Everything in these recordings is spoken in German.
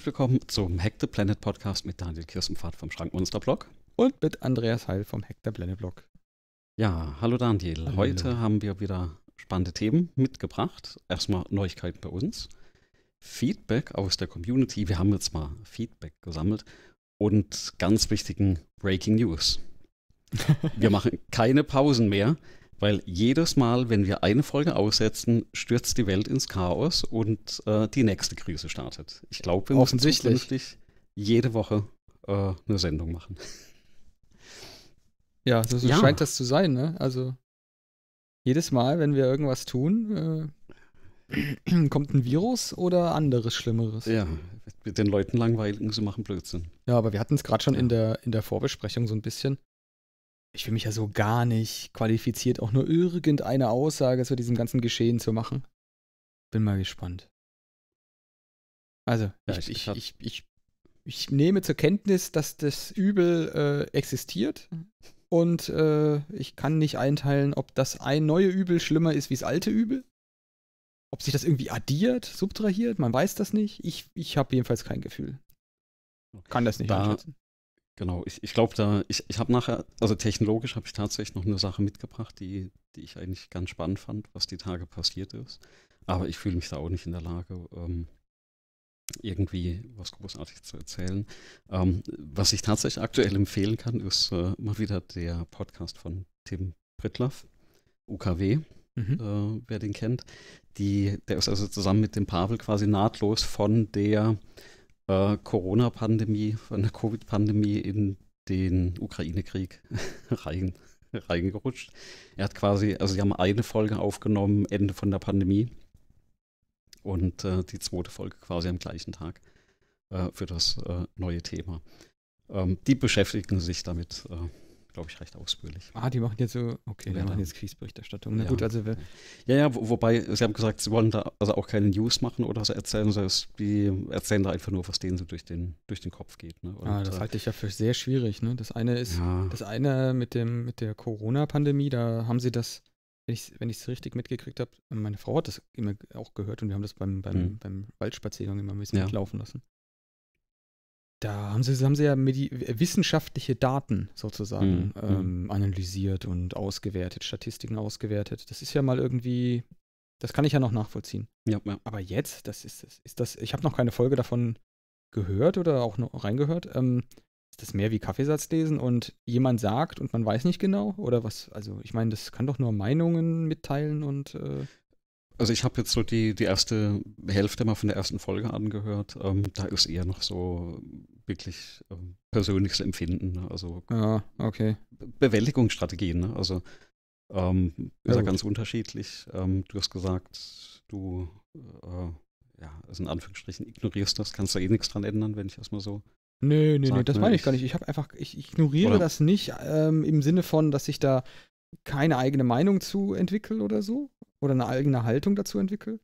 herzlich willkommen zum Hack the Planet Podcast mit Daniel Kirstenpfad vom Blog. Und mit Andreas Heil vom Hack the Planet Blog. Ja, hallo Daniel. Hallo. Heute haben wir wieder spannende Themen mitgebracht. Erstmal Neuigkeiten bei uns. Feedback aus der Community. Wir haben jetzt mal Feedback gesammelt und ganz wichtigen Breaking News. Wir machen keine Pausen mehr. Weil jedes Mal, wenn wir eine Folge aussetzen, stürzt die Welt ins Chaos und äh, die nächste Krise startet. Ich glaube, wir müssen zukünftig jede Woche äh, eine Sendung machen. Ja, so, ja. scheint das zu sein, ne? Also jedes Mal, wenn wir irgendwas tun, äh, kommt ein Virus oder anderes Schlimmeres. Ja, mit den Leuten langweilen, sie machen Blödsinn. Ja, aber wir hatten es gerade schon ja. in, der, in der Vorbesprechung so ein bisschen ich will mich ja so gar nicht qualifiziert, auch nur irgendeine Aussage zu diesem ganzen Geschehen zu machen. Bin mal gespannt. Also, ja, ich, ich, ich, ich, ich, nehme zur Kenntnis, dass das Übel äh, existiert mhm. und äh, ich kann nicht einteilen, ob das ein neue Übel schlimmer ist wie das alte Übel. Ob sich das irgendwie addiert, subtrahiert, man weiß das nicht. Ich, ich habe jedenfalls kein Gefühl. Kann das nicht da, einschätzen. Genau, ich, ich glaube, da, ich, ich habe nachher, also technologisch habe ich tatsächlich noch eine Sache mitgebracht, die, die ich eigentlich ganz spannend fand, was die Tage passiert ist. Aber ich fühle mich da auch nicht in der Lage, ähm, irgendwie was Großartiges zu erzählen. Ähm, was ich tatsächlich aktuell empfehlen kann, ist äh, mal wieder der Podcast von Tim Pritlaff, UKW, mhm. äh, wer den kennt. Die, der ist also zusammen mit dem Pavel quasi nahtlos von der äh, Corona-Pandemie, von der Covid-Pandemie in den Ukraine-Krieg rein, reingerutscht. Er hat quasi, also sie haben eine Folge aufgenommen, Ende von der Pandemie und äh, die zweite Folge quasi am gleichen Tag äh, für das äh, neue Thema. Ähm, die beschäftigen sich damit äh, glaube ich, recht ausführlich. Ah, die machen jetzt so, okay, ja. machen jetzt Kriegsberichterstattung. Na ja. gut, also. Ja, ja, wo, wobei, sie haben gesagt, sie wollen da also auch keine News machen oder so erzählen, sondern die erzählen da einfach nur, was denen so durch den, durch den Kopf geht. Ne? Ah, und, ah, das äh, halte ich ja für sehr schwierig, ne? Das eine ist, ja. das eine mit dem, mit der Corona-Pandemie, da haben sie das, wenn ich es richtig mitgekriegt habe, meine Frau hat das immer auch gehört und wir haben das beim, beim, mhm. beim Waldspaziergang immer ein bisschen ja. mitlaufen lassen. Da haben sie, haben sie ja wissenschaftliche Daten sozusagen mhm, mhm. ähm, analysiert und ausgewertet, Statistiken ausgewertet. Das ist ja mal irgendwie, das kann ich ja noch nachvollziehen. Ja, ja. Aber jetzt, das ist, ist das, ich habe noch keine Folge davon gehört oder auch noch reingehört. Ähm, ist das mehr wie Kaffeesatz lesen und jemand sagt und man weiß nicht genau? Oder was? Also, ich meine, das kann doch nur Meinungen mitteilen und. Äh also ich habe jetzt so die, die erste Hälfte mal von der ersten Folge angehört. Ähm, da ist eher noch so wirklich ähm, persönliches Empfinden. Ne? Also ja, okay. Bewältigungsstrategien. Ne? Also ähm, ist ja, ganz unterschiedlich. Ähm, du hast gesagt, du äh, ja, also in Anführungsstrichen ignorierst das, kannst da eh nichts dran ändern, wenn ich das mal so. Nö, nö, sag, nö, das ne? meine ich gar nicht. Ich habe einfach, ich ignoriere Oder? das nicht ähm, im Sinne von, dass ich da keine eigene Meinung zu entwickeln oder so oder eine eigene Haltung dazu entwickle.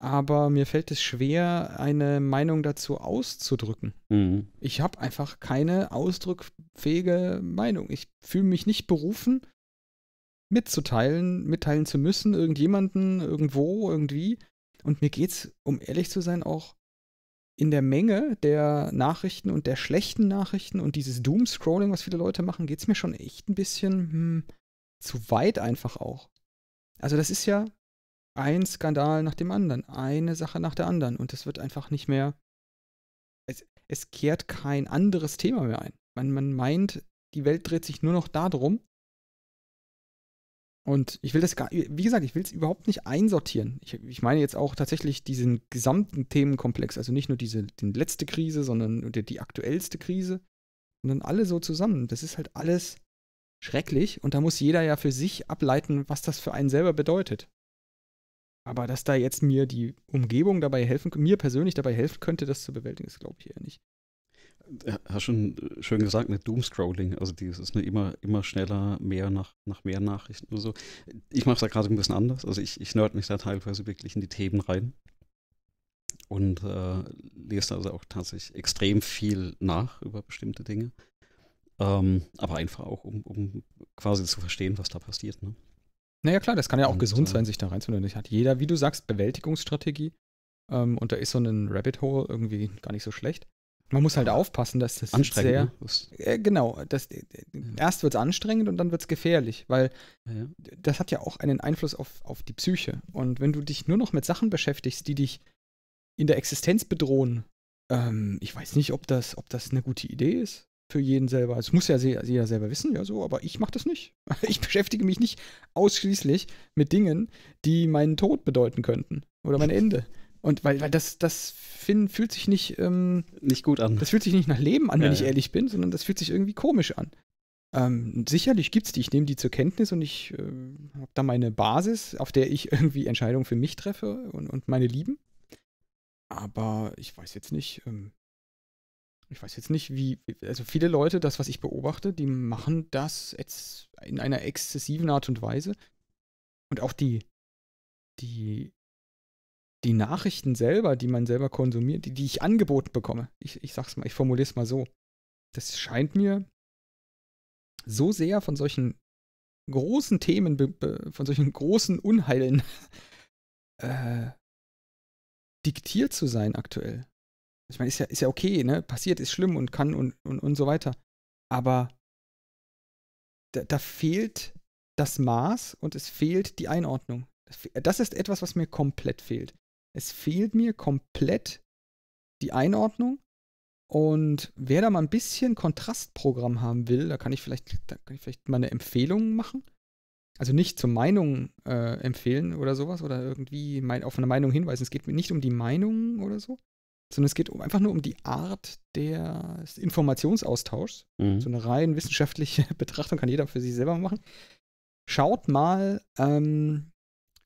Aber mir fällt es schwer, eine Meinung dazu auszudrücken. Mhm. Ich habe einfach keine ausdruckfähige Meinung. Ich fühle mich nicht berufen, mitzuteilen, mitteilen zu müssen, irgendjemanden, irgendwo, irgendwie. Und mir geht es, um ehrlich zu sein, auch in der Menge der Nachrichten und der schlechten Nachrichten und dieses Doom-Scrolling, was viele Leute machen, geht es mir schon echt ein bisschen hm, zu weit einfach auch. Also das ist ja ein Skandal nach dem anderen, eine Sache nach der anderen. Und es wird einfach nicht mehr, es, es kehrt kein anderes Thema mehr ein. Man, man meint, die Welt dreht sich nur noch darum. Und ich will das gar, wie gesagt, ich will es überhaupt nicht einsortieren. Ich, ich, meine jetzt auch tatsächlich diesen gesamten Themenkomplex, also nicht nur diese die letzte Krise, sondern die, die aktuellste Krise, sondern alle so zusammen. Das ist halt alles schrecklich und da muss jeder ja für sich ableiten, was das für einen selber bedeutet. Aber dass da jetzt mir die Umgebung dabei helfen, mir persönlich dabei helfen könnte, das zu bewältigen, ist glaube ich eher nicht. Ja, äh, hast schon äh, schön gesagt mit Doomscrolling, also dieses ne, immer, immer schneller, mehr nach, nach mehr Nachrichten und so. Ich mache es da gerade ein bisschen anders, also ich, ich nerd mich da teilweise wirklich in die Themen rein und äh, lese also auch tatsächlich extrem viel nach über bestimmte Dinge. Ähm, aber einfach auch, um, um, quasi zu verstehen, was da passiert. Ne? Naja, klar, das kann ja auch und, gesund äh, sein, sich da reinzunehmen. Hat jeder, wie du sagst, Bewältigungsstrategie. Ähm, und da ist so ein Rabbit Hole irgendwie gar nicht so schlecht. Man muss halt aufpassen, dass das anstrengend, sehr. Ne? Äh, genau, das, äh, äh erst wird es anstrengend und dann wird es gefährlich, weil ja. das hat ja auch einen Einfluss auf, auf die Psyche. Und wenn du dich nur noch mit Sachen beschäftigst, die dich in der Existenz bedrohen, ähm, ich weiß nicht, ob das, ob das eine gute Idee ist für jeden selber. Es muss ja jeder selber wissen, ja so, aber ich mache das nicht. Ich beschäftige mich nicht ausschließlich mit Dingen, die meinen Tod bedeuten könnten oder mein Ende. Und weil, weil das, das Finn fühlt sich nicht. Ähm, nicht gut an. Das fühlt sich nicht nach Leben an, wenn ja, ich ja. ehrlich bin, sondern das fühlt sich irgendwie komisch an. Ähm, sicherlich gibt es die, ich nehme die zur Kenntnis und ich äh, habe da meine Basis, auf der ich irgendwie Entscheidungen für mich treffe und, und meine Lieben. Aber ich weiß jetzt nicht, ähm, ich weiß jetzt nicht, wie, also viele Leute, das, was ich beobachte, die machen das jetzt in einer exzessiven Art und Weise. Und auch die, die, die Nachrichten selber, die man selber konsumiert, die, die ich angeboten bekomme, ich, ich sag's mal, ich formuliere es mal so, das scheint mir so sehr von solchen großen Themen, von solchen großen Unheilen äh, diktiert zu sein aktuell ich meine, ist ja, ist ja okay, ne? Passiert ist schlimm und kann und, und, und so weiter. Aber da, da fehlt das Maß und es fehlt die Einordnung. Das ist etwas, was mir komplett fehlt. Es fehlt mir komplett die Einordnung. Und wer da mal ein bisschen Kontrastprogramm haben will, da kann ich vielleicht, da kann ich vielleicht mal eine Empfehlung machen. Also nicht zur Meinung äh, empfehlen oder sowas oder irgendwie mein, auf eine Meinung hinweisen. Es geht mir nicht um die Meinung oder so, sondern es geht um, einfach nur um die Art des Informationsaustauschs. Mhm. So eine rein wissenschaftliche Betrachtung kann jeder für sich selber machen. Schaut mal ähm,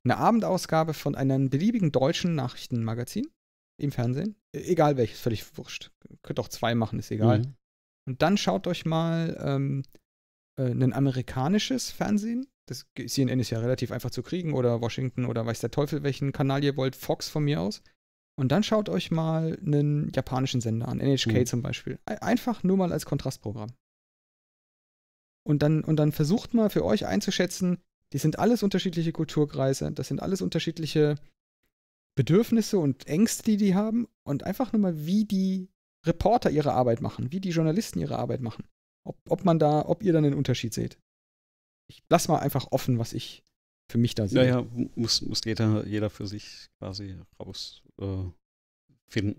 eine Abendausgabe von einem beliebigen deutschen Nachrichtenmagazin im Fernsehen. E-, egal welches, völlig wurscht. Könnt auch zwei machen, ist egal. Mhm. Und dann schaut euch mal ähm, äh, ein amerikanisches Fernsehen. Das CNN ist ja relativ einfach zu kriegen oder Washington oder weiß der Teufel welchen Kanal ihr wollt, Fox von mir aus. Und dann schaut euch mal einen japanischen Sender an, NHK mhm. zum Beispiel. Einfach nur mal als Kontrastprogramm. Und dann, und dann versucht mal für euch einzuschätzen, die sind alles unterschiedliche Kulturkreise, das sind alles unterschiedliche Bedürfnisse und Ängste, die die haben. Und einfach nur mal, wie die Reporter ihre Arbeit machen, wie die Journalisten ihre Arbeit machen. Ob, ob man da, ob ihr dann den Unterschied seht. Ich lasse mal einfach offen, was ich für mich da sind. Naja, muss, muss jeder, jeder für sich quasi rausfinden.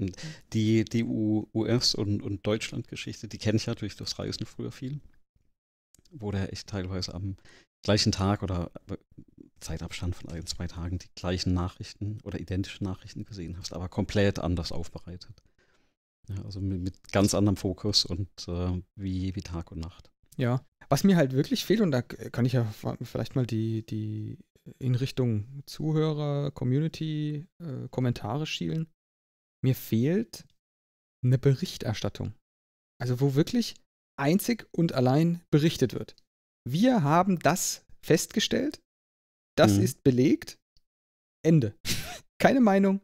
Äh, die die U US- und, und Deutschland-Geschichte, die kenne ich ja durch das Reisen früher viel, wo der echt teilweise am gleichen Tag oder äh, Zeitabstand von ein, zwei Tagen die gleichen Nachrichten oder identische Nachrichten gesehen hast, aber komplett anders aufbereitet. Ja, also mit, mit, ganz anderem Fokus und äh, wie, wie Tag und Nacht. Ja. Was mir halt wirklich fehlt, und da kann ich ja vielleicht mal die, die in Richtung Zuhörer, Community, äh, Kommentare schielen. Mir fehlt eine Berichterstattung. Also wo wirklich einzig und allein berichtet wird. Wir haben das festgestellt, das mhm. ist belegt, Ende. keine Meinung,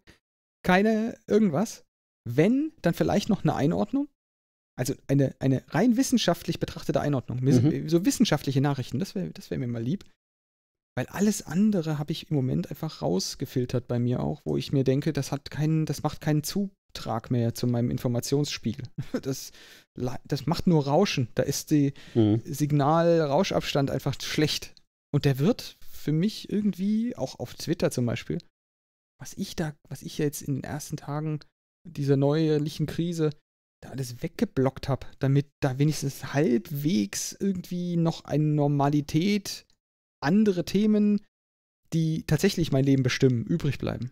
keine irgendwas. Wenn, dann vielleicht noch eine Einordnung, also eine, eine rein wissenschaftlich betrachtete Einordnung, mhm. so wissenschaftliche Nachrichten, das wäre das wär mir mal lieb. Weil alles andere habe ich im Moment einfach rausgefiltert bei mir auch, wo ich mir denke, das hat keinen, das macht keinen Zutrag mehr zu meinem Informationsspiegel. Das, das macht nur Rauschen. Da ist die mhm. Signal-Rauschabstand einfach schlecht. Und der wird für mich irgendwie, auch auf Twitter zum Beispiel, was ich da, was ich jetzt in den ersten Tagen dieser neuerlichen Krise alles weggeblockt habe, damit da wenigstens halbwegs irgendwie noch eine Normalität, andere Themen, die tatsächlich mein Leben bestimmen, übrig bleiben.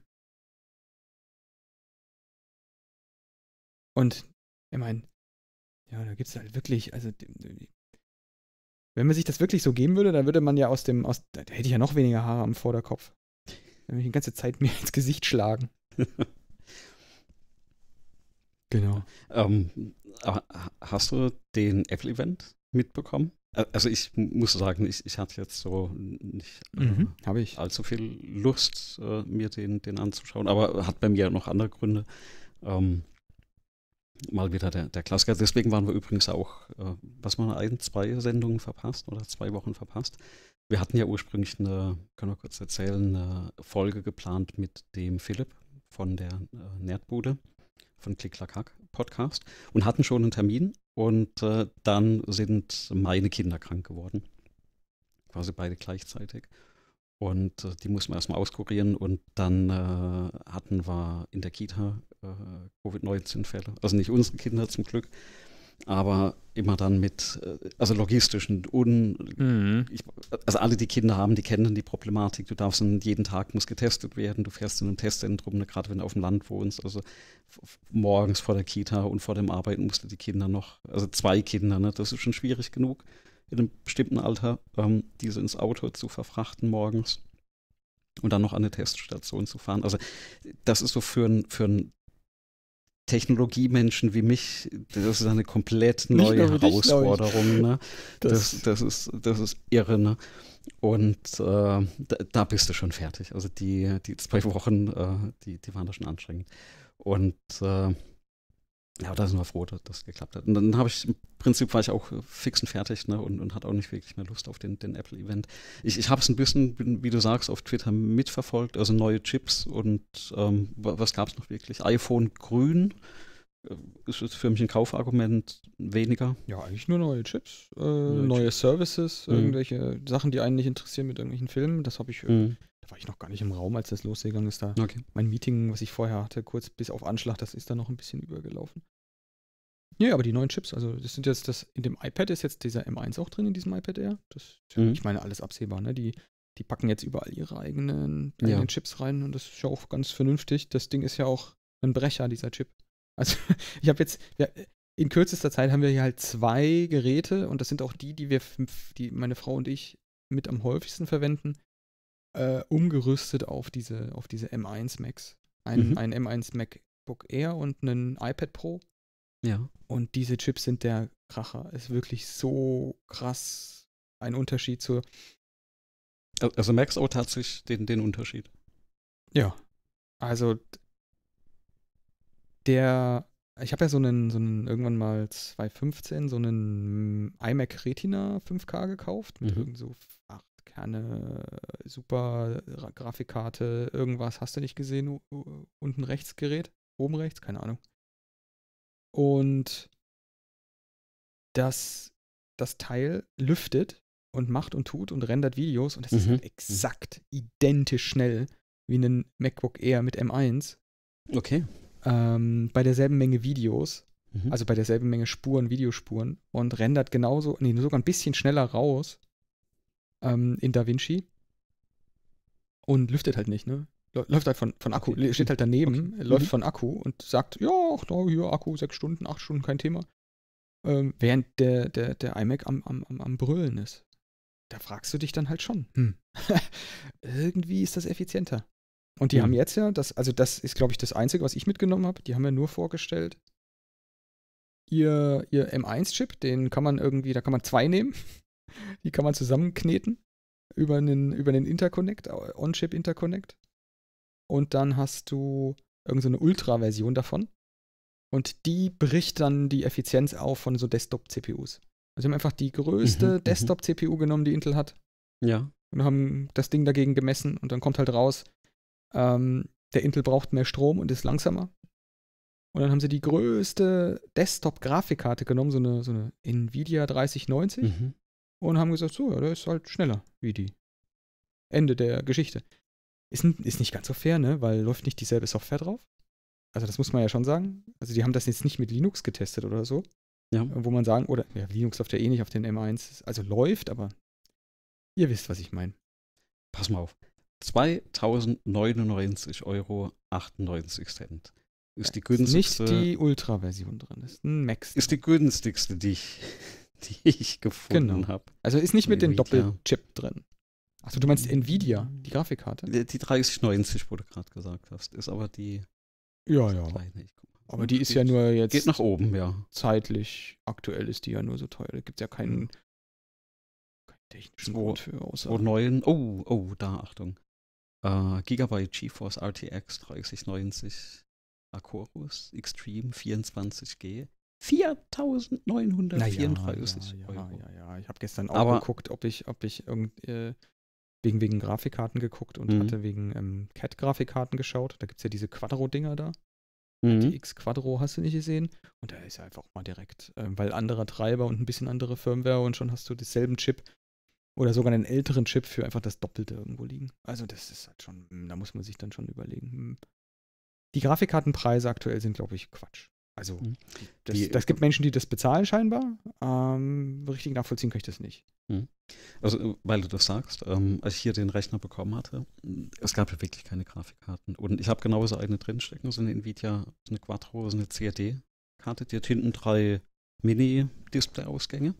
Und ich meine, ja, da gibt es halt wirklich, also wenn man sich das wirklich so geben würde, dann würde man ja aus dem, aus, da hätte ich ja noch weniger Haare am Vorderkopf. Dann würde ich die ganze Zeit mir ins Gesicht schlagen. Genau. Ähm, äh, hast du den Apple-Event mitbekommen? Äh, also ich muss sagen, ich, ich hatte jetzt so nicht äh, mhm, äh, ich. allzu viel Lust, äh, mir den, den anzuschauen, aber hat bei mir noch andere Gründe. Ähm, mal wieder der, der Klassiker. Deswegen waren wir übrigens auch, äh, was man ein, zwei Sendungen verpasst oder zwei Wochen verpasst. Wir hatten ja ursprünglich eine, können wir kurz erzählen, eine Folge geplant mit dem Philipp von der äh, Nerdbude von Klick Klack Hack Podcast und hatten schon einen Termin und äh, dann sind meine Kinder krank geworden. Quasi beide gleichzeitig. Und äh, die mussten wir erstmal auskurieren und dann äh, hatten wir in der Kita äh, Covid-19-Fälle. Also nicht unsere Kinder zum Glück, aber immer dann mit, äh, also logistischen un, mhm. ich, also alle, die Kinder haben, die kennen die Problematik. Du darfst jeden Tag muss getestet werden. Du fährst in ein Testzentrum, ne, gerade wenn du auf dem Land wohnst, also morgens vor der Kita und vor dem Arbeiten musst du die Kinder noch, also zwei Kinder, ne, das ist schon schwierig genug in einem bestimmten Alter, ähm, diese ins Auto zu verfrachten morgens und dann noch an eine Teststation zu fahren. Also das ist so für ein, für ein Technologiemenschen wie mich, das ist eine komplett neue nicht, Herausforderung. Ne? Das, das, das, ist, das ist irre. Ne? Und äh, da, da, bist du schon fertig. Also die, die zwei Wochen, äh, die, die waren da schon anstrengend. Und äh, ja, da sind wir froh, dass das geklappt hat. Und dann habe ich, im Prinzip war ich auch äh, fix und fertig ne, und, und hatte auch nicht wirklich mehr Lust auf den, den Apple-Event. Ich, ich habe es ein bisschen, wie du sagst, auf Twitter mitverfolgt, also neue Chips und ähm, was gab es noch wirklich? iPhone grün äh, ist für mich ein Kaufargument weniger. Ja, eigentlich nur neue Chips, äh, neue, neue Chips. Services, mhm. irgendwelche mhm. Sachen, die einen nicht interessieren mit irgendwelchen Filmen. Das habe ich äh, mhm da war ich noch gar nicht im Raum, als das losgegangen ist. Da okay. mein Meeting, was ich vorher hatte, kurz bis auf Anschlag, das ist da noch ein bisschen übergelaufen. Ja, aber die neuen Chips, also das sind jetzt das, in dem iPad ist jetzt dieser M1 auch drin, in diesem iPad Air. Das mhm. ich meine, alles absehbar, ne? Die, die packen jetzt überall ihre eigenen, eigenen Chips rein und das ist ja auch ganz vernünftig. Das Ding ist ja auch ein Brecher, dieser Chip. Also ich habe jetzt, ja, in kürzester Zeit haben wir hier halt zwei Geräte und das sind auch die, die wir, die meine Frau und ich mit am häufigsten verwenden, äh, umgerüstet auf diese, auf diese M1 Macs. Ein, mhm. ein M1 MacBook Air und einen iPad Pro. Ja. Und diese Chips sind der Kracher. Ist wirklich so krass ein Unterschied zur. Also MaxOut hat sich den, den Unterschied. Ja. Also der, ich habe ja so einen, so einen irgendwann mal 2015 so einen mm, iMac Retina 5K gekauft mit mhm. irgend so 8 keine super Grafikkarte, irgendwas hast du nicht gesehen, unten rechts Gerät, oben rechts, keine Ahnung. Und das, das Teil lüftet und macht und tut und rendert Videos und es mhm. ist halt mhm. exakt identisch schnell wie ein MacBook Air mit M1. Okay. Ähm, bei derselben Menge Videos, mhm. also bei derselben Menge Spuren, Videospuren und rendert genauso, nee, sogar ein bisschen schneller raus ähm, in Vinci und lüftet halt nicht, ne? Läuft halt von, von Akku, okay. steht halt daneben, okay. Äh, läuft mhm. von Akku und sagt, ja, ach, da, hier Akku, sechs Stunden, acht Stunden, kein Thema. Ähm, während der, der, der iMac am, am, am Brüllen ist. Da fragst du dich dann halt schon, hm. irgendwie ist das effizienter. Und die mhm. haben jetzt ja, das, also das ist, glaube ich, das Einzige, was ich mitgenommen habe. Die haben ja nur vorgestellt, ihr, ihr M1-Chip, den kann man irgendwie, da kann man zwei nehmen. Die kann man zusammenkneten über einen, über einen Interconnect, On-Chip-Interconnect. Und dann hast du irgendeine so Ultra-Version davon. Und die bricht dann die Effizienz auf von so Desktop-CPUs. Also haben einfach die größte mhm, mhm. Desktop-CPU genommen, die Intel hat. Ja. Und haben das Ding dagegen gemessen und dann kommt halt raus, ähm, der Intel braucht mehr Strom und ist langsamer. Und dann haben sie die größte Desktop-Grafikkarte genommen, so eine, so eine Nvidia 3090. Mhm und haben gesagt, so, ja, der ist halt schneller wie die. Ende der Geschichte. Ist, ist nicht ganz so fair, ne? Weil läuft nicht dieselbe Software drauf. Also das muss man ja schon sagen. Also die haben das jetzt nicht mit Linux getestet oder so. Ja. Wo man sagen, oder ja, Linux läuft ja eh nicht auf den M1. Also läuft, aber ihr wisst, was ich meine. Pass mal auf. 2099 Euro 98 Cent ist die günstigste. Ist Nicht die Ultra-Version drin, ist ein Max. Ist die günstigste, die ich die ich gefunden genau. habe. Also ist nicht mit dem Doppelchip drin. Achso, du meinst Nvidia, die Grafikkarte? Die, die 3090, wo du gerade gesagt hast, ist aber die. Ja, ja. Kleine. aber die ist geht, ja nur jetzt. Geht nach oben, ja. Zeitlich aktuell ist die ja nur so teuer. Da gibt es ja keinen, keinen technischen Grund für. Außer wo neuen. Oh, oh, da, Achtung. Uh, Gigabyte GeForce RTX 3090 Acorus Extreme 24G 4.934 ja, Euro. Ja, ja, ja. Ich habe gestern auch Aber geguckt, ob ich, ob ich irgend, äh, wegen, wegen Grafikkarten geguckt und mhm. hatte wegen ähm, CAD-Grafikkarten geschaut. Da gibt es ja diese Quadro-Dinger da. Mhm. Die X-Quadro hast du nicht gesehen. Und da ist ja einfach mal direkt, äh, weil anderer Treiber und ein bisschen andere Firmware und schon hast du denselben Chip oder sogar einen älteren Chip für einfach das Doppelte irgendwo liegen. Also das ist halt schon, hm, da muss man sich dann schon überlegen. Hm. Die Grafikkartenpreise aktuell sind, glaube ich, Quatsch. Also, mhm. das, die, das, gibt äh, Menschen, die das bezahlen scheinbar. Ähm, richtig nachvollziehen kann ich das nicht. Mhm. Also, äh, weil du das sagst, ähm, als ich hier den Rechner bekommen hatte, es gab ja wirklich keine Grafikkarten. Und ich habe genauso eigene drinstecken, so eine NVIDIA, so eine Quattro, so eine CAD-Karte, die hat hinten drei Mini-Display-Ausgänge.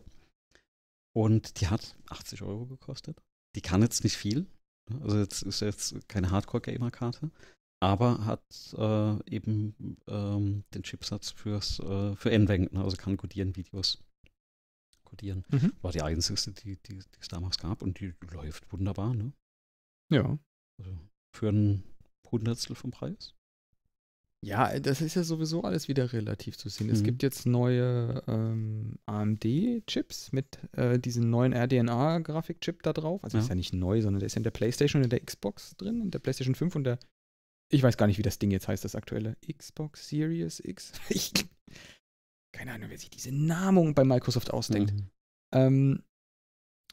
Und die hat 80 Euro gekostet. Die kann jetzt nicht viel. Also, jetzt ist jetzt keine Hardcore-Gamer-Karte aber hat äh, eben ähm, den Chipsatz fürs, äh, für NVENC, ne? also kann codieren Videos. Codieren. Mhm. War die einzige, die, die, die es damals gab und die läuft wunderbar, ne? Ja. Also für ein Hundertstel vom Preis. Ja, das ist ja sowieso alles wieder relativ zu sehen. Mhm. Es gibt jetzt neue ähm, AMD-Chips mit äh, diesem neuen RDNA-Grafikchip da drauf. Also ja. ist ja nicht neu, sondern der ist ja in der PlayStation und in der Xbox drin, in der PlayStation 5 und der ich weiß gar nicht, wie das Ding jetzt heißt, das aktuelle. Xbox Series X? Ich, keine Ahnung, wer sich diese Namung bei Microsoft ausdenkt. Mhm. Ähm,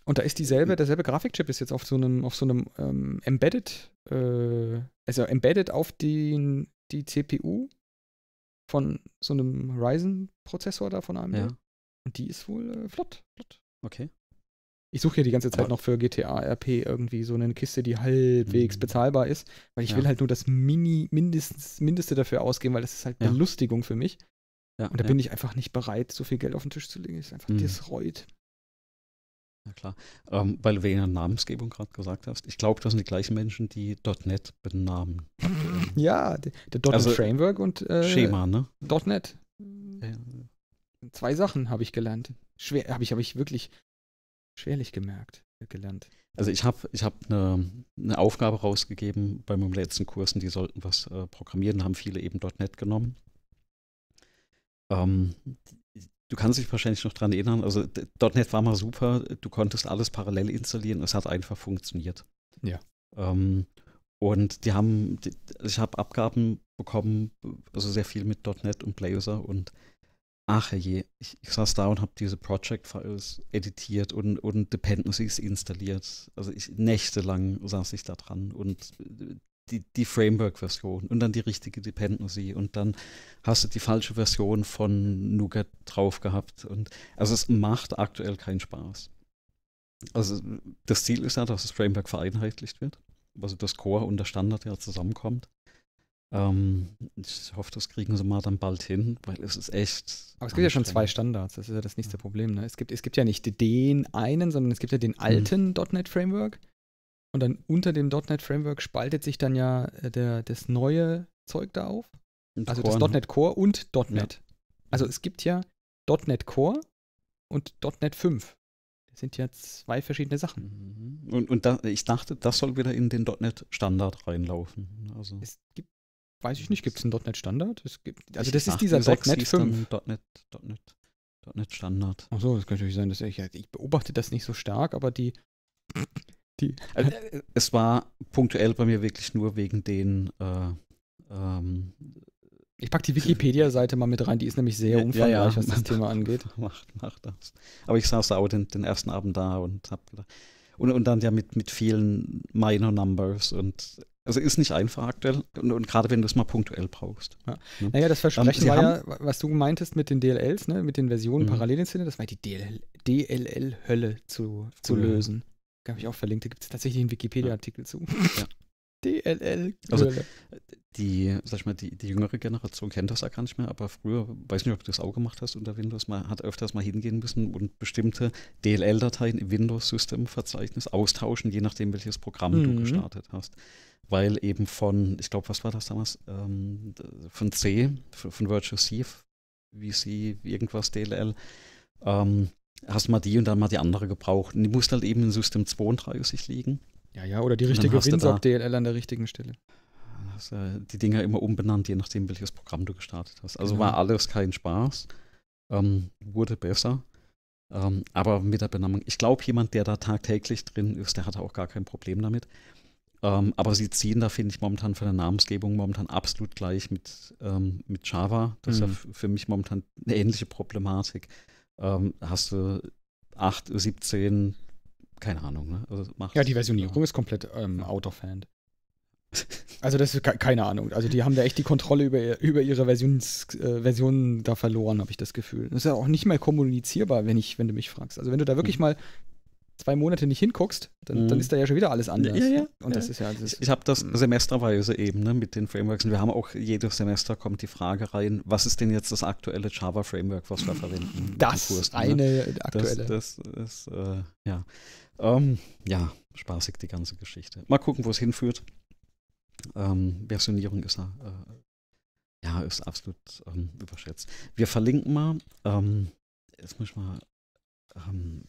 und da ist dieselbe, hm. derselbe Grafikchip ist jetzt auf so einem, auf so einem ähm, Embedded, äh, also embedded auf den, die CPU von so einem Ryzen-Prozessor da von AMD. Ja. Und die ist wohl äh, flott, flott. Okay. Ich suche hier die ganze Zeit noch für GTA RP irgendwie so eine Kiste, die halbwegs mhm. bezahlbar ist, weil ich ja. will halt nur das Mini mindestens Mindeste dafür ausgeben, weil das ist halt Belustigung für mich. Ja, und da bin ich einfach nicht bereit, so viel Geld auf den Tisch zu legen. Das ist einfach mhm. disreut. Ja klar. Ähm, weil du wegen der Namensgebung gerade gesagt hast, ich glaube, das sind die gleichen Menschen, die .NET benamen. ja, der, .NET also, Framework und äh, Schema, ne? .NET. Zwei Sachen habe ich gelernt. Schwer, habe ich, habe ich wirklich Schwerlich gemerkt, äh, gelernt. Also ich habe ich hab eine, eine Aufgabe rausgegeben bei meinen letzten Kursen, die sollten was äh, programmieren, haben viele eben .NET genommen. Ähm, du kannst dich wahrscheinlich noch daran erinnern, also .NET war mal super, du konntest alles parallel installieren, es hat einfach funktioniert. Ja. Ähm, und die haben, die, ich habe Abgaben bekommen, also sehr viel mit .NET und Blazor und ach je, ich, ich saß da und habe diese Project-Files editiert und, und Dependencies installiert. Also ich nächtelang saß ich da dran und äh, die, die Framework-Version und dann die richtige Dependency und dann hast du die falsche Version von Nougat drauf gehabt. Und also es macht aktuell keinen Spaß. Also das Ziel ist ja, dass das Framework vereinheitlicht wird. Also das Core und der Standard ja zusammenkommt. Ähm, ich hoffe, das kriegen sie mal dann bald hin, weil es ist echt. Aber es gibt ja schon zwei Standards, das ist ja das nächste Problem. Ne? Es, gibt, es gibt ja nicht den einen, sondern es gibt ja den hm. alten mhm. .NET Framework. Und dann unter dem .NET Framework spaltet sich dann ja äh, der, das neue Zeug da auf. Und also Core, das ne? .NET Core und .NET. Ja. Also es gibt ja .NET Core und .NET 5. Das sind ja zwei verschiedene Sachen. Mhm. Und, und da, ich dachte, das soll wieder in den .NET Standard reinlaufen. Also. Es gibt Weiß ich nicht, gibt es einen .NET Standard? Es gibt, also ich das ist dieser .NET 5. .NET, .NET, .NET Standard. Ach das könnte natürlich sein, dass ich, ich beobachte das nicht so stark, aber die, die also, Es war punktuell bei mir wirklich nur wegen den äh, ähm, ich packe die Wikipedia-Seite mal mit rein, die ist nämlich sehr ja, umfangreich, ja, ja. was das Thema angeht. Macht, macht das. Aber ich saß da auch den, den ersten Abend da und hab gedacht, und, und dann ja mit, mit vielen Minor Numbers und also ist nicht einfach aktuell und, und gerade wenn du es mal punktuell brauchst. Ja. Ne? Naja, das Versprechen um, war ja, was du meintest mit den DLLs, ne? mit den Versionen mhm. parallel installieren, das war die DLL-Hölle zu, zu mhm. lösen. Habe ich auch verlinkt, da gibt es tatsächlich einen Wikipedia-Artikel ja. zu. Ja. DLL. Also die, sag ich mal, die, die jüngere Generation kennt das ja gar nicht mehr, aber früher, weiß nicht, ob du das auch gemacht hast unter Windows, man hat öfters mal hingehen müssen und bestimmte DLL-Dateien im Windows-System-Verzeichnis austauschen, je nachdem, welches Programm mhm. du gestartet hast. Weil eben von, ich glaube, was war das damals? Ähm, von C, von, von Virtual C, VC, irgendwas DLL, ähm, hast mal die und dann mal die andere gebraucht. Und die musste halt eben in System 32 liegen. Ja, ja, oder die richtige Winsock-DLL an der richtigen Stelle. Hast, äh, die Dinger immer umbenannt, je nachdem, welches Programm du gestartet hast. Also genau. war alles kein Spaß, ähm, wurde besser. Ähm, aber mit der Benamung, ich glaube, jemand, der da tagtäglich drin ist, der hat auch gar kein Problem damit. Ähm, aber sie ziehen da, finde ich, momentan von der Namensgebung momentan absolut gleich mit, ähm, mit Java. Das mhm. ist ja mhm. für mich momentan eine ähnliche Problematik. Ähm, hast du 8, 17, keine Ahnung. Ne? Also ja, die Versionierung so. ist komplett ähm, out of hand. Also das ist keine Ahnung. Also die haben da echt die Kontrolle über, über ihre Versions, äh, Versionen da verloren, habe ich das Gefühl. Das ist ja auch nicht mehr kommunizierbar, wenn, ich, wenn du mich fragst. Also wenn du da wirklich mhm. mal zwei Monate nicht hinguckst, dann, mhm. dann, ist da ja schon wieder alles anders. Ja, ja, und das ja. ist ja das ist, Ich habe das mhm. semesterweise eben ne, mit den Frameworks. Und wir haben auch jedes Semester kommt die Frage rein, was ist denn jetzt das aktuelle Java-Framework, was wir verwenden? Das Kurs, ne? eine ne? aktuelle. Das, das ist, äh, ja. Ähm, ja, spaßig die ganze Geschichte. Mal gucken, wo es hinführt. Ähm, Versionierung ist äh, ja, ist absolut ähm, überschätzt. Wir verlinken mal, ähm, jetzt muss ich mal, ähm,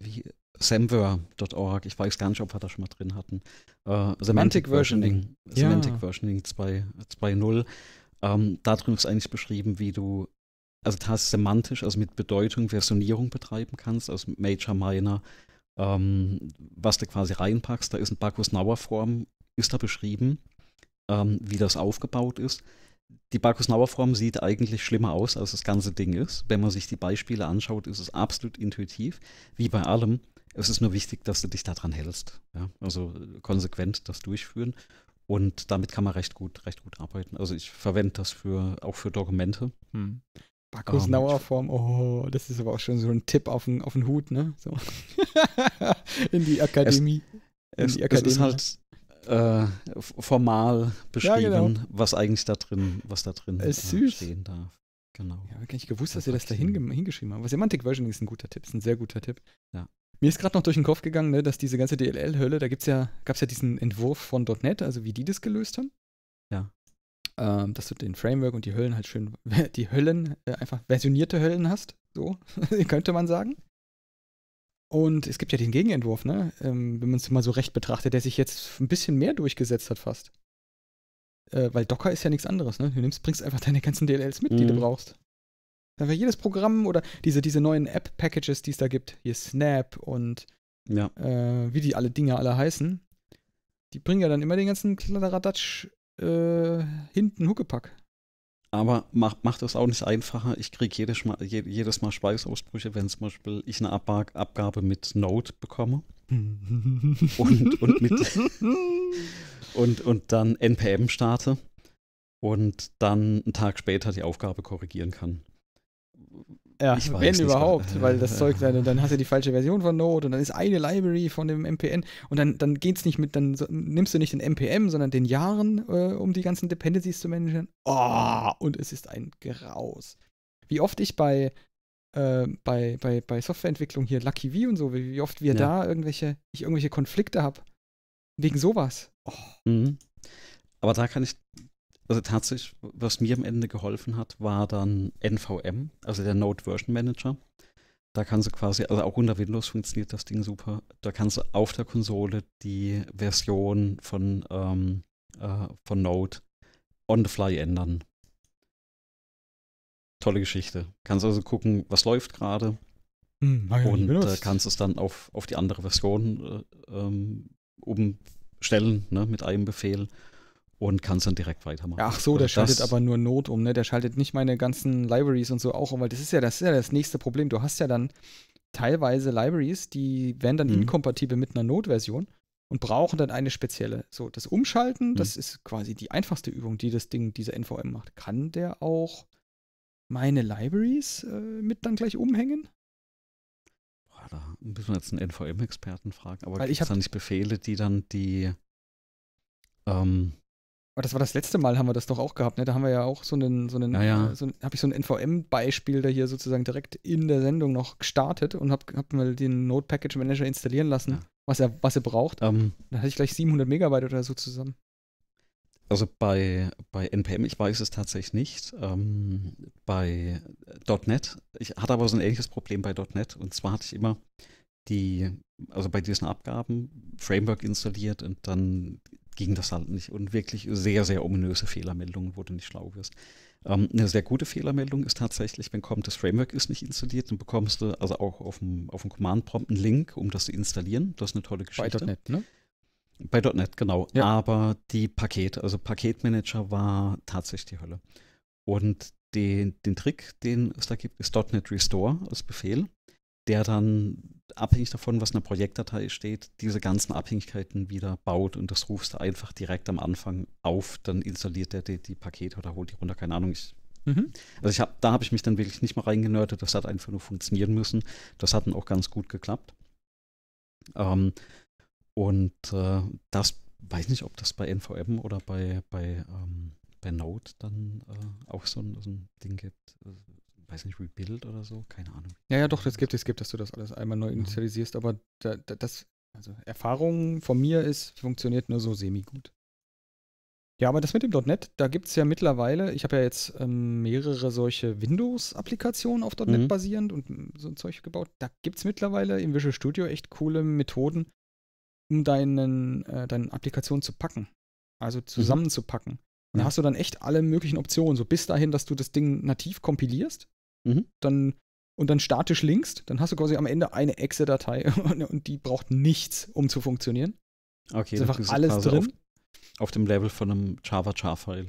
wie samver.org, ich weiß gar nicht, ob wir das schon mal drin hatten. Äh, Semantic Versioning, ja. Semantic Versioning 2.0. Ähm, da ist eigentlich beschrieben, wie du also tatsächlich semantisch, also mit Bedeutung Versionierung betreiben kannst, also Major, Minor, ähm, was du quasi reinpackst. Da ist ein Bacchus-Nauer-Form, ist da beschrieben, ähm, wie das aufgebaut ist. Die Bacchus-Nauer-Form sieht eigentlich schlimmer aus, als das ganze Ding ist. Wenn man sich die Beispiele anschaut, ist es absolut intuitiv. Wie bei allem, es ist nur wichtig, dass du dich daran hältst. Ja? Also äh, konsequent das durchführen. Und damit kann man recht gut, recht gut arbeiten. Also ich verwende das für auch für Dokumente. Hm. Bacchusnauer oh, Form, oh, das ist aber auch schon so ein Tipp auf den, auf den Hut, ne? So. in die Akademie. Es, in die Akademie. es ist halt äh, formal beschrieben, ja, genau. was eigentlich da drin, was da drin äh, stehen darf. Genau. Ja, gar nicht gewusst, das dass ihr das da hingeschrieben habt. Semantic Versioning ist ein guter Tipp, ist ein sehr guter Tipp. Ja. Mir ist gerade noch durch den Kopf gegangen, ne, dass diese ganze DLL-Hölle, da ja, gab es ja diesen Entwurf von .NET, also wie die das gelöst haben. Ja ähm, dass du den Framework und die Höllen halt schön, die Höllen, äh, einfach versionierte Höllen hast, so könnte man sagen. Und es gibt ja den Gegenentwurf, ne? Ähm, wenn man es mal so recht betrachtet, der sich jetzt ein bisschen mehr durchgesetzt hat fast. Äh, weil Docker ist ja nichts anderes, ne? Du nimmst, bringst einfach deine ganzen DLLs mit, mhm. die du mhm. brauchst. Einfach jedes Programm oder diese, diese neuen App-Packages, die es da gibt, hier Snap und ja. äh, wie die alle Dinge alle heißen, die bringen ja dann immer den ganzen Kladderadatsch äh, hinten Huckepack. Aber macht, macht das auch nicht einfacher. Ich kriege jedes Mal, jedes Mal Schweißausbrüche, wenn zum Beispiel ich eine Abab Abgabe mit Node bekomme. und, und, mit, und, und dann NPM starte und dann einen Tag später die Aufgabe korrigieren kann. Ja, ich weiß wenn überhaupt, mehr. weil das Zeug, dann, dann hast du die falsche Version von Node und dann ist eine Library von dem MPN und dann, dann geht's nicht mit, dann nimmst du nicht den MPM, sondern den Jahren, äh, um die ganzen Dependencies zu managen. Oh, und es ist ein Graus. Wie oft ich bei, äh, bei, bei, bei Softwareentwicklung hier Lucky V und so, wie, wie oft wir ja. da irgendwelche, ich irgendwelche Konflikte habe. Wegen sowas. Oh. Mhm. Aber da kann ich also tatsächlich, was mir am Ende geholfen hat, war dann NVM, also der Node Version Manager. Da kannst du quasi, also auch unter Windows funktioniert das Ding super. Da kannst du auf der Konsole die Version von, ähm, äh, von Node on the fly ändern. Tolle Geschichte. Kannst also gucken, was läuft gerade. Hm, und äh, kannst es dann auf, auf die andere Version äh, ähm, umstellen ne, mit einem Befehl und kannst dann direkt weitermachen. Ach so, der also schaltet aber nur Not um, ne? Der schaltet nicht meine ganzen Libraries und so auch um, weil das ist ja das ist ja das nächste Problem. Du hast ja dann teilweise Libraries, die werden dann mhm. inkompatibel mit einer Notversion und brauchen dann eine spezielle. So, das Umschalten, mhm. das ist quasi die einfachste Übung, die das Ding, dieser NVM macht. Kann der auch meine Libraries äh, mit dann gleich umhängen? Boah, da müssen wir jetzt einen NVM-Experten fragen, aber gibt es da nicht Befehle, die dann die ähm, aber das war das letzte Mal, haben wir das doch auch gehabt, ne? Da haben wir ja auch so einen, so einen, naja. so habe ich so ein NVM-Beispiel da hier sozusagen direkt in der Sendung noch gestartet und habe hab mal den Node Package Manager installieren lassen, ja. was, er, was er braucht. Um, ähm. da hatte ich gleich 700 Megabyte oder so zusammen. Also bei, bei NPM, ich weiß es tatsächlich nicht. Ähm, bei äh, .NET, ich hatte aber so ein ähnliches Problem bei .NET und zwar hatte ich immer die, also bei diesen Abgaben Framework installiert und dann ging das halt nicht. Und wirklich sehr, sehr ominöse Fehlermeldungen, wo du nicht schlau wirst. Ähm, eine sehr gute Fehlermeldung ist tatsächlich, wenn kommt, das Framework ist nicht installiert, dann bekommst du also auch auf dem, auf dem Command-Prompt einen Link, um das zu installieren. Das ist eine tolle Geschichte. Bei .NET, ne? Bei .NET, genau. Ja. Aber die Paket, also Paketmanager war tatsächlich die Hölle. Und den, den Trick, den es da gibt, ist .NET Restore als Befehl der dann abhängig davon, was in der Projektdatei steht, diese ganzen Abhängigkeiten wieder baut und das rufst du einfach direkt am Anfang auf, dann installiert der die, die Pakete oder holt die runter, keine Ahnung. Ich, mhm. Also ich hab, da habe ich mich dann wirklich nicht mal reingenördet, das hat einfach nur funktionieren müssen. Das hat dann auch ganz gut geklappt. Ähm, und äh, das, weiß nicht, ob das bei NVM oder bei, bei, ähm, bei Node dann äh, auch so ein, so ein Ding gibt. Also, weiß nicht, Rebuild oder so, keine Ahnung. Ja, ja, doch, das gibt es, gibt, dass du das alles einmal neu mhm. initialisierst, ja. aber da, da, das, also Erfahrung von mir ist, funktioniert nur so semi-gut. Ja, aber das mit dem .NET, da gibt es ja mittlerweile, ich habe ja jetzt ähm, mehrere solche Windows-Applikationen auf .NET mhm. basierend und so ein Zeug gebaut, da gibt es mittlerweile im Visual Studio echt coole Methoden, um deinen, äh, deine Applikation zu packen, also mhm. zusammenzupacken. Mhm. Und da hast du dann echt alle möglichen Optionen, so bis dahin, dass du das Ding nativ kompilierst Mhm. Dann, und dann statisch linkst. Dann hast du quasi am Ende eine Exe-Datei und, und, die braucht nichts, um zu funktionieren. Okay, ist einfach alles quasi drin. Auf, auf, dem Level von einem Java-Jar-File.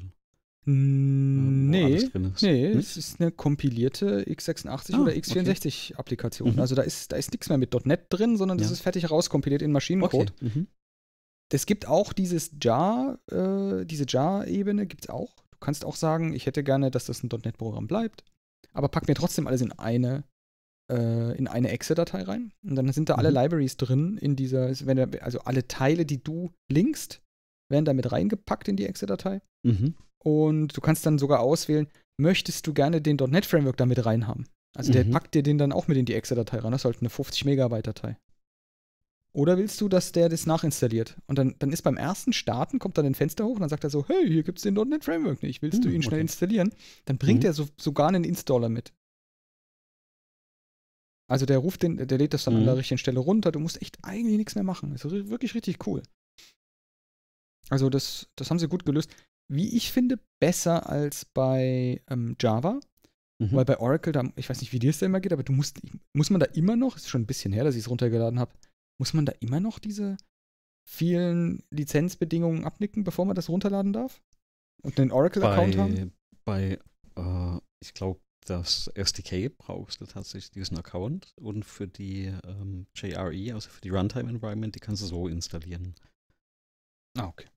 Ähm, nee, nee, hm? es ist eine kompilierte x86 ah, oder x64-Applikation. Okay. Mhm. Also da ist, da ist nichts mehr mit .NET drin, sondern das ist fertig rauskompiliert in Maschinencode. Okay. Mhm. Es gibt auch dieses Jar, äh, diese Jar-Ebene gibt es auch. Du kannst auch sagen, ich hätte gerne, dass das ein .NET-Programm bleibt aber pack mir trotzdem alles in eine äh, in eine Exe-Datei rein. Und dann sind da alle mhm. Libraries drin in dieser, also alle Teile, die du linkst, werden damit reingepackt in die Exe-Datei. Mhm. Und du kannst dann sogar auswählen, möchtest du gerne den .NET Framework damit reinhaben? Also mhm. der packt dir den dann auch mit in die Exe-Datei rein. Das ist halt eine 50 Megabyte Datei. Oder willst du, dass der das nachinstalliert? Und dann, dann ist beim ersten Starten, kommt dann ein Fenster hoch und dann sagt er so, hey, hier gibt es den .NET Framework nicht, willst du hm, ihn okay. schnell installieren? Dann mhm. bringt mhm. er so, sogar einen Installer mit. Also der ruft den, der lädt das dann mhm. an der mhm. richtigen Stelle runter, du musst echt eigentlich nichts mehr machen. Ist wirklich richtig cool. Also das, das haben sie gut gelöst. Wie ich finde, besser als bei ähm, Java. Mhm. Weil bei Oracle, da, ich weiß nicht, wie dir es da immer geht, aber du musst, muss man da immer noch, ist schon ein bisschen her, dass ich es runtergeladen habe, muss man da immer noch diese vielen Lizenzbedingungen abnicken, bevor man das runterladen darf? Und einen Oracle-Account haben? Bei, äh, ich glaube, das SDK brauchst du tatsächlich diesen Account und für die ähm, JRE, also für die Runtime Environment, die kannst du so installieren. Ah, okay.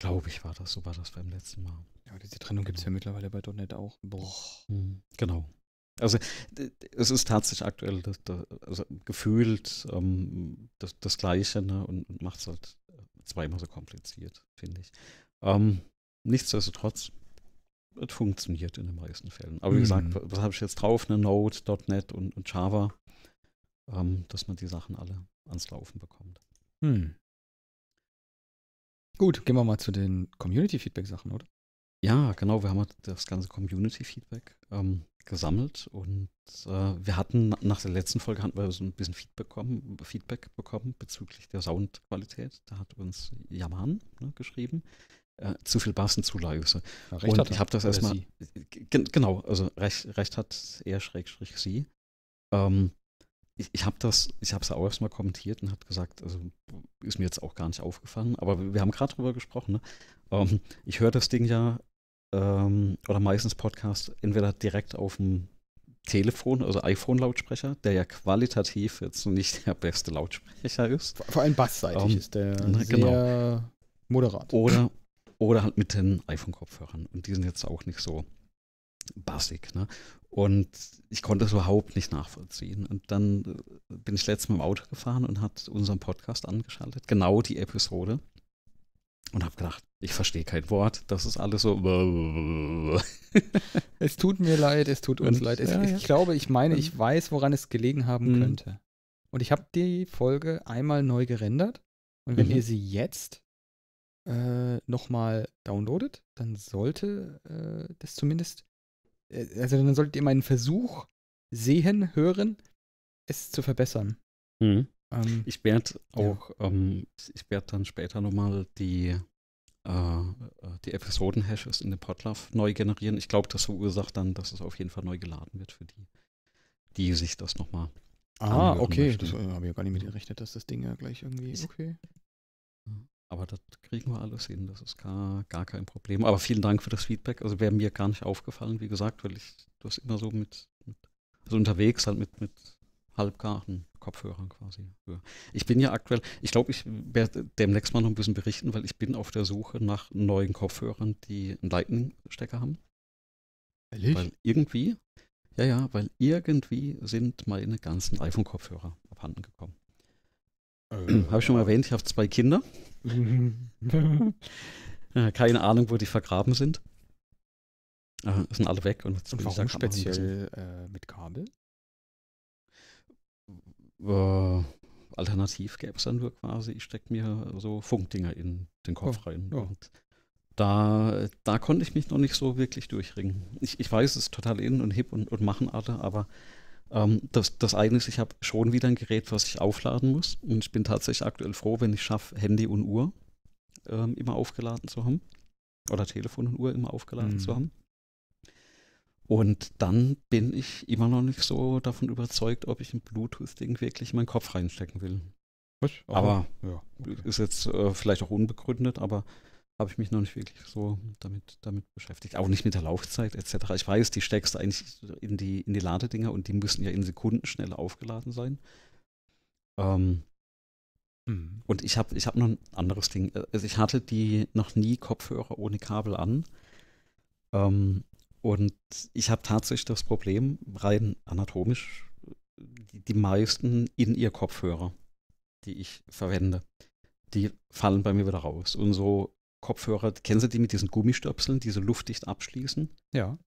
Glaube ich, war das so, war das beim letzten Mal. Ja, diese Trennung genau. gibt es ja mittlerweile bei .NET auch. Boah. Mhm. Genau. Also es ist tatsächlich aktuell das, das, also gefühlt ähm, das, das, Gleiche ne? und, macht es halt äh, zweimal so kompliziert, finde ich. Ähm, nichtsdestotrotz, es funktioniert in den meisten Fällen. Aber wie mhm. gesagt, was habe ich jetzt drauf? Eine Node.NET und, und Java, ähm, dass man die Sachen alle ans Laufen bekommt. Mhm. Gut, gehen wir mal zu den Community-Feedback-Sachen, oder? Ja, genau, wir haben halt das ganze Community-Feedback ähm, gesammelt und äh, wir hatten nach der letzten Folge hatten wir so ein bisschen Feedback bekommen, Feedback bekommen bezüglich der Soundqualität. Da hat uns Yaman ne, geschrieben. Äh, zu viel Bass und zu leise. Ja, recht und hat ich habe das erstmal. Genau, also recht, recht hat er Schrägstrich sie. Ähm, ich, ich habe das, ich habe es auch erstmal kommentiert und hat gesagt, also ist mir jetzt auch gar nicht aufgefallen, aber wir haben gerade drüber gesprochen. Ne? Ähm, ich höre das Ding ja ähm, oder meistens Podcasts entweder direkt auf dem Telefon, also iPhone-Lautsprecher, der ja qualitativ jetzt nicht der beste Lautsprecher ist. Vor allem bassseitig ähm, ist der na, ne, sehr genau. moderat. Oder, oder halt mit den iPhone-Kopfhörern. Und die sind jetzt auch nicht so bassig. Ne? Und ich konnte es überhaupt nicht nachvollziehen. Und dann äh, bin ich letztens mit dem Auto gefahren und hat unseren Podcast angeschaltet. Genau die Episode und habe gedacht, ich verstehe kein Wort. Das ist alles so. es tut mir leid, es tut uns und, leid. Es, ja, ja. Ich glaube, ich meine, ich weiß, woran es gelegen haben mhm. könnte. Und ich habe die Folge einmal neu gerendert. Und wenn mhm. ihr sie jetzt äh, nochmal downloadet, dann sollte äh, das zumindest, äh, also dann solltet ihr meinen Versuch sehen, hören, es zu verbessern. Mhm. Ähm, ich werde auch, ja. ähm, ich werde dann später nochmal die, äh, äh, die Episoden-Hashes in dem Podlove neu generieren. Ich glaube, das verursacht dann, dass es auf jeden Fall neu geladen wird für die, die sich das nochmal. Ah, okay. Möchten. Das äh, habe ich ja gar nicht mit gerechnet, dass das Ding ja gleich irgendwie. Okay. Aber das kriegen wir alles hin, das ist gar, gar kein Problem. Aber vielen Dank für das Feedback. Also wäre mir gar nicht aufgefallen, wie gesagt, weil ich das immer so mit, mit also unterwegs halt mit, mit Halbgarten. Kopfhörer quasi. Ich bin ja aktuell, ich glaube, ich werde demnächst mal noch ein bisschen berichten, weil ich bin auf der Suche nach neuen Kopfhörern, die einen Lightning-Stecker haben. Ehrlich? Weil irgendwie, ja, ja, weil irgendwie sind meine ganzen iPhone-Kopfhörer abhanden gekommen. Äh, habe ich schon mal erwähnt, ich habe zwei Kinder. Äh, keine Ahnung, wo die vergraben sind. Äh, sind alle weg. Und, und warum speziell äh, mit Kabel? Äh, alternativ gäbe es dann nur quasi, ich stecke mir so Funkdinger in den Kopf oh, rein. Oh. da, da konnte ich mich noch nicht so wirklich durchringen. Ich, ich weiß, es ist total innen und hip und, und machen alle, aber ähm, das, das eigene ist, ich habe schon wieder ein Gerät, was ich aufladen muss. Und ich bin tatsächlich aktuell froh, wenn ich schaffe, Handy und Uhr ähm, immer aufgeladen zu haben. Oder Telefon und Uhr immer aufgeladen mhm. zu haben. Und dann bin ich immer noch nicht so davon überzeugt, ob ich ein Bluetooth-Ding wirklich in meinen Kopf reinstecken will. Was? Aber, ja, äh, okay. ist jetzt äh, vielleicht auch unbegründet, aber habe ich mich noch nicht wirklich so damit, damit beschäftigt. Auch nicht mit der Laufzeit etc. Ich weiß, die steckst du eigentlich in die, in die Ladedinger und die müssen ja in Sekunden schnell aufgeladen sein. Ähm, mhm. Und ich habe ich hab noch ein anderes Ding. Äh, also ich hatte die noch nie Kopfhörer ohne Kabel an. Ähm, und ich habe tatsächlich das Problem, rein anatomisch, die, die meisten in ear Kopfhörer, die ich verwende, die fallen bei mir wieder raus. Und so Kopfhörer, kennen Sie die mit diesen Gummistöpseln, die so luftdicht abschließen? Ja.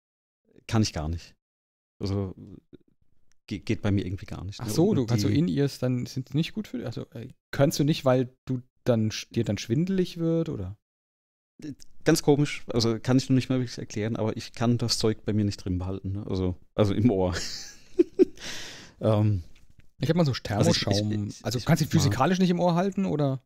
Kann ich gar nicht. Also geht, geht bei mir irgendwie gar nicht. Ach ne? so, du kannst so in ears dann sind nicht gut für dich. Also äh, kannst du nicht, weil du dann dir dann schwindelig wird oder? ganz komisch, also kann ich noch nicht mehr wirklich erklären, aber ich kann das Zeug bei mir nicht drin behalten, ne? also, also im Ohr. ähm, ich habe mal so Thermoschaum. Also, ich, ich, ich, also kannst du physikalisch nicht im Ohr halten oder?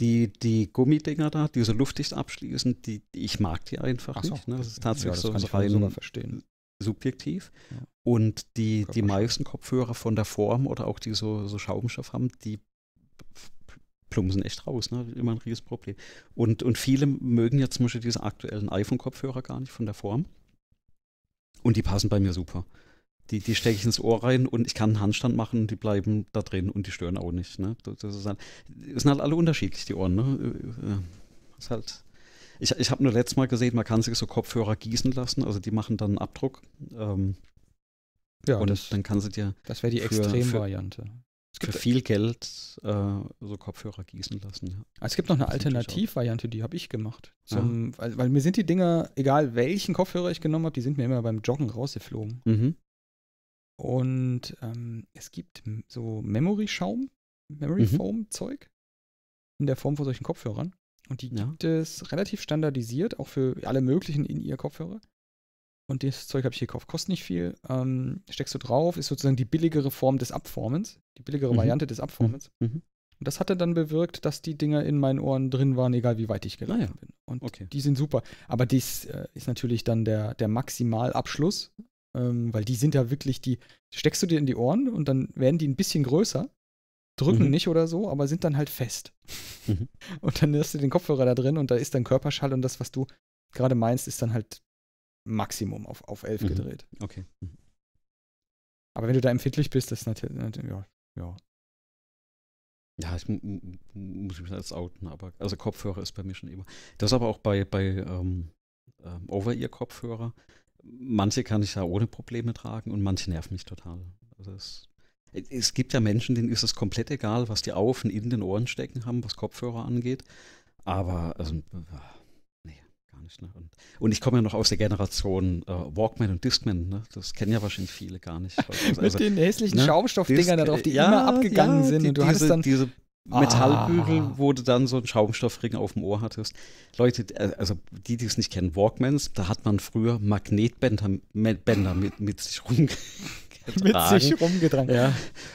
Die, die Gummidinger da, die so luftdicht abschließen, die, ich mag die einfach so. nicht. Ne? Das ist tatsächlich ja, das so kann so ich rein verstehen. subjektiv. Ja. Und die, die meisten Kopfhörer von der Form oder auch die so, so Schaumstoff haben, die plumpsen echt raus, ne? immer ein riesiges Problem. Und, und viele mögen ja zum Beispiel diese aktuellen iPhone-Kopfhörer gar nicht von der Form. Und die passen bei mir super. Die, die stecke ich ins Ohr rein und ich kann einen Handstand machen und die bleiben da drin und die stören auch nicht. Ne? Das, ist halt, das sind halt alle unterschiedlich, die Ohren. Ne? Das äh, ist halt. Ich, ich habe nur letztes Mal gesehen, man kann sich so Kopfhörer gießen lassen, also die machen dann einen Abdruck. Ähm, ja, und das, dann kannst du dir. Das wäre die Extremvariante für viel Geld äh, so Kopfhörer gießen lassen. Ja. Ah, es gibt noch eine Alternativvariante, die habe ich gemacht. Zum, ah. weil, weil, mir sind die Dinger, egal welchen Kopfhörer ich genommen habe, die sind mir immer beim Joggen rausgeflogen. Mhm. Und ähm, es gibt so Memory-Schaum, mhm. Memory-Foam-Zeug mhm. in der Form von solchen Kopfhörern. Und die ja. gibt es relativ standardisiert, auch für alle möglichen in ihr Kopfhörer. Und das Zeug habe ich hier gekauft. Kostet nicht viel. Ähm, steckst du drauf, ist sozusagen die billigere Form des Abformens, die billigere mhm. Variante des Abformens. Mhm. mhm. Und das hatte dann bewirkt, dass die Dinger in meinen Ohren drin waren, egal wie weit ich gelaufen ah, ja. bin. Und okay. die sind super. Aber dies äh, ist natürlich dann der, der Maximalabschluss, ähm, weil die sind ja wirklich, die steckst du dir in die Ohren und dann werden die ein bisschen größer drücken mhm. nicht oder so, aber sind dann halt fest. Mhm. Und dann hast du den Kopfhörer da drin und da ist dann Körperschall und das, was du gerade meinst, ist dann halt Maximum auf, auf 11 mhm. gedreht. Okay. Mhm. Aber wenn du da empfindlich bist, das ist natürlich, ja, ja. Ja, ich muss mich jetzt outen, aber also Kopfhörer ist bei mir schon immer. Das ist aber auch bei, bei ähm, ähm Over-Ear-Kopfhörer. Manche kann ich ja ohne Probleme tragen und manche nerven mich total. Also es, es gibt ja Menschen, denen ist es komplett egal, was die auf und in den Ohren stecken haben, was Kopfhörer angeht. Aber also, äh, Gar nicht, ne? Und, und ich komme ja noch aus der Generation äh, Walkman und Discman, ne? Das kennen ja wahrscheinlich viele gar nicht. Also, Mit den hässlichen ne? Schaumstoffdingern da drauf, die ja, immer abgegangen ja, sind. Die, und du diese, hattest dann diese Metallbügel, ah. wo du dann so einen Schaumstoffring auf dem Ohr hattest. Leute, äh, also die, die es nicht kennen, Walkmans, da hat man früher Magnetbänder mit, mit sich rumgetragen. mit sich rumgetragen. Ja.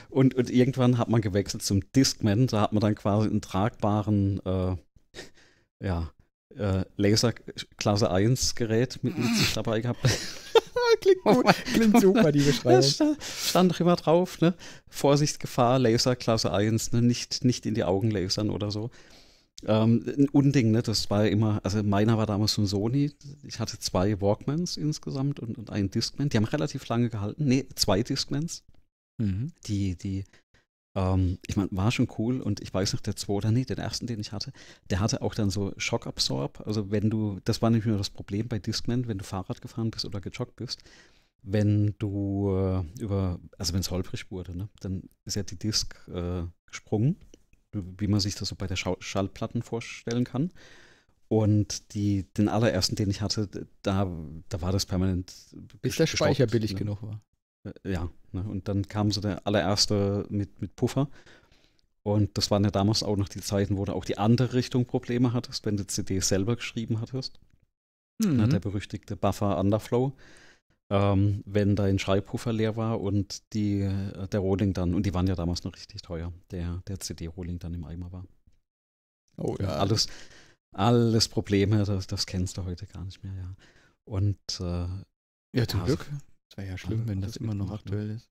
Und, und irgendwann hat man gewechselt zum Discman, da hat man dann quasi einen tragbaren, äh, ja, äh, Laser Klasse 1 Gerät mit, mit sich dabei gehabt. Klingt gut, oh klingt super, die Beschreibung. Stand, stand doch immer drauf, ne? Vorsicht, Gefahr, Laser Klasse 1, ne? nicht, nicht in die Augen lasern oder so. Ähm, ein Unding, ne? Das war ja immer, also meiner war damals ein Sony. Ich hatte zwei Walkmans insgesamt und, und einen Discman. Die haben relativ lange gehalten. Ne, zwei Discmans. Mhm. Die, die ähm, ich meine, war schon cool und ich weiß noch, der zweite, nee, den ersten, den ich hatte, der hatte auch dann so Schockabsorb. Also wenn du, das war nämlich nur das Problem bei Discman, wenn du Fahrrad gefahren bist oder gejoggt bist, wenn du äh, über, also wenn es holprig wurde, ne, dann ist ja die Disc äh, gesprungen, wie man sich das so bei der Schall Schallplatten vorstellen kann. Und die, den allerersten, den ich hatte, da, da war das permanent. Bis der Speicher billig ne? genug war. Äh, ja, ne? und dann kam so der allererste mit, mit Puffer. Und das waren ja damals auch noch die Zeiten, wo du auch die andere Richtung Probleme hattest, wenn du CD selber geschrieben hattest. Ne, mhm. Ne, der berüchtigte Buffer Underflow. Ähm, wenn dein Schreibpuffer leer war und die, äh, der Rolling dann, und die waren ja damals noch richtig teuer, der, der CD-Rolling dann im Eimer war. Oh ja. Alles, alles Probleme, das, das kennst du heute gar nicht mehr, ja. Und äh, ja, zum also, Glück. Das wäre ja schlimm, wenn das, das immer noch ne? aktuell ist.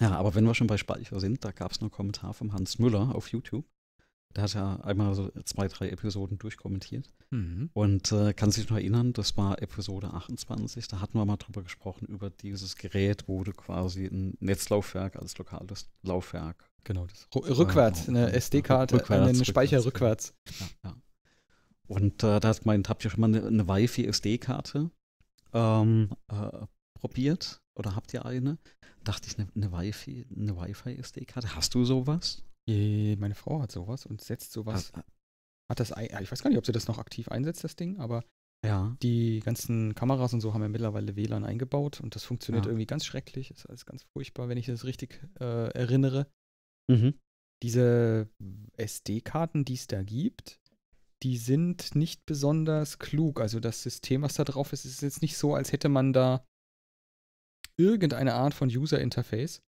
Ja, aber wenn wir schon bei Speicher sind, da gab es noch einen Kommentar vom Hans Müller auf YouTube. Der hat ja einmal so zwei, drei Episoden durchkommentiert. Mhm. Und äh, kann sich noch erinnern, das war Episode 28, da hatten wir mal drüber gesprochen, über dieses Gerät, wo du quasi ein Netzlaufwerk als lokales Laufwerk. Genau, das ah, rückwärts, äh, eine SD-Karte, einen Speicher rückwärts. Genau. rückwärts. Ja, ja. Und äh, da hat gemeint, habt ihr schon mal eine, eine fi sd karte ähm, äh, probiert oder habt ihr eine? Dachte ich, eine, eine Wi-Fi, sd karte Hast du sowas? Äh, meine Frau hat sowas und setzt sowas. Hat, ah, ah. hat das, ich weiß gar nicht, ob sie das noch aktiv einsetzt, das Ding, aber ja. die ganzen Kameras und so haben ja mittlerweile WLAN eingebaut und das funktioniert ja. irgendwie ganz schrecklich. Ist alles ganz furchtbar, wenn ich das richtig äh, erinnere. Mhm. Diese SD-Karten, die es da gibt, die sind nicht besonders klug. Also das System, was da drauf ist, ist jetzt nicht so, als hätte man da irgendeine Art von User Interface,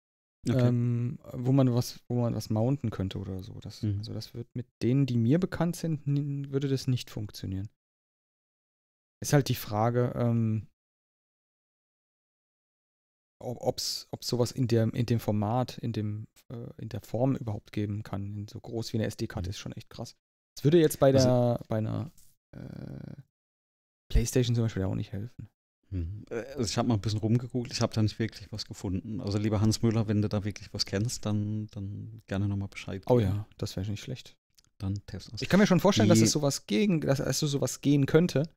okay. ähm, wo man was, wo man was mounten könnte oder so. Das, mhm. Also das wird mit denen, die mir bekannt sind, würde das nicht funktionieren. Ist halt die Frage, ähm, ob es sowas in, der, in dem Format, in, dem, äh, in der Form überhaupt geben kann. So groß wie eine SD-Karte mhm. ist schon echt krass. Das würde jetzt bei, also der, also, bei einer äh, PlayStation zum Beispiel auch nicht helfen. Hm. Also ich habe mal ein bisschen rumgegoogelt, ich habe da nicht wirklich was gefunden. Also lieber Hans Müller, wenn du da wirklich was kennst, dann, dann gerne nochmal Bescheid. Oh geben. Oh ja, das wäre nicht schlecht. Dann test Ich kann mir schon vorstellen, die dass es sowas gegen, dass also sowas gehen könnte.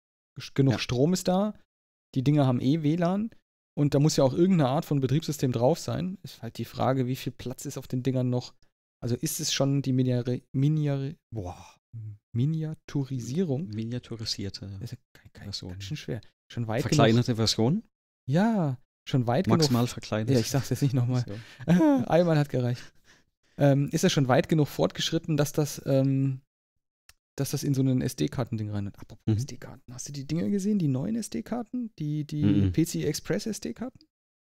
Genug ja. Strom ist da, die Dinger haben eh WLAN und da muss ja auch irgendeine Art von Betriebssystem drauf sein. Ist halt die Frage, wie viel Platz ist auf den Dingern noch. Also ist es schon die Miniare, Miniare boah, Miniaturisierung. Miniaturisierte. Das ist ja ganz, ganz schön schwer. Schon weit Verkleinerte genug. Version? Ja, schon weit Maximal genug. verkleinert. Ja, ich sag's jetzt nicht nochmal. Einmal hat gereicht. Ähm, ist ja schon weit genug fortgeschritten, dass das, ähm, dass das in so ein SD-Karten-Ding rein Apropos mhm. SD-Karten, hast du die Dinger gesehen, die neuen SD-Karten? Die, die mhm. PC Express SD-Karten?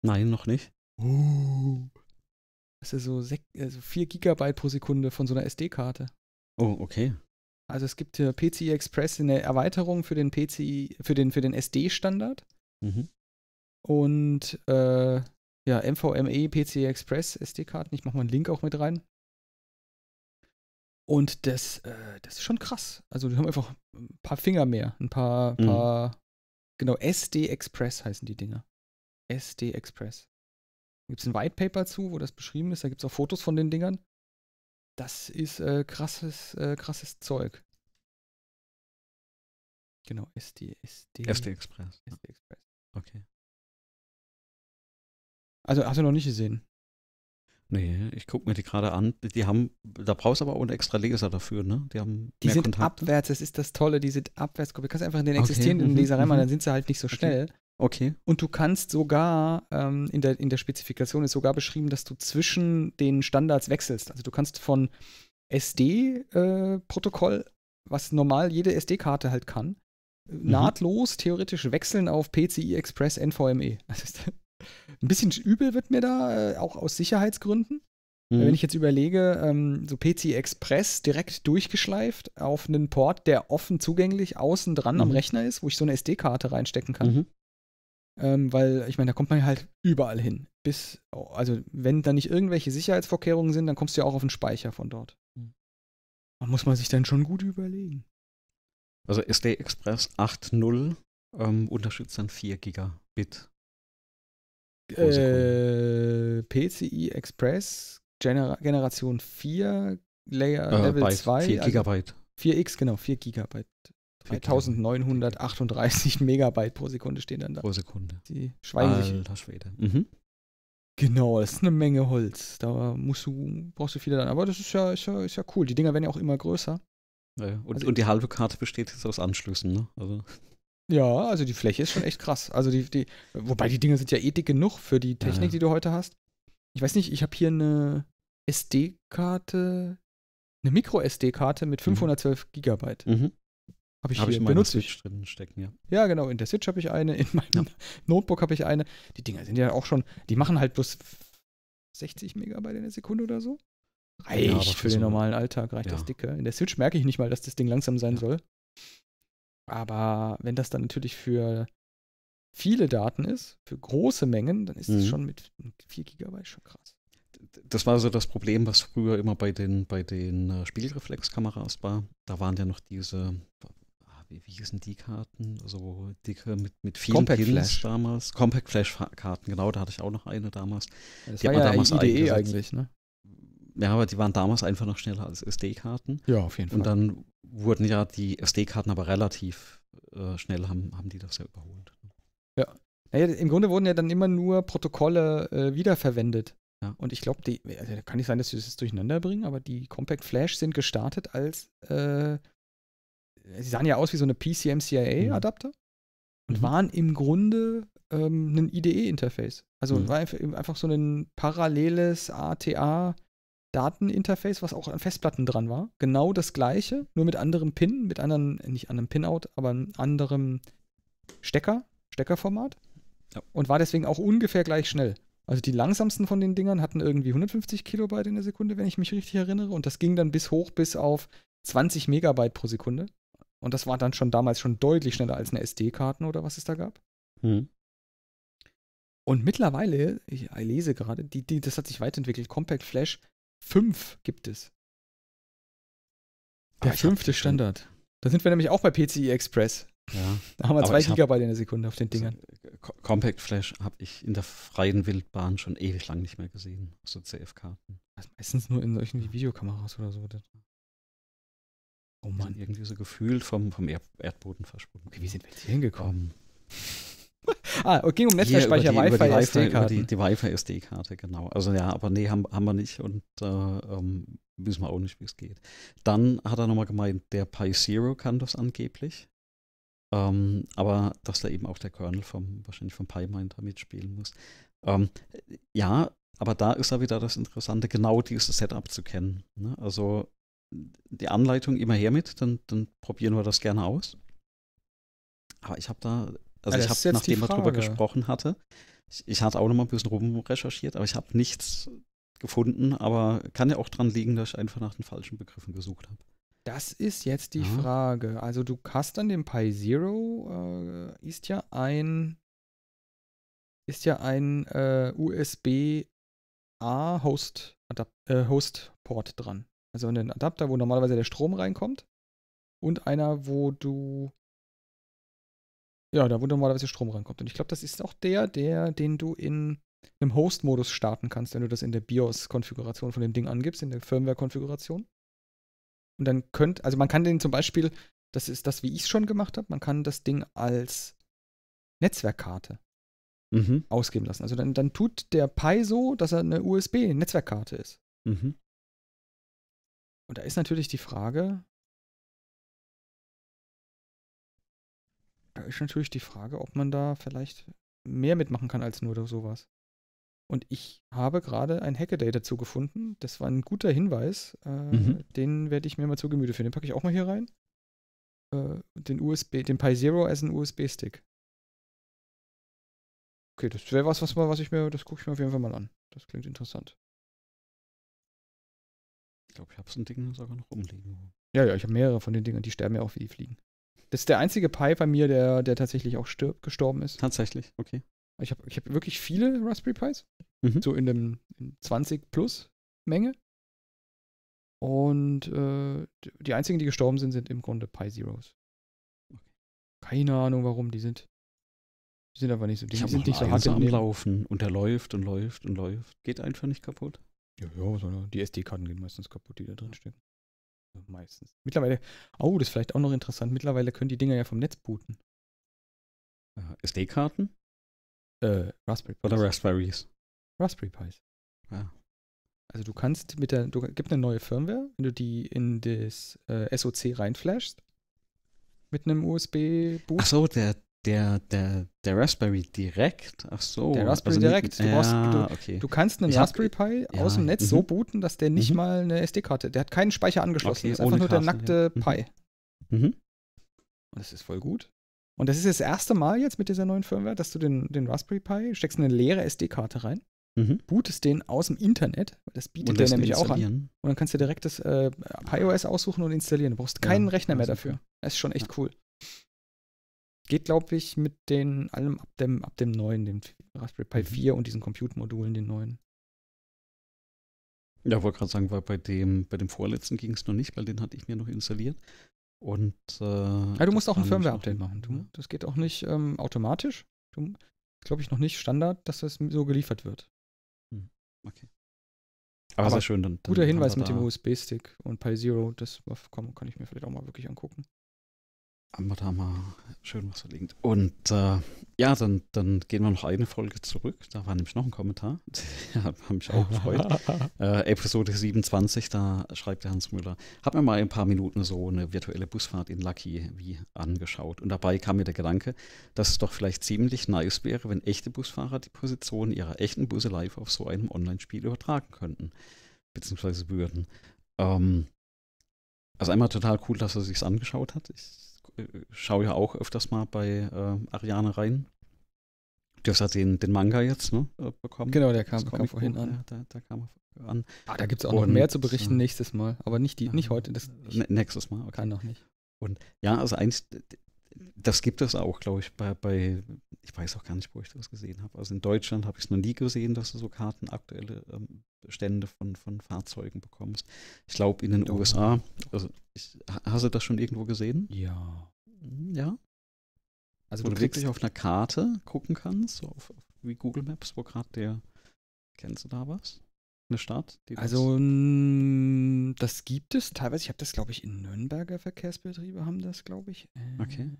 Nein, noch nicht. Oh. Das ist ja so 6, also 4 Gigabyte pro Sekunde von so einer SD-Karte. Oh, okay. Also es gibt hier PCI e Express eine Erweiterung für den PCI, e, für den, für den SD-Standard. Mhm. Und äh, ja, MVME, PCI e Express SD-Karten. Ich mache mal einen Link auch mit rein. Und das, äh, das ist schon krass. Also die haben einfach ein paar Finger mehr, ein paar, mhm. paar genau, SD Express heißen die Dinger. SD Express. Da gibt es ein White Paper zu, wo das beschrieben ist. Da gibt es auch Fotos von den Dingern. Das ist äh, krasses, äh, krasses Zeug. Genau, SD, SD. SD Express. SD Express. Okay. Also hast du noch nicht gesehen? Nee, ich gucke mir die gerade an. Die haben, da brauchst du aber auch einen extra Leser dafür, ne? Die haben Die sind Kontakte. Ne? abwärts, das ist das Tolle, die sind abwärts. Du kannst einfach in den existierenden okay. Mhm, Leser reinmachen, dann sind sie halt nicht so schnell. Okay. Okay. Und du kannst sogar, ähm, in, der, in der Spezifikation ist sogar beschrieben, dass du zwischen den Standards wechselst. Also du kannst von SD-Protokoll, äh, was normal jede SD-Karte halt kann, äh, mhm. nahtlos theoretisch wechseln auf PCI Express NVMe. Also ist ein bisschen übel wird mir da, äh, auch aus Sicherheitsgründen. Mhm. Wenn ich jetzt überlege, ähm, so PCI Express direkt durchgeschleift auf einen Port, der offen zugänglich außen dran mhm. am Rechner ist, wo ich so eine SD-Karte reinstecken kann. Mhm ähm, weil ich meine, da kommt man halt überall hin. Bis, also wenn da nicht irgendwelche Sicherheitsvorkehrungen sind, dann kommst du ja auch auf den Speicher von dort. Hm. Da muss man sich dann schon gut überlegen. Also SD Express 8.0 ähm, unterstützt dann 4 Gigabit. Äh, PCI Express Gener Generation 4 Layer äh, Level 2. 4 also Gigabyte. Also 4x, genau, 4 Gigabyte 3938 Megabyte pro Sekunde stehen dann da. Pro Sekunde. Die schweigen Alter, sich. Schwede. Mhm. Genau, das ist eine Menge Holz. Da musst du, brauchst du viele dann. Aber das ist ja, ist ja, ist ja cool. Die Dinger werden ja auch immer größer. Ja, und, also, und, die halbe Karte besteht jetzt aus Anschlüssen, ne? Also. Ja, also die Fläche ist schon echt krass. Also die, die, wobei die Dinger sind ja eh dick genug für die Technik, ja, ja. die du heute hast. Ich weiß nicht, ich habe hier eine SD-Karte, eine Micro-SD-Karte mit 512 mhm. Gigabyte. Mhm. Habe ich, hab ich hier, benutze Switch drin stecken, ja. Ja, genau. In der Switch habe ich eine, in meinem ja. Notebook habe ich eine. Die Dinger sind ja auch schon, die machen halt bloß 60 Megabyte in der Sekunde oder so. Reicht ja, für, den so normalen Alltag, reicht ja. das dicke. In der Switch merke ich nicht mal, dass das Ding langsam sein soll. Aber wenn das dann natürlich für viele Daten ist, für große Mengen, dann ist es mhm. schon mit 4 Gigabyte schon krass. Das war so das Problem, was früher immer bei den, bei den äh, Spiegelreflexkameras war. Da waren ja noch diese, wie, hießen die Karten? So also, dicke mit, mit vielen Compact Pins Flash. damals. Compact Flash-Karten, genau, da hatte ich auch noch eine damals. Ja, das die war ja damals IDE eigentlich, ne? Ja, aber die waren damals einfach noch schneller als SD-Karten. Ja, auf jeden Fall. Und dann wurden ja die SD-Karten aber relativ äh, schnell, haben, haben die das ja überholt. Ja. Naja, im Grunde wurden ja dann immer nur Protokolle äh, wiederverwendet. Ja. Und ich glaube, also, kann nicht sein, dass sie das durcheinander bringen, aber die Compact Flash sind gestartet als äh, sie sahen ja aus wie so eine pcmcia cia adapter und mhm. waren im Grunde ähm, ein IDE-Interface. Also mhm. war einfach, einfach so ein paralleles ATA- Dateninterface, was auch an Festplatten dran war. Genau das gleiche, nur mit anderem Pin, mit anderen, nicht anderem Pinout, aber anderem Stecker, Steckerformat. Ja. Und war deswegen auch ungefähr gleich schnell. Also die langsamsten von den Dingern hatten irgendwie 150 Kilobyte in der Sekunde, wenn ich mich richtig erinnere. Und das ging dann bis hoch bis auf 20 Megabyte pro Sekunde. Und das war dann schon damals schon deutlich schneller als eine SD-Karten oder was es da gab. Hm. Und mittlerweile, ich lese gerade, die, die, das hat sich weiterentwickelt. Compact Flash 5 gibt es. Der fünfte Standard. Da sind wir nämlich auch bei PCI e Express. Ja. Da haben wir zwei Gigabyte in der Sekunde auf den also, Dingern. Äh, Compact Flash habe ich in der freien Wildbahn schon ewig lang nicht mehr gesehen. So CF-Karten. Meistens nur in solchen Videokameras oder so. Oh Mann. irgendwie so gefühlt vom, vom Erd Erdboden verschwunden. Okay, wie sind wir jetzt hier hingekommen? Um, ähm. ah, okay, um Netzwerkspeicher, Wi-Fi-SD-Karte. Die, Wi-Fi-SD-Karte, genau. Also ja, aber nee, haben, haben wir nicht und äh, ähm, wissen wir auch nicht, wie es geht. Dann hat er nochmal gemeint, der Pi Zero kann das angeblich. Ähm, aber dass da eben auch der Kernel vom, wahrscheinlich vom PyMinder mitspielen muss. Ähm, ja, aber da ist ja wieder das Interessante, genau dieses Setup zu kennen. Ne? Also die Anleitung immer her mit, dann, dann probieren wir das gerne aus. Aber ich habe da, also, also ich habe, nachdem wir drüber gesprochen hatte, ich, ich hatte auch noch mal ein bisschen rumrecherchiert, aber ich habe nichts gefunden, aber kann ja auch dran liegen, dass ich einfach nach den falschen Begriffen gesucht habe. Das ist jetzt die ja. Frage. Also du hast an dem Pi Zero äh, ist ja ein ist ja ein äh, USB A Host äh, Host Port dran. Also einen Adapter, wo normalerweise der Strom reinkommt. Und einer, wo du. Ja, da wo normalerweise Strom reinkommt. Und ich glaube, das ist auch der, der, den du in einem Host-Modus starten kannst, wenn du das in der BIOS-Konfiguration von dem Ding angibst, in der Firmware-Konfiguration. Und dann könnt, also man kann den zum Beispiel, das ist das, wie ich es schon gemacht habe, man kann das Ding als Netzwerkkarte mhm. ausgeben lassen. Also dann, dann tut der Pi so, dass er eine USB-Netzwerkkarte ist. Mhm. Und da ist natürlich die Frage, da ist natürlich die Frage, ob man da vielleicht mehr mitmachen kann als nur sowas. Und ich habe gerade ein Hackaday dazu gefunden. Das war ein guter Hinweis. Äh, mhm. Den werde ich mir mal zu Gemüte führen. Den packe ich auch mal hier rein. Äh, den USB, den Pi Zero als einen USB-Stick. Okay, das wäre was, was, was ich mir, das gucke ich mir auf jeden Fall mal an. Das klingt interessant. Ich glaube, ich habe so ein Ding sogar noch rumliegen. Ja, ja, ich habe mehrere von den Dingen, die sterben ja auch wie die Fliegen. Das ist der einzige Pi bei mir, der, der tatsächlich auch stirb, gestorben ist. Tatsächlich, okay. Ich habe ich hab wirklich viele Raspberry Pis. Mhm. So in dem 20 plus Menge. Und äh, die einzigen, die gestorben sind, sind im Grunde Pi Zeros. Keine Ahnung, warum die sind. Die sind aber nicht so. Die ich sind nicht so hart am Laufen und er läuft und läuft und läuft. Geht einfach nicht kaputt. Ja, ja, ne? die SD-Karten gehen meistens kaputt, die da drin stehen. Meistens. Mittlerweile, oh, das ist vielleicht auch noch interessant. Mittlerweile können die Dinger ja vom Netz booten. Äh, SD-Karten? Äh, Raspberry Pis. Oder Raspberries. Raspberry Pis. Ja. Ah. Also du kannst mit der, du gibt eine neue Firmware, wenn du die in das äh, SOC reinflashst mit einem USB-Boot. Achso, der, der, der, der Raspberry direkt? Ach so. Der Raspberry also direkt. Du, ja, brauchst, du, okay. du kannst einen ich Raspberry hab, Pi ja, aus dem Netz mhm. so booten, dass der nicht mhm. mal eine SD-Karte, der hat keinen Speicher angeschlossen. Okay, das ist einfach nur Karten, der nackte ja. Mhm. Pi. Mhm. Das ist voll gut. Und das ist das erste Mal jetzt mit dieser neuen Firmware, dass du den, den Raspberry Pi steckst eine leere SD-Karte rein, mhm. bootest den aus dem Internet, das bietet der nämlich auch an. Und dann kannst du direkt das äh, iOS aussuchen und installieren. Du brauchst keinen Rechner mehr dafür. Das ist schon echt cool geht, glaube ich, mit den allem ab dem, ab dem neuen, dem Raspberry Pi 4 mhm. und diesen Compute-Modulen, den neuen. Ja, wollte gerade sagen, weil bei dem, bei dem vorletzten ging es noch nicht, weil den hatte ich mir noch installiert. Und äh, ja, ah, du musst auch ein Firmware-Update machen. Du, das geht auch nicht ähm, automatisch. Du, glaube ich, noch nicht Standard, dass das so geliefert wird. Hm, okay. Aber, Aber sehr schön. Dann, dann guter Hinweis mit dem USB-Stick und Pi Zero, das kann, kann ich mir vielleicht auch mal wirklich angucken haben wir da mal schön was verlinkt. Und äh, ja, dann, dann gehen wir noch eine Folge zurück. Da war nämlich noch ein Kommentar. Der hat mich auch gefreut. äh, Episode 27, da schreibt der Hans Müller, hab mir mal ein paar Minuten so eine virtuelle Busfahrt in Lucky wie angeschaut. Und dabei kam mir der Gedanke, dass es doch vielleicht ziemlich nice wäre, wenn echte Busfahrer die Position ihrer echten Busse live auf so einem Online-Spiel übertragen könnten. Beziehungsweise würden. Ähm, also einmal total cool, dass er sich's angeschaut hat. Ich äh, schaue ja auch öfters mal bei äh, Ariane rein. Du hast ja halt den, den Manga jetzt ne, äh, bekommen. Genau, der kam, kam vorhin an. Ja, da, da Ah, da gibt es auch und, noch mehr zu berichten äh, nächstes Mal, aber nicht, die, nicht heute. Das, ich, ne, nächstes Mal, okay. Kann noch nicht. Und ja, also eins das gibt es auch, glaube ich, bei, bei, ich weiß auch gar nicht, wo ich das gesehen habe. Also in Deutschland habe ich es noch nie gesehen, dass du so Karten aktuelle ähm, Bestände von, von Fahrzeugen bekommst. Ich glaube in den Doch. USA, also ich, hast du das schon irgendwo gesehen? Ja. Mhm, ja. Also wo du, du wirklich auf einer Karte gucken kannst, so auf, auf, wie Google Maps, wo gerade der, kennst du da was? eine Stadt? also, das, das gibt es teilweise. Ich habe das, glaube ich, in Nürnberger Verkehrsbetriebe haben das, glaube ich. Äh, okay.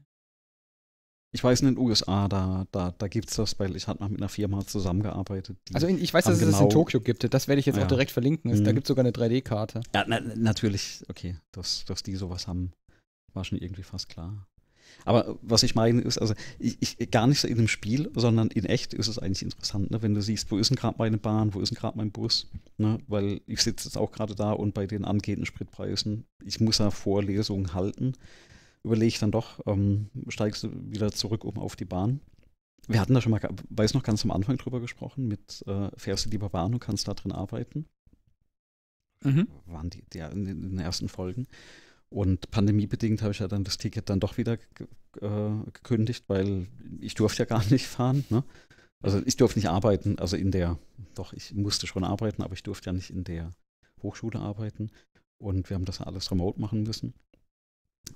Ich weiß, in den USA, da, da, da gibt es das, weil ich hatte mal mit einer Firma zusammengearbeitet. Also in, ich weiß, dass es genau, das in genau Tokio gibt. Das werde ich jetzt ja. auch direkt verlinken. Mhm. Da gibt es sogar eine 3D-Karte. Ja, na, natürlich. Okay, dass, dass die sowas haben, war schon irgendwie fast klar. Aber was ich meine ist, also ich, ich, gar nicht so in einem Spiel, sondern in echt ist es eigentlich interessant, ne? wenn du siehst, wo ist denn gerade meine Bahn, wo ist denn gerade mein Bus, ne? weil ich sitze jetzt auch gerade da und bei den angehenden Spritpreisen, ich muss ja Vorlesungen halten, überlege ich dann doch, ähm, steigst du wieder zurück um auf die Bahn. Wir hatten da schon mal, weiß noch, ganz am Anfang drüber gesprochen, mit äh, fährst du lieber Bahn und kannst da drin arbeiten. Mhm. Waren die, die in den ersten Folgen. Und pandemiebedingt habe ich ja dann das Ticket dann doch wieder äh, gekündigt, weil ich durfte ja gar nicht fahren. Ne? Also ich durfte nicht arbeiten, also in der, doch, ich musste schon arbeiten, aber ich durfte ja nicht in der Hochschule arbeiten. Und wir haben das alles remote machen müssen.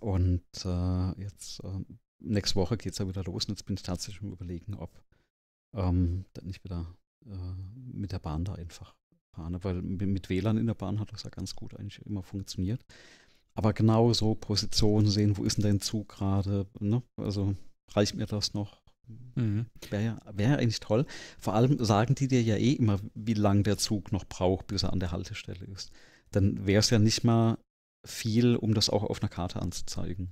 Und äh, jetzt, äh, nächste Woche geht es ja wieder los und jetzt bin ich tatsächlich im Überlegen, ob ähm, dann nicht wieder äh, mit der Bahn da einfach fahre. Weil mit WLAN in der Bahn hat das ja ganz gut eigentlich immer funktioniert. Aber genau so Positionen sehen, wo ist denn dein Zug gerade? Ne? Also reicht mir das noch? Mhm. Wäre ja, wär ja eigentlich toll. Vor allem sagen die dir ja eh immer, wie lang der Zug noch braucht, bis er an der Haltestelle ist. Dann wäre es ja nicht mal viel, um das auch auf einer Karte anzuzeigen.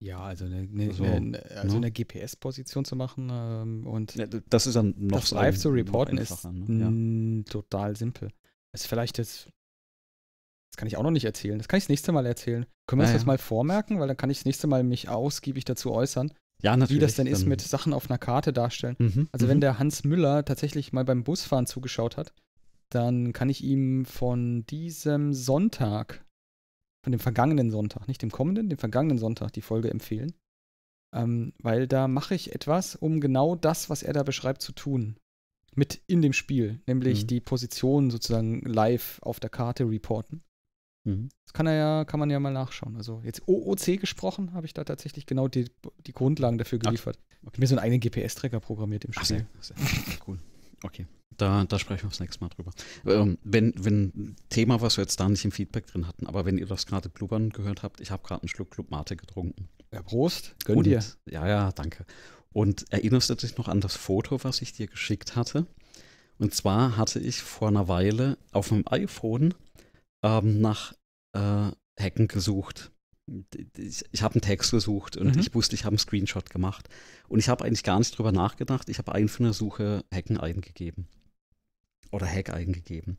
Ja, also eine, eine, so, also, eine, ne? also ne? eine GPS-Position zu machen ähm, und ja, das ist dann noch das live zu reporten ist ne? ja. total simpel. Ist vielleicht jetzt das kann ich auch noch nicht erzählen. Das kann ich das nächste Mal erzählen. Können wir naja. das jetzt mal vormerken, weil dann kann ich das nächste Mal mich ausgiebig dazu äußern. Ja, natürlich. Wie das denn ist mit Sachen auf einer Karte darstellen. Mhm. Also, mhm. wenn der Hans Müller tatsächlich mal beim Busfahren zugeschaut hat, dann kann ich ihm von diesem Sonntag, von dem vergangenen Sonntag, nicht dem kommenden, dem vergangenen Sonntag die Folge empfehlen. Ähm, weil da mache ich etwas, um genau das, was er da beschreibt, zu tun. Mit in dem Spiel, nämlich mhm. die Position sozusagen live auf der Karte reporten. Mhm. Das kann, ja, kann man ja mal nachschauen. Also jetzt OOC gesprochen, habe ich da tatsächlich genau die, die Grundlagen dafür geliefert. Okay. Okay. Ich habe mir so einen eigenen GPS-Tracker programmiert im Spiel. Ach, sehr, cool. Okay. Da, da sprechen wir das nächste Mal drüber. Genau. Ähm, wenn, wenn Thema, was wir jetzt da nicht im Feedback drin hatten, aber wenn ihr das gerade blubbern gehört habt, ich habe gerade einen Schluck Club Mate getrunken. Ja, Prost, gönn Und, dir. Ja, ja, danke. Und erinnerst du dich noch an das Foto, was ich dir geschickt hatte? Und zwar hatte ich vor einer Weile auf meinem iPhone ähm, nach äh, Hacken gesucht. Ich, ich habe einen Text gesucht und mhm. ich wusste, ich habe einen Screenshot gemacht. Und ich habe eigentlich gar nicht drüber nachgedacht. Ich habe einfach in der Suche Hacken eingegeben. Oder Hack eingegeben.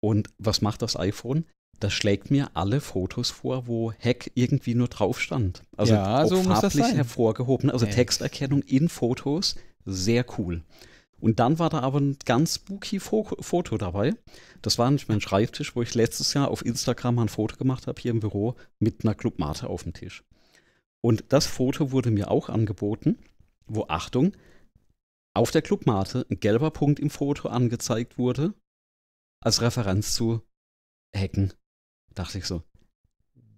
Und was macht das iPhone? Das schlägt mir alle Fotos vor, wo Hack irgendwie nur drauf stand. Also ja, so muss das sein. hervorgehoben. Also Texterkennung in Fotos, sehr cool. Und dann war da aber ein ganz spooky Foto dabei. Das war nicht mein Schreibtisch, wo ich letztes Jahr auf Instagram ein Foto gemacht habe, hier im Büro, mit einer Clubmate auf dem Tisch. Und das Foto wurde mir auch angeboten, wo, Achtung, auf der Clubmate ein gelber Punkt im Foto angezeigt wurde, als Referenz zu Hacken. Dachte ich so,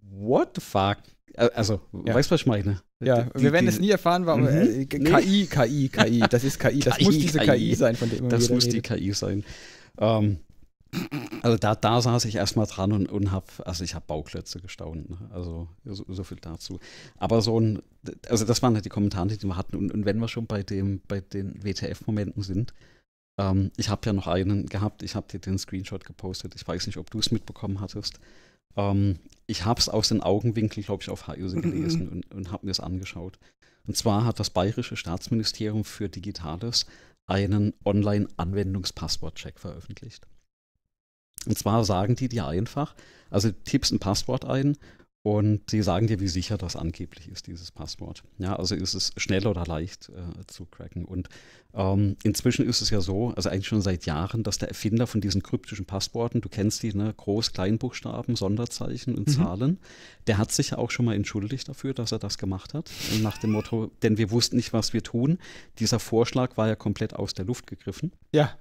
what the fuck? Äh, also, ja. weißt du, was ich meine? Ja, die, wir werden es nie erfahren, warum. Mhm. Äh, KI, KI, KI, das ist KI, das KI, muss diese KI, KI sein, von der immer Das muss redet. die KI sein. Ähm, also da, da saß ich erstmal dran und, und habe, also ich habe Bauklötze gestaunt, ne? also so, so, viel dazu. Aber so ein, also das waren halt die Kommentare, die wir hatten. Und, und wenn wir schon bei dem, bei den WTF-Momenten sind, ähm, ich habe ja noch einen gehabt, ich habe dir den Screenshot gepostet, ich weiß nicht, ob du es mitbekommen hattest. Ähm, ich habe es aus den Augenwinkel, glaube ich, auf Heise mhm, gelesen mhm. und, und habe mir es angeschaut. Und zwar hat das Bayerische Staatsministerium für Digitales einen online anwendungspasswort check veröffentlicht. Und zwar sagen die dir einfach, also tippst ein Passwort ein und sie sagen dir, wie sicher das angeblich ist, dieses Passwort. Ja, also ist es schnell oder leicht äh, zu cracken. Und ähm, inzwischen ist es ja so, also eigentlich schon seit Jahren, dass der Erfinder von diesen kryptischen Passworten, du kennst die, ne, Groß-Kleinbuchstaben, Sonderzeichen und mhm. Zahlen, der hat sich ja auch schon mal entschuldigt dafür, dass er das gemacht hat. Nach dem Motto, denn wir wussten nicht, was wir tun. Dieser Vorschlag war ja komplett aus der Luft gegriffen. Ja.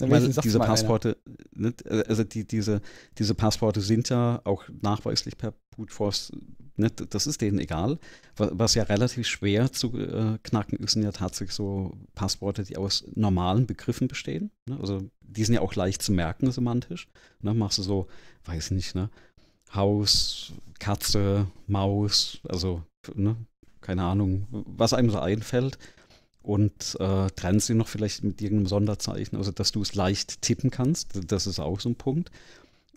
Weil diese Passporte, ne, also die, diese, diese Passporte sind ja auch nachweislich per Brute Force, ne, das ist denen egal. Was ja relativ schwer zu äh, knacken ist, sind ja tatsächlich so Passworte, die aus normalen Begriffen bestehen. Ne? Also die sind ja auch leicht zu merken semantisch. Ne? Machst du so, weiß nicht, ne? Haus, Katze, Maus, also ne? keine Ahnung, was einem so einfällt und äh, trennst sie noch vielleicht mit irgendeinem Sonderzeichen, also dass du es leicht tippen kannst. Das ist auch so ein Punkt.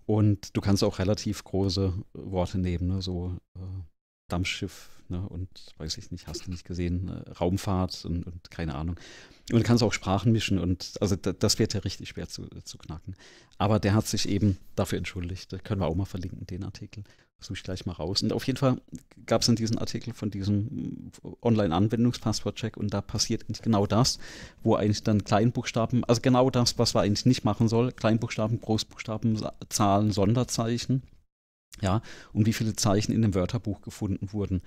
Und du kannst auch relativ große Worte nehmen, ne? so äh, Dampfschiff ne, und weiß ich nicht, hast du nicht gesehen, äh, Raumfahrt und, und, keine Ahnung. Und kannst auch Sprachen mischen und also da, das wird ja richtig schwer zu, zu knacken. Aber der hat sich eben dafür entschuldigt. Da können wir auch mal verlinken, den Artikel. Suche ich gleich mal raus. Und auf jeden Fall gab es in diesem Artikel von diesem Online-Anwendungspasswort-Check und da passiert genau das, wo eigentlich dann Kleinbuchstaben, also genau das, was wir eigentlich nicht machen soll, Kleinbuchstaben, Großbuchstaben, Zahlen, Sonderzeichen ja, und wie viele Zeichen in dem Wörterbuch gefunden wurden.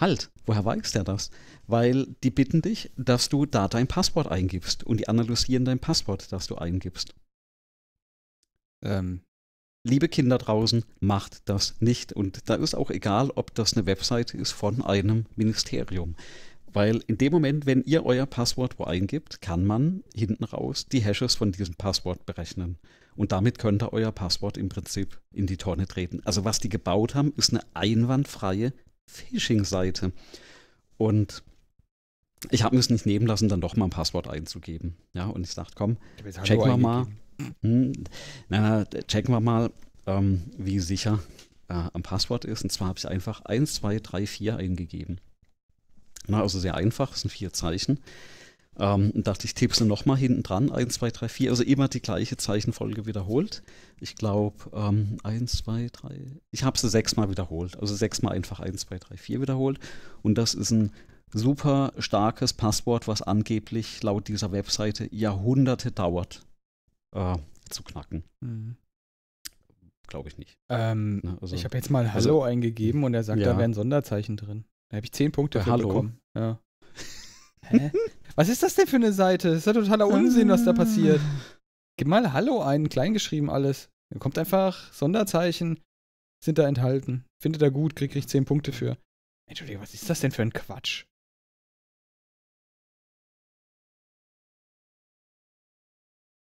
Halt, woher weiß der das? Weil die bitten dich, dass du da dein Passwort eingibst und die analysieren dein Passwort, das du eingibst. Ähm, liebe Kinder draußen, macht das nicht. Und da ist auch egal, ob das eine Webseite ist von einem Ministerium. Weil in dem Moment, wenn ihr euer Passwort wo eingibt, kann man hinten raus die Hashes von diesem Passwort berechnen. Und damit könnt ihr euer Passwort im Prinzip in die Tonne treten. Also was die gebaut haben, ist eine einwandfreie Phishing-Seite. Und ich habe mir es nicht nehmen lassen, dann doch mal ein Passwort einzugeben. Ja, und ich dachte, komm, checken wir mal. Hm, na, checken wir mal, ähm, wie sicher äh, am Passwort ist. Und zwar habe ich einfach 1, 2, 3, 4 eingegeben. Na, also sehr einfach, es sind vier Zeichen. Ähm, und dachte ich, tipp's nochmal hinten dran, 1, 2, 3, 4, also immer die gleiche Zeichenfolge wiederholt. Ich glaube, ähm, 1, 2, 3, ich habe sie sechsmal wiederholt, also sechsmal einfach 1, 2, 3, 4 wiederholt. Und das ist ein super starkes Passwort, was angeblich laut dieser Webseite Jahrhunderte dauert äh, zu knacken. Mhm. Glaube ich nicht. Ähm, Na, ne, also, ich habe jetzt mal also Hallo also, eingegeben und er sagt, ja. da wären Sonderzeichen drin. Da habe ich zehn Punkte für Hallo. bekommen. Ja. Hä? Was ist das denn für eine Seite? Das ist ja totaler Unsinn, was da passiert. Gib mal Hallo ein, kleingeschrieben alles. Da kommt einfach Sonderzeichen, sind da enthalten. Findet er gut, krieg ich 10 Punkte für. Entschuldigung, was ist das denn für ein Quatsch?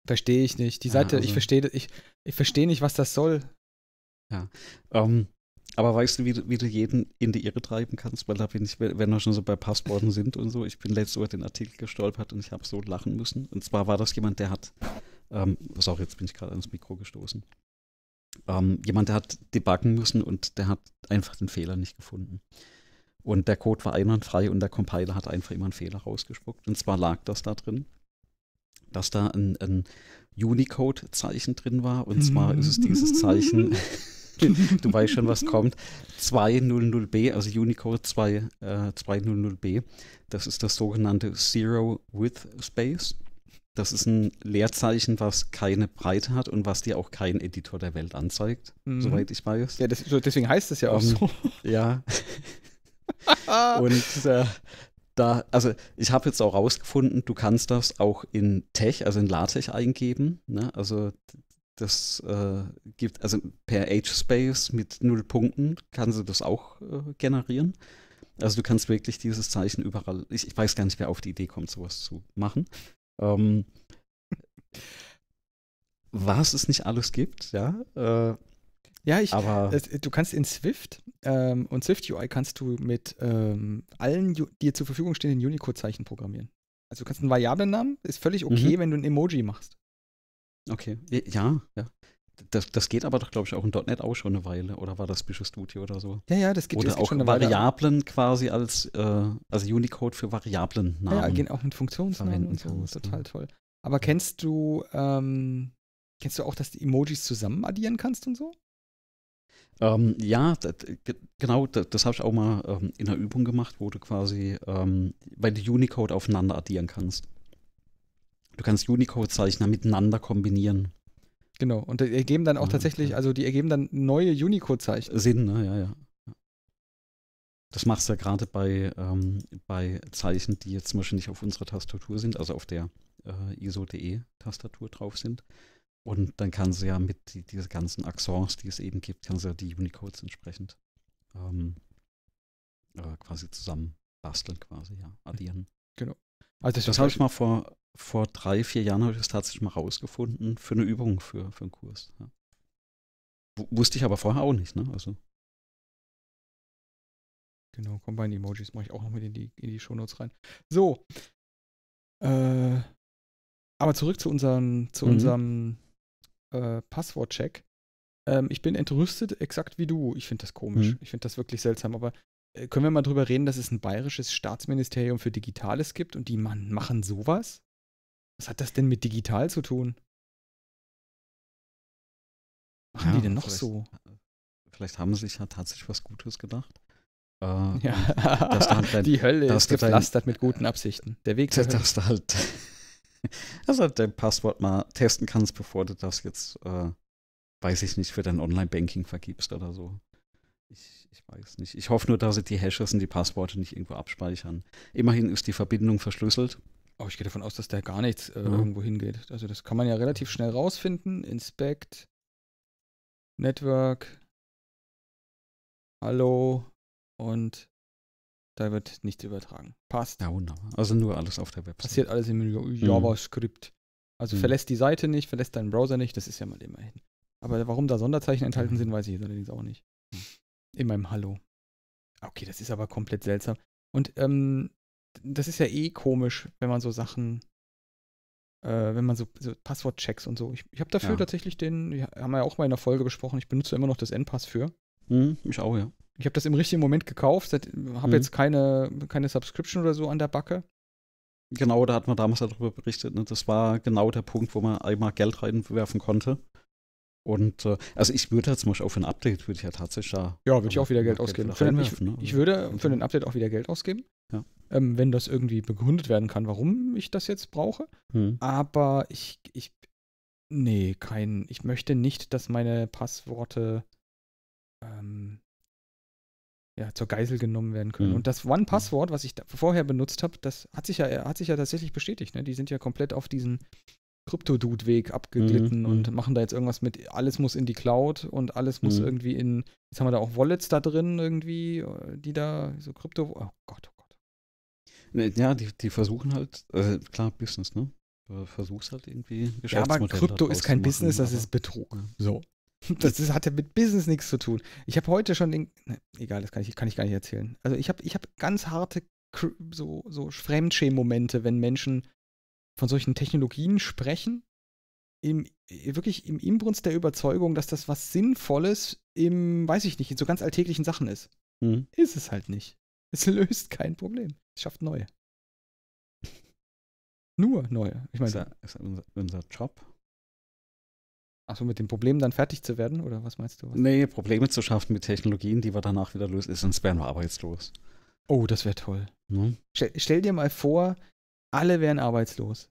Verstehe ich nicht. Die Seite, ja, also. ich verstehe ich, ich versteh nicht, was das soll. Ja. Ähm, aber weißt du, wie, wie du jeden in die Irre treiben kannst? Weil da bin ich, wenn wir schon so bei Passworten sind und so, ich bin letztes über den Artikel gestolpert und ich habe so lachen müssen. Und zwar war das jemand, der hat, ähm, was auch jetzt bin ich gerade ans Mikro gestoßen. Ähm, jemand, der hat debuggen müssen und der hat einfach den Fehler nicht gefunden. Und der Code war einwandfrei und der Compiler hat einfach immer einen Fehler rausgespuckt. Und zwar lag das da drin, dass da ein, ein Unicode-Zeichen drin war. Und zwar ist es dieses Zeichen. du weißt schon, was kommt. 200b, also Unicode 2, äh, 200b. Das ist das sogenannte Zero Width Space. Das ist ein Leerzeichen, was keine Breite hat und was dir auch kein Editor der Welt anzeigt, mhm. soweit ich weiß. Ja, das, deswegen heißt es ja auch um, ähm, so. Ja. und äh, da, also ich habe jetzt auch rausgefunden, du kannst das auch in Tech, also in LaTeX eingeben. Ne? Also das äh, gibt, also per H-Space mit null Punkten kann sie das auch äh, generieren. Also du kannst wirklich dieses Zeichen überall. Ich, ich, weiß gar nicht, wer auf die Idee kommt, sowas zu machen. Ähm, was es nicht alles gibt, ja. Äh, ja, ich, aber du kannst in Swift ähm, und Swift UI kannst du mit ähm, allen dir zur Verfügung stehenden Unicode-Zeichen programmieren. Also du kannst einen Variablen-Namen, ist völlig okay, mhm. wenn du ein Emoji machst. Okay, ja, ja. Das, das geht aber doch, glaube ich, auch in .NET auch schon eine Weile. Oder war das Visual Studio oder so? Ja, ja, das geht, oder das geht auch schon eine Weile. Variablen quasi als, äh, also Unicode für Variablen Namen. Ja, gehen auch mit Funktionsnamen und so. Sowas, total ja. toll. Aber kennst du, ähm, kennst du auch, dass du Emojis zusammen addieren kannst und so? Ähm, ja, genau, das, genau, das, das habe ich auch mal ähm, in einer Übung gemacht, wo du quasi, ähm, weil du Unicode aufeinander addieren kannst. Du kannst Unicode-Zeichner miteinander kombinieren. Genau, und die ergeben dann auch ja, ah, tatsächlich, okay. also die ergeben dann neue Unicode-Zeichen. Sinn, ne? Ja, ja. Das machst du ja gerade bei, ähm, bei Zeichen, die jetzt zum Beispiel nicht auf unserer Tastatur sind, also auf der äh, ISO.de-Tastatur drauf sind. Und dann kann sie ja mit die, diese ganzen Accents, die es eben gibt, kann sie ja die Unicodes entsprechend ähm, äh, quasi zusammen basteln, quasi, ja, addieren. Genau. Also das, das habe ich mal vor, vor drei, vier Jahren habe ich das tatsächlich mal rausgefunden für eine Übung, für, für einen Kurs. Ja. Wusste ich aber vorher auch nicht, ne? Also. Genau, Combine-Emojis mache ich auch noch mit in die, in die Shownotes rein. So. Äh, aber zurück zu, unseren, zu mhm. unserem äh, Passwort-Check. Ähm, ich bin entrüstet, exakt wie du. Ich finde das komisch. Mhm. Ich finde das wirklich seltsam. Aber äh, können wir mal drüber reden, dass es ein bayerisches Staatsministerium für Digitales gibt und die Mann machen sowas? Was hat das denn mit digital zu tun? Machen ja, die denn noch so? Äh, vielleicht haben sie sich ja tatsächlich was Gutes gedacht. Äh, ja. dass halt dein, die Hölle ist gepflastert dein, mit guten Absichten. Der Weg zur Dass du halt, dass du halt dein Passwort mal testen kannst, bevor du das jetzt, äh, weiß ich nicht, für dein Online-Banking vergibst oder so. Ich, ich weiß nicht. Ich hoffe nur, dass sie die Hashes und die Passworte nicht irgendwo abspeichern. Immerhin ist die Verbindung verschlüsselt. Aber ich gehe davon aus, dass da gar nichts äh, ja. irgendwo hingeht. Also das kann man ja relativ schnell rausfinden. Inspect, Network, Hallo und da wird nichts übertragen. Passt. Ja, wunderbar. Also nur alles auf der Website. Passiert alles im mhm. JavaScript. Mhm. Also mhm. verlässt die Seite nicht, verlässt deinen Browser nicht, das ist ja mal immerhin. Aber warum da Sonderzeichen enthalten mhm. sind, weiß ich allerdings auch nicht in meinem Hallo. Ah, okay, das ist aber komplett seltsam. Und ähm, das ist ja eh komisch, wenn man so Sachen, äh, wenn man so, so Passwortchecks und so. Ich, ich habe dafür ja. tatsächlich den, haben wir ja auch mal in der Folge besprochen, ich benutze immer noch das Endpass für. Hm, ich auch, ja. Ich habe das im richtigen Moment gekauft, habe hm. jetzt keine, keine Subscription oder so an der Backe. Genau, da hat man damals darüber berichtet. Ne? Das war genau der Punkt, wo man einmal Geld reinwerfen konnte. Und äh, also ich würde zum Beispiel auch für ein Update würde ich ja tatsächlich da. Ja, würde ich auch wieder Geld ausgeben. Wieder ich, ne? ich, würde also für ein Update auch wieder Geld ausgeben. Ja. Ähm, wenn das irgendwie begründet werden kann, warum ich das jetzt brauche. Hm. Aber ich, ich. Nee, kein. Ich möchte nicht, dass meine Passworte ähm, ja, zur Geisel genommen werden können. Hm. Und das One-Passwort, hm. was ich vorher benutzt habe, das hat sich ja, hat sich ja tatsächlich bestätigt. Ne? Die sind ja komplett auf diesen Krypto-Dude-Weg abgeglitten mhm, und mhm. machen da jetzt irgendwas mit, alles muss in die Cloud und alles muss mhm. irgendwie in, jetzt haben wir da auch Wallets da drin irgendwie, äh, die da so Krypto, oh Gott, oh Gott. Ne, ja, die, die versuchen halt, äh, klar, Business, ne? Versuchst halt irgendwie Geschäftsmodell. Ja, aber Krypto ist kein machen, Business, das ist Betrug. So. Das ist, hat ja mit Business nichts zu tun. Ich habe heute schon den, ne, egal, das kann ich, kann ich gar nicht erzählen. Also ich habe ich hab ganz harte so, so Fremdschämen-Momente, wenn Menschen von solchen Technologien sprechen, im, äh, wirklich im Inbrunst der Überzeugung, dass das was Sinnvolles im, weiß ich nicht, in so ganz alltäglichen Sachen ist. Mhm. Ist es halt nicht. Es löst kein Problem. Es schafft neue. Nur neue. Ich meine, ist, er, ist unser, unser Job. Achso, mit dem Problem dann fertig zu werden, oder was meinst du? Was? Nee, Probleme zu schaffen mit Technologien, die wir danach wieder lösen, sonst wären wir arbeitslos. Oh, das wäre toll. Mhm. Stell, stell, dir mal vor, alle wären arbeitslos,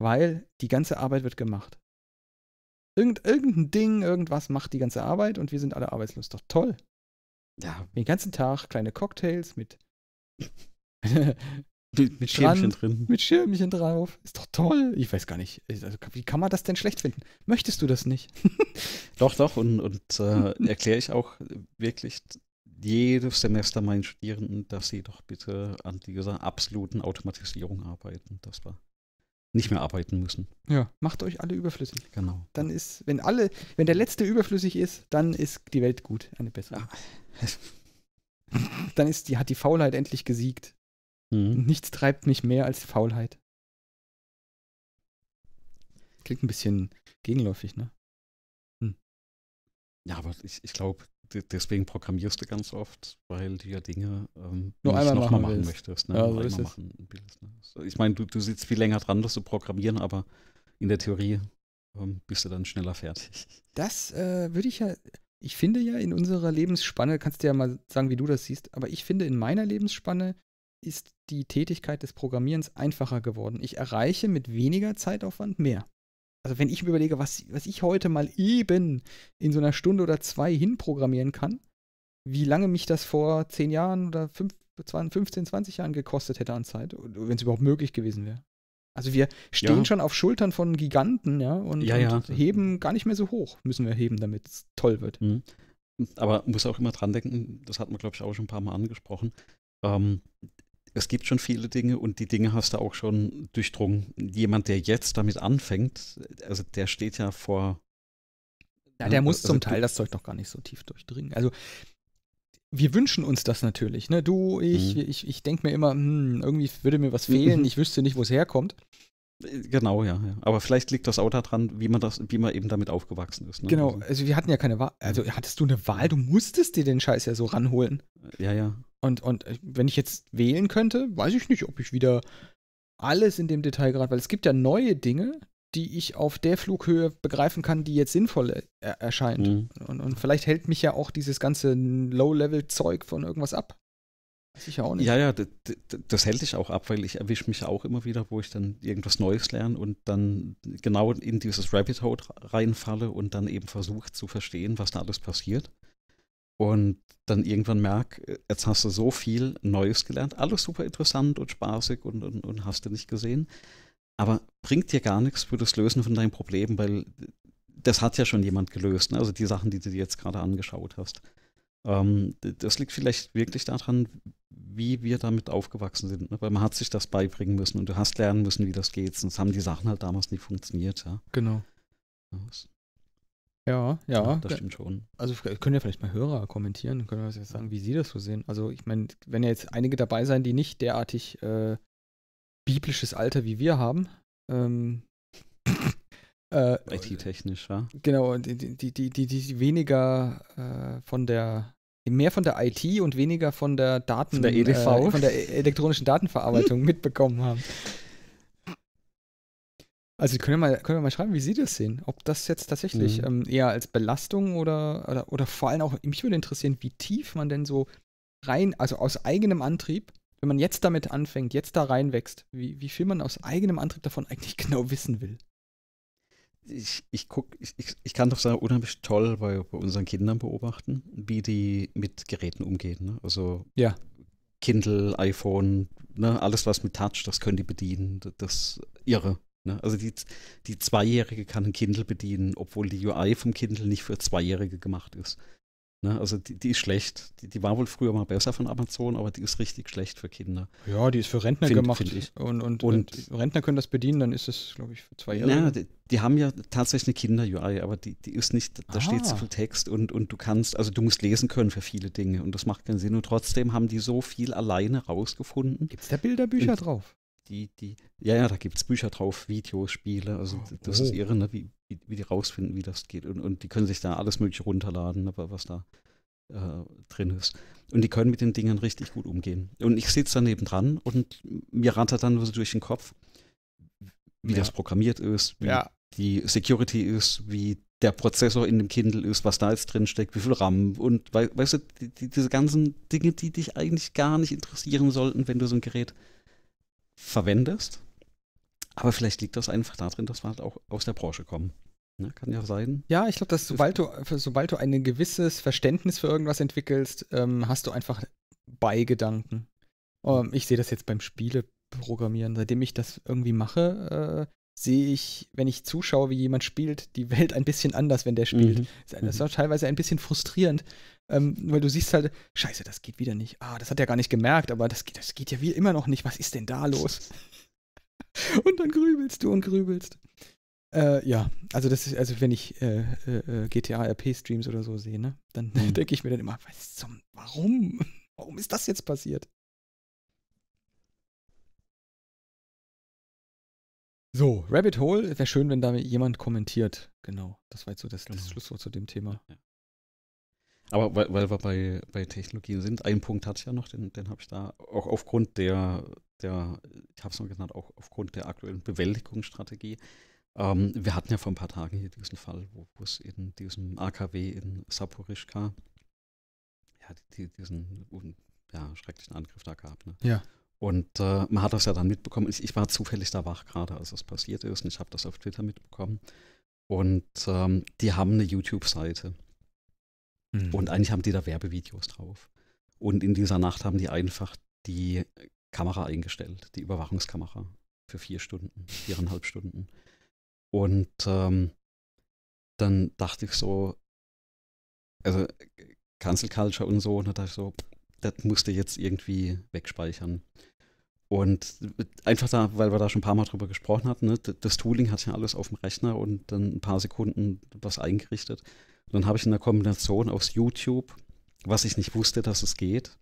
weil die ganze Arbeit wird gemacht. Irgend, irgendein Ding, irgendwas macht die ganze Arbeit und wir sind alle arbeitslos. Doch toll. Ja. Den ganzen Tag kleine Cocktails mit, mit, mit Schirmchen dran, drin. Mit Schirmchen drauf. Ist doch toll. Ich weiß gar nicht. Also, wie kann man das denn schlecht finden? Möchtest du das nicht? doch, doch. Und, und äh, erkläre ich auch wirklich jedes Semester meinen Studierenden, dass sie doch bitte an dieser absoluten Automatisierung arbeiten, dass wir nicht mehr arbeiten müssen. Ja, macht euch alle überflüssig. Genau. Dann ist, wenn alle, wenn der letzte überflüssig ist, dann ist die Welt gut, eine bessere. Ja. dann ist die, hat die Faulheit endlich gesiegt. Mhm. Nichts treibt mich mehr als Faulheit. Klingt ein bisschen gegenläufig, ne? Hm. Ja, aber ich, ich glaube, deswegen programmierst du ganz oft, weil du ja Dinge ähm, nur einmal nochmal machen, machen möchtest. Ne? Ja, so ist machen willst, ne? Ich meine, du, du sitzt viel länger dran, das zu programmieren, aber in der Theorie ähm, bist du dann schneller fertig. Das äh, würde ich ja, ich finde ja in unserer Lebensspanne, kannst du ja mal sagen, wie du das siehst, aber ich finde in meiner Lebensspanne ist die Tätigkeit des Programmierens einfacher geworden. Ich erreiche mit weniger Zeitaufwand mehr also wenn ich mir überlege, was, was ich heute mal eben in so einer Stunde oder zwei hinprogrammieren kann, wie lange mich das vor zehn Jahren oder fünf, 15, 20 Jahren gekostet hätte an Zeit, wenn es überhaupt möglich gewesen wäre. Also wir stehen ja. schon auf Schultern von Giganten, ja, und, ja, ja. und heben gar nicht mehr so hoch, müssen wir heben, damit es toll wird. Mhm. Aber muss auch immer dran denken, das hatten wir, glaube ich, auch schon ein paar Mal angesprochen. Ähm, es gibt schon viele Dinge und die Dinge hast du auch schon durchdrungen. Jemand, der jetzt damit anfängt, also der steht ja vor. Ja, der ne? muss also zum Teil das Zeug doch gar nicht so tief durchdringen. Also wir wünschen uns das natürlich. Ne? Du, ich, mhm. ich, ich denke mir immer, hm, irgendwie würde mir was fehlen, mhm. ich wüsste nicht, wo es herkommt. Genau, ja, ja, Aber vielleicht liegt das auch daran, wie man das, wie man eben damit aufgewachsen ist. Ne? Genau, also, also wir hatten ja keine Wahl. Also hattest du eine Wahl, du musstest dir den Scheiß ja so ranholen. Ja, ja. Und, und äh, wenn ich jetzt wählen könnte, weiß ich nicht, ob ich wieder alles in dem Detail gerade, weil es gibt ja neue Dinge, die ich auf der Flughöhe begreifen kann, die jetzt sinnvoll äh, er erscheint. Mhm. Und, und vielleicht hält mich ja auch dieses ganze Low-Level-Zeug von irgendwas ab. Weiß ich auch nicht. Ja, ja, das, das hält dich auch ab, weil ich erwische mich auch immer wieder, wo ich dann irgendwas Neues lerne und dann genau in dieses Rabbit Hole reinfalle und dann eben versuche zu verstehen, was da alles passiert und dann irgendwann merke, äh, jetzt hast du so viel Neues gelernt, alles super interessant und spaßig und, und, und hast du nicht gesehen, aber bringt dir gar nichts für das Lösen von deinen Problemen, weil das hat ja schon jemand gelöst, ne? also die Sachen, die du dir jetzt gerade angeschaut hast. Ähm, das liegt vielleicht wirklich daran, wie wir damit aufgewachsen sind, ne? weil man hat sich das beibringen müssen und du hast lernen müssen, wie das geht, sonst haben die Sachen halt damals nicht funktioniert. Ja? Genau. Ja, das ja, ja, das stimmt schon. Also können ja vielleicht mal Hörer kommentieren, können wir jetzt sagen, wie sie das so sehen. Also ich meine, wenn ja jetzt einige dabei sein, die nicht derartig äh, biblisches Alter wie wir haben. Ähm, äh, IT-technisch, ja. Genau, die, die, die, die, die weniger äh, von der mehr von der IT und weniger von der Daten, von der, EDV. Äh, von der e-, elektronischen Datenverarbeitung mitbekommen haben. Also können wir, mal, können wir mal schreiben, wie Sie das sehen. Ob das jetzt tatsächlich mhm. ähm, eher als Belastung oder, oder, oder vor allem auch, mich würde interessieren, wie tief man denn so rein, also aus eigenem Antrieb, wenn man jetzt damit anfängt, jetzt da reinwächst, wie, wie viel man aus eigenem Antrieb davon eigentlich genau wissen will. Ich, ich, guck, ich, ich kann doch sagen, unheimlich toll bei, bei unseren Kindern beobachten, wie die mit Geräten umgehen. Ne? Also ja. Kindle, iPhone, ne? alles was mit Touch, das können die bedienen. Das, das irre. Ne? Also die, die Zweijährige kann ein Kindle bedienen, obwohl die UI vom Kindle nicht für Zweijährige gemacht ist. Ne? Also die, die ist schlecht. Die, die, war wohl früher mal besser von Amazon, aber die ist richtig schlecht für Kinder. Ja, die ist für Rentner find, gemacht. Find und, und, und, Rentner können das bedienen, dann ist es, glaube ich, für Zweijährige. Ja, die, die, haben ja tatsächlich eine Kinder-UI, aber die, die ist nicht, da ah. steht so viel Text und, und du kannst, also du musst lesen können für viele Dinge und das macht keinen Sinn. Und trotzdem haben die so viel alleine rausgefunden. Gibt es da Bilderbücher und, drauf? die, die, ja, ja, da gibt es Bücher drauf, Videos, Spiele, also oh, das oh. ist irre, ne, wie, wie, wie, die rausfinden, wie das geht. Und, und die können sich da alles Mögliche runterladen, aber was da äh, drin ist. Und die können mit den Dingen richtig gut umgehen. Und ich sitze daneben dran und mir rattert dann so durch den Kopf, wie ja. das programmiert ist, wie ja. die Security ist, wie der Prozessor in dem Kindle ist, was da jetzt drin steckt, wie viel RAM und weißt du, die, die, diese ganzen Dinge, die dich eigentlich gar nicht interessieren sollten, wenn du so ein Gerät verwendest. Aber vielleicht liegt das einfach darin, dass wir halt auch aus der Branche kommen. Ne? Kann ja sein. Ja, ich glaube, dass sobald du, sobald du ein gewisses Verständnis für irgendwas entwickelst, ähm, hast du einfach Beigedanken. Ähm, ich sehe das jetzt beim Spieleprogrammieren. Seitdem ich das irgendwie mache, äh, sehe ich, wenn ich zuschaue, wie jemand spielt, die Welt ein bisschen anders, wenn der spielt. Mhm. Das war mhm. teilweise ein bisschen frustrierend, ähm, weil du siehst halt, scheiße, das geht wieder nicht. Ah, das hat er gar nicht gemerkt, aber das geht, das geht ja wie immer noch nicht. Was ist denn da los? und dann grübelst du und grübelst. Äh, ja, also das ist, also wenn ich äh, äh, äh GTA RP-Streams oder so sehe, ne, dann mhm. denke ich mir dann immer, was zum, warum? Warum ist das jetzt passiert? So, Rabbit Hole, wäre schön, wenn da jemand kommentiert. Genau, das war jetzt so das, genau. das Schlusswort zu dem Thema. Ja, ja. Aber weil, weil wir bei, bei Technologie sind, einen Punkt hatte ich ja noch, den, den habe ich da auch aufgrund der, der ich habe es noch genannt, auch aufgrund der aktuellen Bewältigungsstrategie. Ähm, wir hatten ja vor ein paar Tagen hier diesen Fall, wo es in diesem AKW in Saporischka ja, die, diesen ja, schrecklichen Angriff da gab. Ne? Ja. Und äh, man hat das ja dann mitbekommen. Ich, ich war zufällig da wach gerade, als das passiert ist. Und ich habe das auf Twitter mitbekommen. Und ähm, die haben eine YouTube-Seite. Mhm. Und eigentlich haben die da Werbevideos drauf. Und in dieser Nacht haben die einfach die Kamera eingestellt, die Überwachungskamera für vier Stunden, viereinhalb Stunden. Und ähm, dann dachte ich so, also Cancel Culture und so, und da dachte ich so, das musste jetzt irgendwie wegspeichern. Und einfach da, weil wir da schon ein paar Mal drüber gesprochen hatten, ne, das Tooling hat ja alles auf dem Rechner und dann ein paar Sekunden was eingerichtet. Dann habe ich in der Kombination aus YouTube, was ich nicht wusste, dass es geht,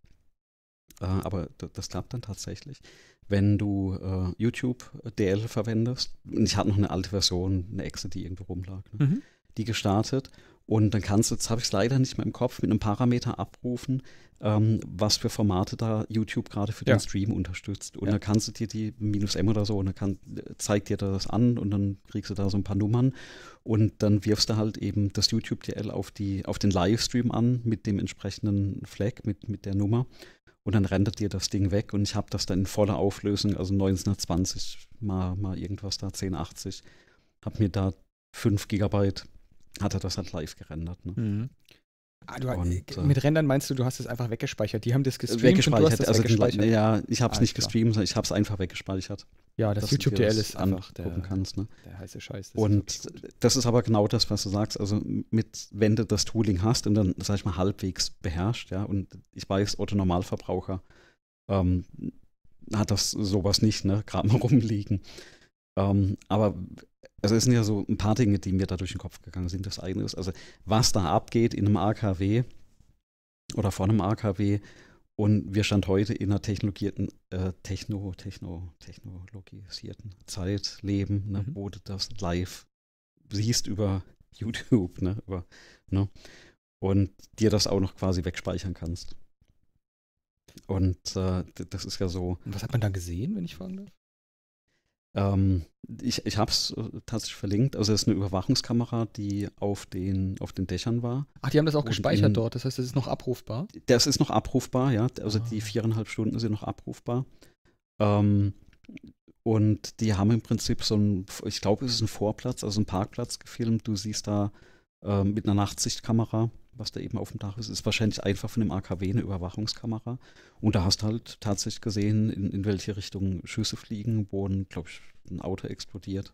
äh, aber das klappt dann tatsächlich, wenn du äh, YouTube DL verwendest. ich hatte noch eine alte Version, eine Exe, die irgendwo rumlag. Ne? Mhm. Die gestartet und dann kannst du, jetzt habe ich es leider nicht mehr im Kopf, mit einem Parameter abrufen, ähm, was für Formate da YouTube gerade für ja. den Stream unterstützt. Und ja. dann kannst du dir die minus M oder so, und dann kann, zeigt dir das an und dann kriegst du da so ein paar Nummern. Und dann wirfst du halt eben das YouTube-DL auf, auf den Livestream an mit dem entsprechenden Flag, mit, mit der Nummer. Und dann rendert dir das Ding weg. Und ich habe das dann in voller Auflösung, also 1920 mal, mal irgendwas da, 1080, habe mir da 5 Gigabyte hat er das halt live gerendert. Ne? Mhm. Ah, du, und, äh, äh, mit Rendern meinst du, du hast es einfach weggespeichert? Die haben das gestreamt weggespeichert, und du hast das also weggespeichert. ja, ich habe es ah, nicht gestreamt, sondern ich habe es einfach weggespeichert. Ja, das YouTube-DL ist einfach der, kannst, ne? der heiße Scheiß. Das und ist das ist aber genau das, was du sagst. Also mit, wenn du das Tooling hast und dann, sag ich mal, halbwegs beherrscht, ja, und ich weiß, Otto Normalverbraucher ähm, hat das sowas nicht, ne, gerade mal rumliegen. Ähm, aber also es sind ja so ein paar Dinge, die mir da durch den Kopf gegangen sind. Das eine ist, also was da abgeht in einem AKW oder vor einem AKW und wir stand heute in einer technologierten, äh, techno, techno, technologisierten Zeit leben, ne, mhm. wo du das live siehst über YouTube, ne, über, ne, und dir das auch noch quasi wegspeichern kannst. Und äh, das ist ja so. Und was hat man da gesehen, wenn ich fragen darf? Ähm, ich ich habe es äh, tatsächlich verlinkt. Also es ist eine Überwachungskamera, die auf den, auf den Dächern war. Ach, die haben das auch und gespeichert in, dort. Das heißt, das ist noch abrufbar? Das ist noch abrufbar, ja. Also ah. die viereinhalb Stunden sind noch abrufbar. Ähm, und die haben im Prinzip so ein, ich glaube, es ist ein Vorplatz, also ein Parkplatz gefilmt. Du siehst da ähm, mit einer Nachtsichtkamera, was da eben auf dem Dach ist, ist wahrscheinlich einfach von dem AKW eine Überwachungskamera. Und da hast du halt tatsächlich gesehen, in, in welche Richtung Schüsse fliegen, wo, glaube ich, ein Auto explodiert.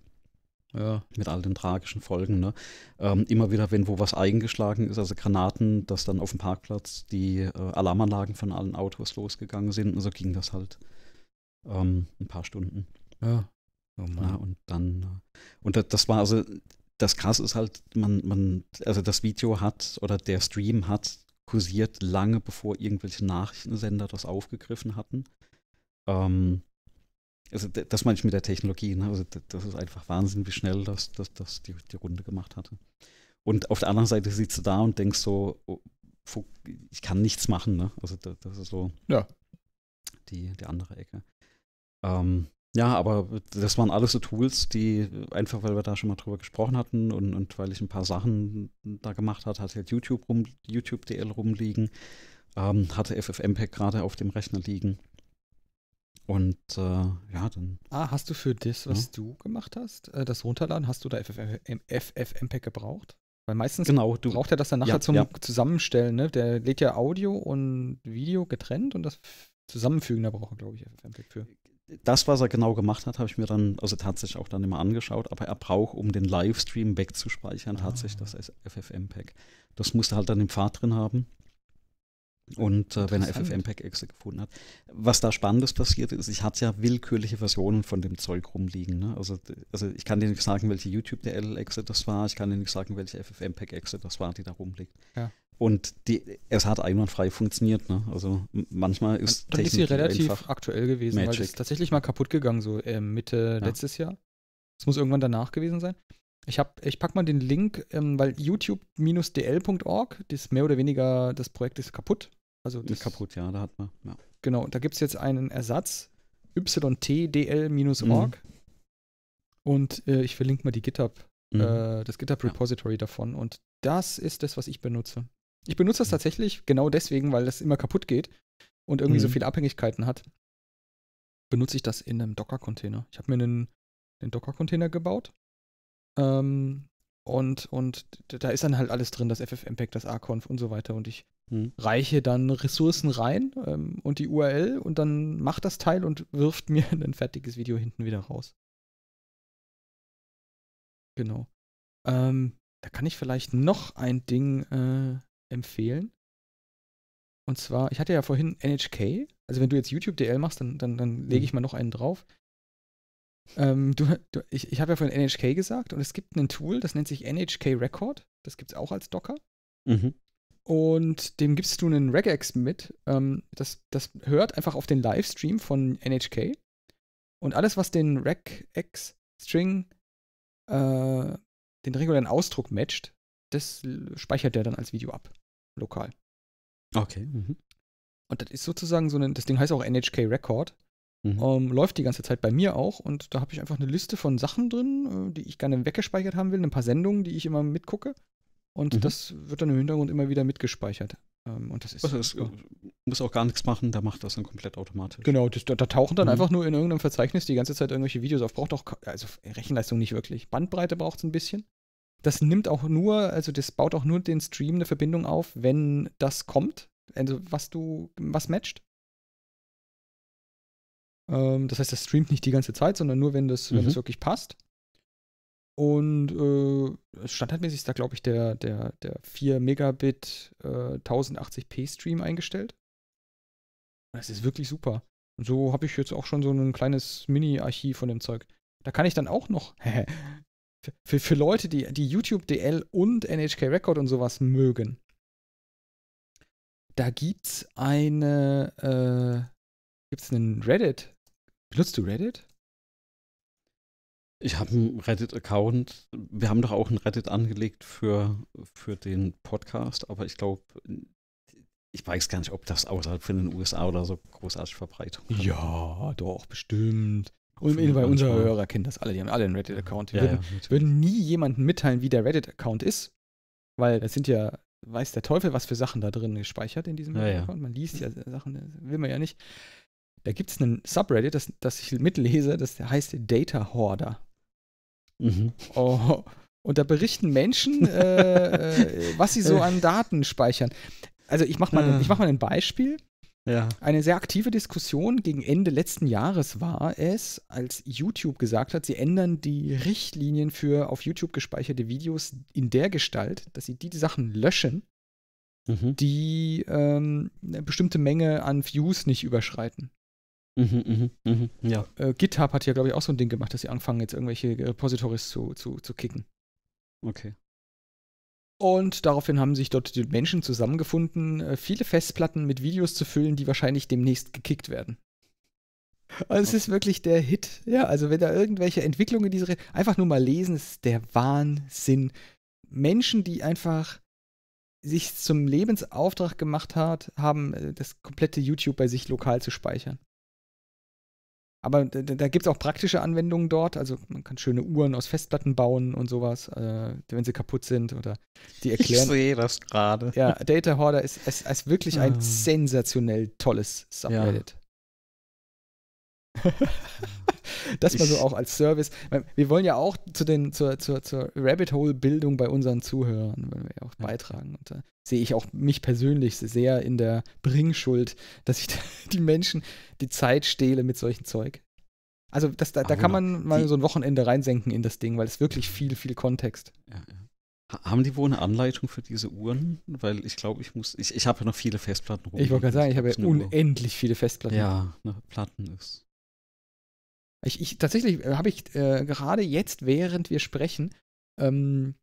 Ja. Mit all den tragischen Folgen. Ne? Ähm, immer wieder, wenn wo was eingeschlagen ist, also Granaten, dass dann auf dem Parkplatz die äh, Alarmanlagen von allen Autos losgegangen sind. Und so also ging das halt ähm, ein paar Stunden. Ja. Oh Mann. und dann, äh, und das war also das krasse ist halt, man, man, also das Video hat oder der Stream hat kursiert lange bevor irgendwelche Nachrichtensender das aufgegriffen hatten. Ähm, also das meine ich mit der Technologie. Ne? Also das ist einfach Wahnsinn, wie schnell das, das, das die, die Runde gemacht hatte. Und auf der anderen Seite sitzt du da und denkst so, oh, ich kann nichts machen. Ne? Also das, ist so ja. die, die andere Ecke. Ähm, ja, aber das waren alles so Tools, die einfach, weil wir da schon mal drüber gesprochen hatten und, und weil ich ein paar Sachen da gemacht hat, hatte halt YouTube rum, YouTube DL rumliegen, ähm, hatte FFmpeg gerade auf dem Rechner liegen. Und äh, ja, dann. Ah, hast du für das, was ja. du gemacht hast, äh, das Runterladen, hast du da FFmpeg gebraucht? Weil meistens genau, du, braucht er das dann nachher ja, zum ja. Zusammenstellen. Ne? Der lädt ja Audio und Video getrennt und das Zusammenfügen, da braucht er, glaube ich, FFmpeg für das, was er genau gemacht hat, habe ich mir dann, also tatsächlich auch dann immer angeschaut, aber er braucht, um den Livestream wegzuspeichern, ah. tatsächlich das FFmpeg. Das musste halt dann im Pfad drin haben. Und äh, wenn er FFmpeg-Exe gefunden hat. Was da Spannendes passiert ist, ich hatte ja willkürliche Versionen von dem Zeug rumliegen. Ne? Also, also ich kann dir nicht sagen, welche YouTube-DL-Exe das war, ich kann dir nicht sagen, welche FFmpeg-Exe das war, die da rumliegt. Ja. Und die, es hat einwandfrei funktioniert. Ne? Also manchmal ist Dann Technik ist sie relativ aktuell gewesen, Magic. weil es tatsächlich mal kaputt gegangen, so äh, Mitte ja. letztes Jahr. Es muss irgendwann danach gewesen sein. Ich, hab, ich packe mal den Link, ähm, weil youtube-dl.org, das ist mehr oder weniger, das Projekt ist kaputt. Also das, ist kaputt, ja, da hat man. Ja. Genau, da gibt es jetzt einen Ersatz, ytdl-org. Mhm. Und äh, ich verlinke mal die GitHub, mhm. äh, das GitHub-Repository ja. davon. Und das ist das, was ich benutze. Ich benutze das mhm. tatsächlich genau deswegen, weil das immer kaputt geht und irgendwie mhm. so viele Abhängigkeiten hat. Benutze ich das in einem Docker-Container. Ich habe mir einen, einen Docker-Container gebaut. Ähm, und, und da ist dann halt alles drin, das FFmpeg, das ACONF und so weiter. Und ich mhm. reiche dann Ressourcen rein ähm, und die URL und dann macht das Teil und wirft mir ein fertiges Video hinten wieder raus. Genau. Ähm, da kann ich vielleicht noch ein Ding äh, empfehlen. Und zwar, ich hatte ja vorhin NHK. Also wenn du jetzt YouTube DL machst, dann, dann, dann lege ich mhm. mal noch einen drauf. Ähm, du, du, ich ich habe ja vorhin NHK gesagt und es gibt ein Tool, das nennt sich NHK Record. Das gibt es auch als Docker. Mhm. Und dem gibst du einen Regex mit. Ähm, das, das hört einfach auf den Livestream von NHK. Und alles, was den Regex-String, äh, den regulären Ausdruck matcht, das speichert der dann als Video ab, lokal. Okay. Mhm. Und das ist sozusagen so ein, das Ding heißt auch NHK Record. Mhm. Um, ähm, läuft die ganze Zeit bei mir auch und da habe ich einfach eine Liste von Sachen drin, äh, die ich gerne weggespeichert haben will, ein paar Sendungen, die ich immer mitgucke. Und mhm. das wird dann im Hintergrund immer wieder mitgespeichert. Ähm, und das ist. Also es muss auch gar nichts machen, da macht das dann komplett automatisch. Genau, das, da, da, tauchen dann mhm. einfach nur in irgendeinem Verzeichnis die ganze Zeit irgendwelche Videos auf. Braucht auch, also Rechenleistung nicht wirklich. Bandbreite braucht es ein bisschen das nimmt auch nur, also das baut auch nur den Stream eine Verbindung auf, wenn das kommt, also was du, was matcht. Ähm, das heißt, das streamt nicht die ganze Zeit, sondern nur, wenn das, mhm. wenn das mhm. wirklich passt. Und äh, standardmäßig ist da, glaube ich, der, der, der 4 Megabit äh, 1080p Stream eingestellt. Das ist wirklich super. Und so habe ich jetzt auch schon so ein kleines Mini-Archiv von dem Zeug. Da kann ich dann auch noch für, für Leute, die, die YouTube DL und NHK Record und sowas mögen, da gibt's eine, äh, gibt's einen Reddit. Benutzt du Reddit? Ich habe einen Reddit-Account. Wir haben doch auch einen Reddit angelegt für, für den Podcast, aber ich glaube, ich weiß gar nicht, ob das außerhalb von den USA oder so großartig Verbreitung hat. Ja, doch, bestimmt. Und Finde weil unsere Hörer kennen das alle, die haben alle einen Reddit-Account. Die ja, würden, ja, nie jemandem mitteilen, wie der Reddit-Account ist, weil das sind ja, weiß der Teufel, was für Sachen da drin gespeichert in diesem Reddit-Account. Man liest ja Sachen, das äh, will man ja nicht. Da gibt es einen Subreddit, das, das ich mitlese, das heißt Data Hoarder. Mhm. Oh, und da berichten Menschen, äh, äh, was sie so an Daten speichern. Also ich mache mal, ah. mach mal ein Beispiel. Ja. Eine sehr aktive Diskussion gegen Ende letzten Jahres war es, als YouTube gesagt hat, sie ändern die Richtlinien für auf YouTube gespeicherte Videos in der Gestalt, dass sie die, Sachen löschen, mhm. die ähm, eine bestimmte Menge an Views nicht überschreiten. Mhm, mh, mh, ja. Äh, GitHub hat ja, glaube ich, auch so ein Ding gemacht, dass sie anfangen, jetzt irgendwelche Repositories zu, zu, zu kicken. Okay. Und daraufhin haben sich dort die Menschen zusammengefunden, äh, viele Festplatten mit Videos zu füllen, die wahrscheinlich demnächst gekickt werden. Und also es ist wirklich der Hit. Ja, also wenn da irgendwelche Entwicklungen in diese Re einfach nur mal lesen, ist der Wahnsinn. Menschen, die einfach sich zum Lebensauftrag gemacht hat, haben äh, das komplette YouTube bei sich lokal zu speichern. Aber da, da gibt es auch praktische Anwendungen dort. Also man kann schöne Uhren aus Festplatten bauen und sowas, äh, wenn sie kaputt sind oder die erklären. Ich sehe das gerade. Ja, Data Hoarder ist, ist, ist wirklich ein ah. sensationell tolles Subreddit. Ja. das mal so auch als Service. Wir wollen ja auch zu den, zur, zur, zur Rabbit Hole-Bildung bei unseren Zuhörern wollen wir auch beitragen. Und da sehe ich auch mich persönlich sehr in der Bringschuld, dass ich die Menschen die Zeit stehle mit solchen Zeug. Also das, da, da kann man mal so ein Wochenende reinsenken in das Ding, weil es wirklich viel, viel Kontext. Ja, ja. Haben die wohl eine Anleitung für diese Uhren? Weil ich glaube, ich muss, ich, ich habe ja noch viele Festplatten rum. Ich wollte gerade sagen, ich habe ja unendlich viele Festplatten. Ja, ne, Platten ist. Ich, ich tatsächlich äh, habe ich äh, gerade jetzt, während wir sprechen, ähm,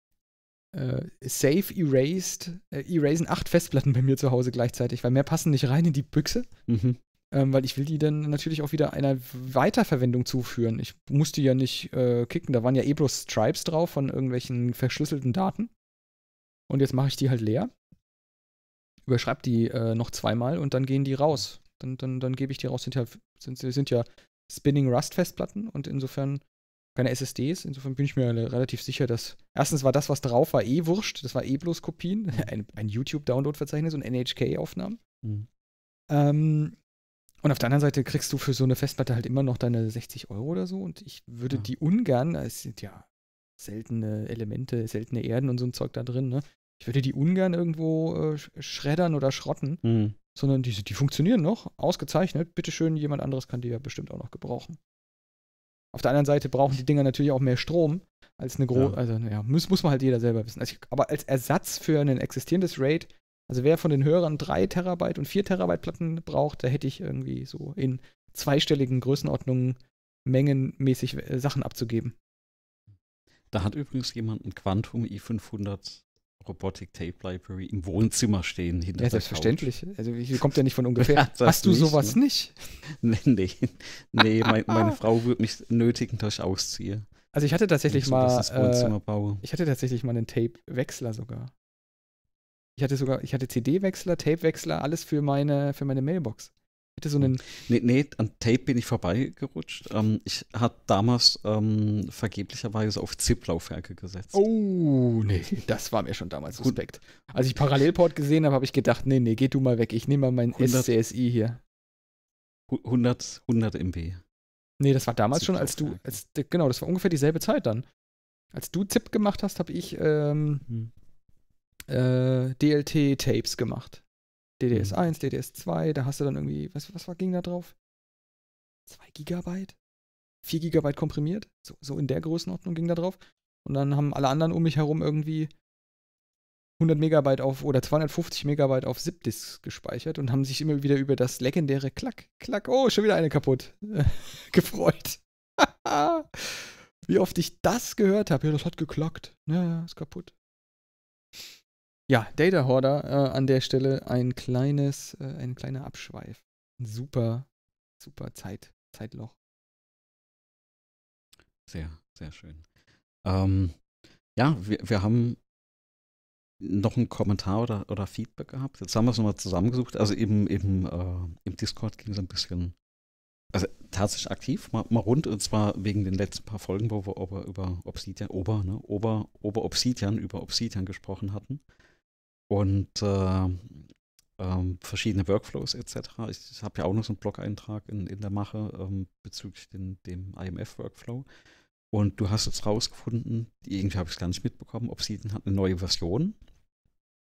äh, Safe Erased, äh, Erasen acht Festplatten bei mir zu Hause gleichzeitig, weil mehr passen nicht rein in die Büchse. Mhm. Ähm, weil ich will die dann natürlich auch wieder einer Weiterverwendung zuführen. Ich muss die ja nicht äh, kicken. Da waren ja eh bloß Stripes drauf von irgendwelchen verschlüsselten Daten. Und jetzt mache ich die halt leer. Überschreibe die äh, noch zweimal und dann gehen die raus. Dann, dann, dann gebe ich die raus. Sind ja, sind, sind ja Spinning Rust-Festplatten und insofern keine SSDs. Insofern bin ich mir relativ sicher, dass erstens war das, was drauf war, eh wurscht. Das war eh bloß Kopien, ein, ein YouTube-Download-Verzeichnis und NHK-Aufnahmen. Mhm. Ähm, und auf der anderen Seite kriegst du für so eine Festplatte halt immer noch deine 60 Euro oder so. Und ich würde ja. die ungern, es sind ja seltene Elemente, seltene Erden und so ein Zeug da drin, ne? Ich würde die ungern irgendwo äh, schreddern oder schrotten. Mhm sondern die, die funktionieren noch, ausgezeichnet. Bitteschön, jemand anderes kann die ja bestimmt auch noch gebrauchen. Auf der anderen Seite brauchen die Dinger natürlich auch mehr Strom als eine große, ja. also naja, muss, muss man halt jeder selber wissen. Also ich, aber als Ersatz für ein existierendes RAID, also wer von den Hörern 3 Terabyte und 4 Terabyte Platten braucht, da hätte ich irgendwie so in zweistelligen Größenordnungen mengenmäßig äh, Sachen abzugeben. Da hat übrigens jemand ein Quantum i500 Robotic Tape Library im Wohnzimmer stehen. Hinter ja, selbstverständlich. Couch. Also hier kommt ja nicht von ungefähr. Ja, Hast du nicht, sowas ne? nicht? nee, nee, nee mein, meine Frau würde mich nötigen, dass ich ausziehe. Also ich hatte tatsächlich so, mal, äh, ich hatte tatsächlich mal einen Tape-Wechsler sogar. Ich hatte sogar, ich hatte CD-Wechsler, Tape-Wechsler, alles für meine, für meine Mailbox. Hätte so einen. Hm. Nee, nee, an Tape bin ich vorbeigerutscht. Ähm, ich hatte damals ähm, vergeblicherweise auf ZIP-Laufwerke gesetzt. Oh, nee, das war mir schon damals suspekt. Als ich Parallelport gesehen habe, habe ich gedacht, nee, nee, geh du mal weg. Ich nehme mal mein 100, SCSI hier. 100, 100 MB. Nee, das war damals schon, als du, als, genau, das war ungefähr dieselbe Zeit dann. Als du ZIP gemacht hast, habe ich ähm, hm. äh, DLT-Tapes gemacht. DDS1, DDS2, mhm. da hast du dann irgendwie, was, was war, ging da drauf? 2 Gigabyte? 4 Gigabyte komprimiert? So, so in der Größenordnung ging da drauf. Und dann haben alle anderen um mich herum irgendwie 100 Megabyte auf oder 250 Megabyte auf ZIP-Disks gespeichert und haben sich immer wieder über das legendäre Klack, Klack, oh, schon wieder eine kaputt äh, gefreut. Wie oft ich das gehört habe. Ja, das hat geklackt. Ja, ja, ist kaputt. Ja, Data Hoarder äh, an der Stelle ein kleines, äh, ein kleiner Abschweif. Ein super, super Zeit, Zeitloch. Sehr, sehr schön. Ähm, ja, wir, wir haben noch einen Kommentar oder, oder Feedback gehabt. Jetzt haben wir es nochmal zusammengesucht. Also eben, eben äh, im Discord ging es ein bisschen, also tatsächlich aktiv, mal, mal, rund, und zwar wegen den letzten paar Folgen, wo wir über Obsidian, Ober, ne, Ober, Ober Obsidian, über Obsidian gesprochen hatten und äh, ähm, verschiedene Workflows etc. Ich, ich habe ja auch noch so einen Blog-Eintrag in, in der Mache ähm, bezüglich den, dem IMF-Workflow. Und du hast jetzt rausgefunden, irgendwie habe ich es gar nicht mitbekommen, Obsidian hat eine neue Version.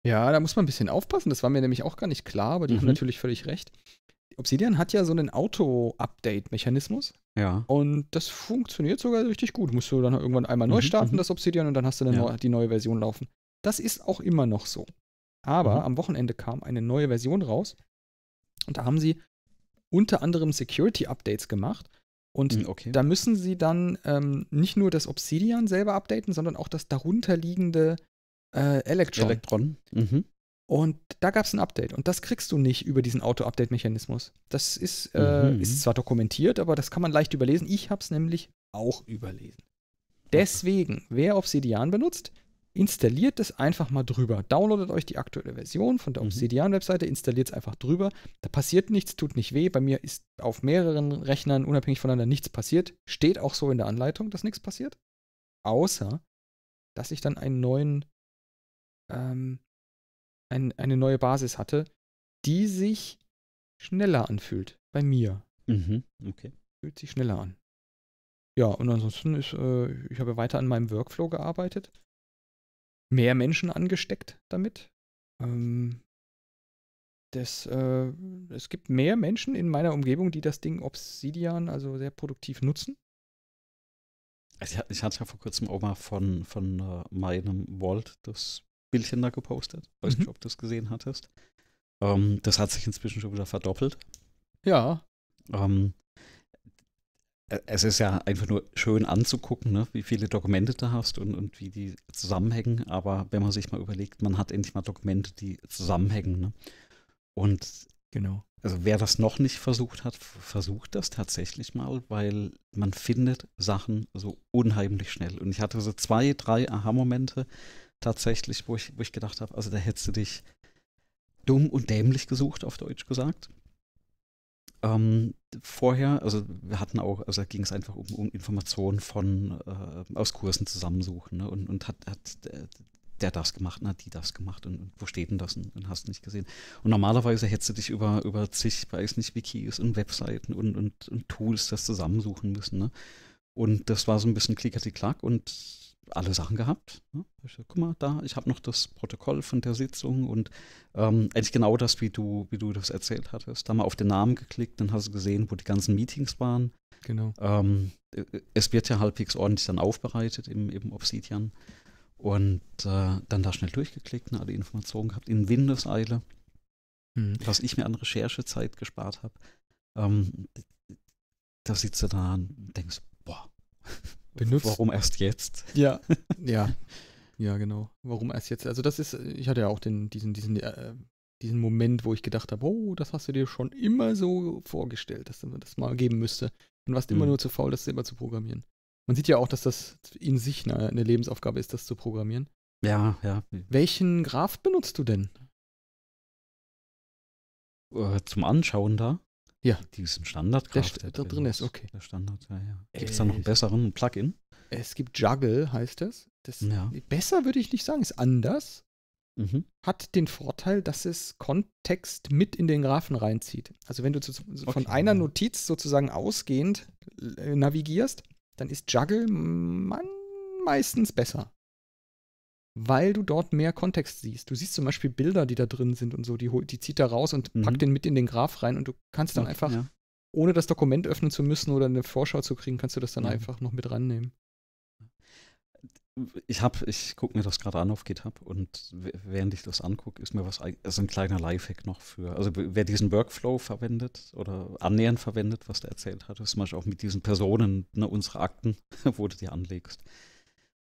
Ja, da muss man ein bisschen aufpassen. Das war mir nämlich auch gar nicht klar, aber die mhm. haben natürlich völlig recht. Obsidian hat ja so einen Auto-Update-Mechanismus. Ja. Und das funktioniert sogar richtig gut. Musst du dann irgendwann einmal mhm, neu starten, mhm. das Obsidian, und dann hast du dann ja. die neue Version laufen. Das ist auch immer noch so. Aber mhm. am Wochenende kam eine neue Version raus und da haben sie unter anderem Security-Updates gemacht. Und hm, okay. da müssen sie dann ähm, nicht nur das Obsidian selber updaten, sondern auch das darunterliegende äh, Electron. Electron. Mhm. Und da gab es ein Update. Und das kriegst du nicht über diesen Auto-Update-Mechanismus. Das ist, äh, mhm. ist zwar dokumentiert, aber das kann man leicht überlesen. Ich habe es nämlich auch überlesen. Deswegen, wer Obsidian benutzt, installiert es einfach mal drüber. Downloadet euch die aktuelle Version von der mhm. Obsidian-Webseite, installiert es einfach drüber. Da passiert nichts, tut nicht weh. Bei mir ist auf mehreren Rechnern unabhängig voneinander nichts passiert. Steht auch so in der Anleitung, dass nichts passiert. Außer, dass ich dann einen neuen, ähm, ein, eine neue Basis hatte, die sich schneller anfühlt. Bei mir. Mhm, okay. Fühlt sich schneller an. Ja, und ansonsten ist, äh, ich habe weiter an meinem Workflow gearbeitet mehr Menschen angesteckt damit. Ähm, das, äh, es gibt mehr Menschen in meiner Umgebung, die das Ding Obsidian also sehr produktiv nutzen. Also, ich, ich hatte ja vor kurzem auch mal von, von äh, meinem Vault das Bildchen da gepostet. Weiß mhm. nicht, ob du es gesehen hattest. Ähm, das hat sich inzwischen schon wieder verdoppelt. Ja. Ähm, es ist ja einfach nur schön anzugucken, ne, wie viele Dokumente du hast und, und wie die zusammenhängen. Aber wenn man sich mal überlegt, man hat endlich mal Dokumente, die zusammenhängen. Ne? Und genau. Also wer das noch nicht versucht hat, versucht das tatsächlich mal, weil man findet Sachen so unheimlich schnell. Und ich hatte so zwei, drei Aha-Momente tatsächlich, wo ich, wo ich gedacht habe, also da hättest du dich dumm und dämlich gesucht, auf Deutsch gesagt ähm, vorher, also wir hatten auch, also da ging es einfach um, um Informationen von äh, aus Kursen zusammensuchen ne? und, und hat, hat der, der das gemacht und hat die das gemacht und, und wo steht denn das und, und, hast nicht gesehen. Und normalerweise hättest du dich über, über zig, weiß nicht, Wikis und Webseiten und, und, und Tools das zusammensuchen müssen. Ne? Und das war so ein bisschen klickerti-klack und alle Sachen gehabt. Ne? Ich sag, guck mal, da, ich habe noch das Protokoll von der Sitzung und ähm, eigentlich genau das, wie du, wie du das erzählt hattest. Da mal auf den Namen geklickt, dann hast du gesehen, wo die ganzen Meetings waren. Genau. Ähm, es wird ja halbwegs ordentlich dann aufbereitet im, im Obsidian. Und äh, dann da schnell durchgeklickt, und ne, alle Informationen gehabt, in Windeseile, hm. was ich mir an Recherchezeit gespart habe. Ähm, da sitzt du da und denkst, boah, benutzt. Warum erst jetzt? Ja, ja. Ja, genau. Warum erst jetzt? Also das ist, ich hatte ja auch den, diesen, diesen, äh, diesen Moment, wo ich gedacht habe, oh, das hast du dir schon immer so vorgestellt, dass man das mal geben müsste. Und warst mhm. immer nur zu faul, das immer zu programmieren. Man sieht ja auch, dass das in sich eine, eine Lebensaufgabe ist, das zu programmieren. Ja, ja. Welchen Graph benutzt du denn? Äh, zum Anschauen da? Ja. Die halt ist ein Standardkraft. Der, der drin ist, okay. Der Standard, ja, ja. Äh, gibt es da noch einen besseren Plugin? Es gibt Juggle, heißt es. Das, ja. Besser würde ich nicht sagen, ist anders. Mhm. Hat den Vorteil, dass es Kontext mit in den Graphen reinzieht. Also wenn du zu, okay, von einer ja. Notiz sozusagen ausgehend äh, navigierst, dann ist Juggle man meistens besser weil du dort mehr Kontext siehst. Du siehst zum Beispiel Bilder, die da drin sind und so, die, die zieht er raus und mhm. packt den mit in den Graph rein und du kannst dann okay, einfach, ja. ohne das Dokument öffnen zu müssen oder eine Vorschau zu kriegen, kannst du das dann ja. einfach noch mit rannehmen. Ich habe, ich gucke mir das gerade an auf GitHub und während ich das angucke, ist mir was, also ein kleiner Lifehack noch für, also wer diesen Workflow verwendet oder annähernd verwendet, was du erzählt hattest, zum Beispiel auch mit diesen Personen, ne, unsere Akten, wo du die anlegst.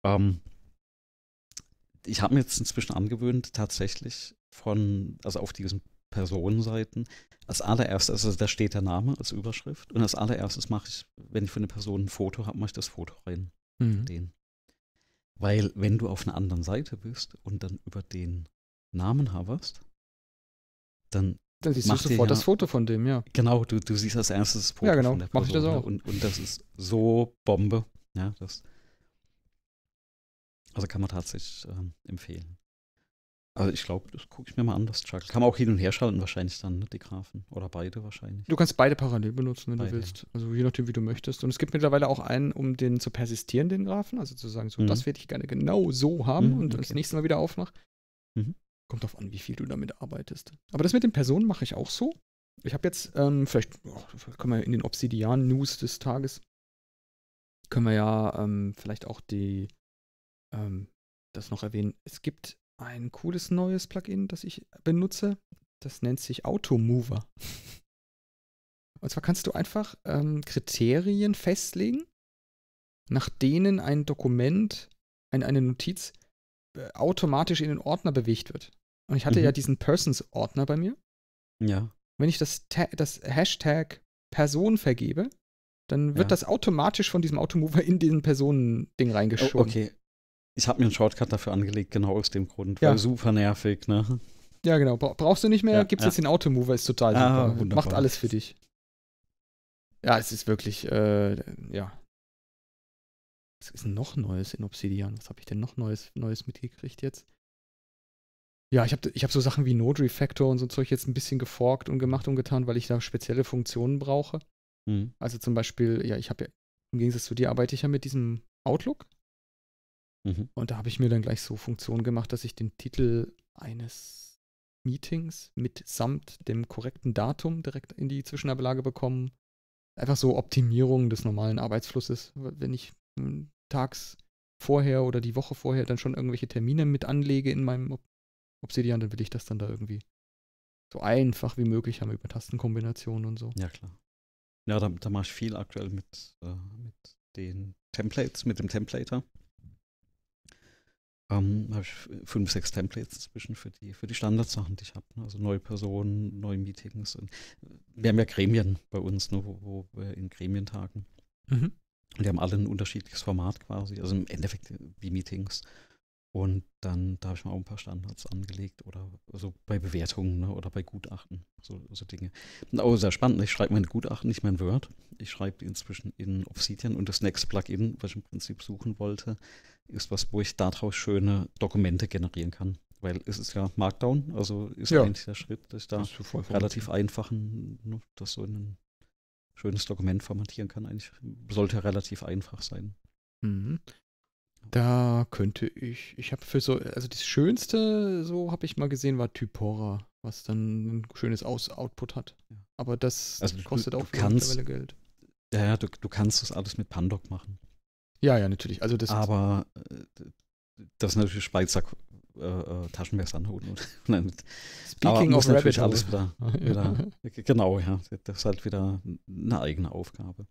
Ähm, ich habe mir jetzt inzwischen angewöhnt, tatsächlich von, also auf diesen Personenseiten, als allererstes, also da steht der Name als Überschrift und als allererstes mache ich, wenn ich von der Person ein Foto habe, mache ich das Foto rein. Mhm. Den. Weil wenn du auf einer anderen Seite bist und dann über den Namen haberst, dann dann siehst Mach du sofort ja, das Foto von dem, ja. Genau, du, du siehst als erstes das Foto ja, genau. von der Person. Mach ich das auch. Und, und das ist so Bombe. Ja, das, also kann man tatsächlich ähm, empfehlen. Also ich glaube, das gucke ich mir mal an, das Chuck. Kann man auch hin und her schalten wahrscheinlich dann, ne, die Graphen. Oder beide wahrscheinlich. Du kannst beide parallel benutzen, wenn beide, du willst. Ja. Also je nachdem, wie du möchtest. Und es gibt mittlerweile auch einen, um den zu persistieren, den Graphen. Also zu sagen, so, mhm. das werde ich gerne genau so haben mhm, und okay. das nächste Mal wieder aufmache. Mhm. Kommt darauf an, wie viel du damit arbeitest. Aber das mit den Personen mache ich auch so. Ich habe jetzt, ähm, vielleicht oh, können wir in den Obsidian-News des Tages, können wir ja ähm, vielleicht auch die ähm, das noch erwähnen. Es gibt ein cooles neues Plugin, das ich benutze. Das nennt sich Automover. Und zwar kannst du einfach ähm, Kriterien festlegen, nach denen ein Dokument, ein, eine Notiz äh, automatisch in den Ordner bewegt wird. Und ich hatte mhm. ja diesen Persons-Ordner bei mir. Ja. Wenn ich das, das Hashtag Person vergebe, dann wird ja. das automatisch von diesem Automover in diesen Personending oh, reingeschoben. Oh, okay, ich habe mir einen Shortcut dafür angelegt, genau aus dem Grund. Ja. Weil super nervig, ne? Ja, genau. Brauchst du nicht mehr, ja, es ja. jetzt den Automover, ist total ah, super. Wunderbar. Macht alles für dich. Ja, es ist wirklich, äh, ja. Was ist denn noch Neues in Obsidian? Was habe ich denn noch Neues, Neues mitgekriegt jetzt? Ja, ich habe ich hab so Sachen wie Node Refactor und so Zeug jetzt ein bisschen geforkt und gemacht und getan, weil ich da spezielle Funktionen brauche. Mhm. Also zum Beispiel, ja, ich habe ja, im Gegensatz zu dir arbeite ich ja mit diesem Outlook. Mhm. Und da habe ich mir dann gleich so Funktion gemacht, dass ich den Titel eines Meetings mitsamt dem korrekten Datum direkt in die Zwischenablage bekomme. Einfach so Optimierung des normalen Arbeitsflusses. Wenn ich hm, tags vorher oder die Woche vorher dann schon irgendwelche Termine mit anlege in meinem Obsidian, dann will ich das dann da irgendwie so einfach wie möglich haben über Tastenkombinationen und so. Ja, klar. Ja, da, da mache ich viel aktuell mit, äh, mit den Templates, mit dem Templater ähm, habe ich fünf, sechs Templates inzwischen für die, für die Standardsachen, die ich habe. Ne? Also neue Personen, neue Meetings. Und äh, wir haben ja Gremien bei uns, ne? wo, wo wir in Gremien tagen. Mhm. Und die haben alle ein unterschiedliches Format quasi, also im Endeffekt äh, wie Meetings. Und dann, da habe ich mir auch ein paar Standards angelegt oder so bei Bewertungen ne, oder bei Gutachten, so, so Dinge. Aber sehr spannend, ich schreibe meine Gutachten nicht mehr in Word. Ich schreibe die inzwischen in Obsidian und das Next Plugin, was ich im Prinzip suchen wollte, ist was, wo ich daraus schöne Dokumente generieren kann. Weil es ist ja Markdown, also ist ja. eigentlich der Schritt, dass ich da relativ einfachen, ne, das so in ein schönes Dokument formatieren kann. Eigentlich sollte relativ einfach sein. Mhm. Da könnte ich. Ich habe für so, also das Schönste, so habe ich mal gesehen, war Typora, was dann ein schönes Aus Output hat. Aber das also kostet du, auch kannst, mittlerweile Geld. Ja, ja, du, du kannst das alles mit Pandoc machen. Ja, ja, natürlich. Also das Aber äh, das ist natürlich Schweizer äh, äh Taschenmesser. Und, nein, Speaking of natürlich Rabbit alles wieder, wieder, Genau, ja. Das ist halt wieder eine eigene Aufgabe.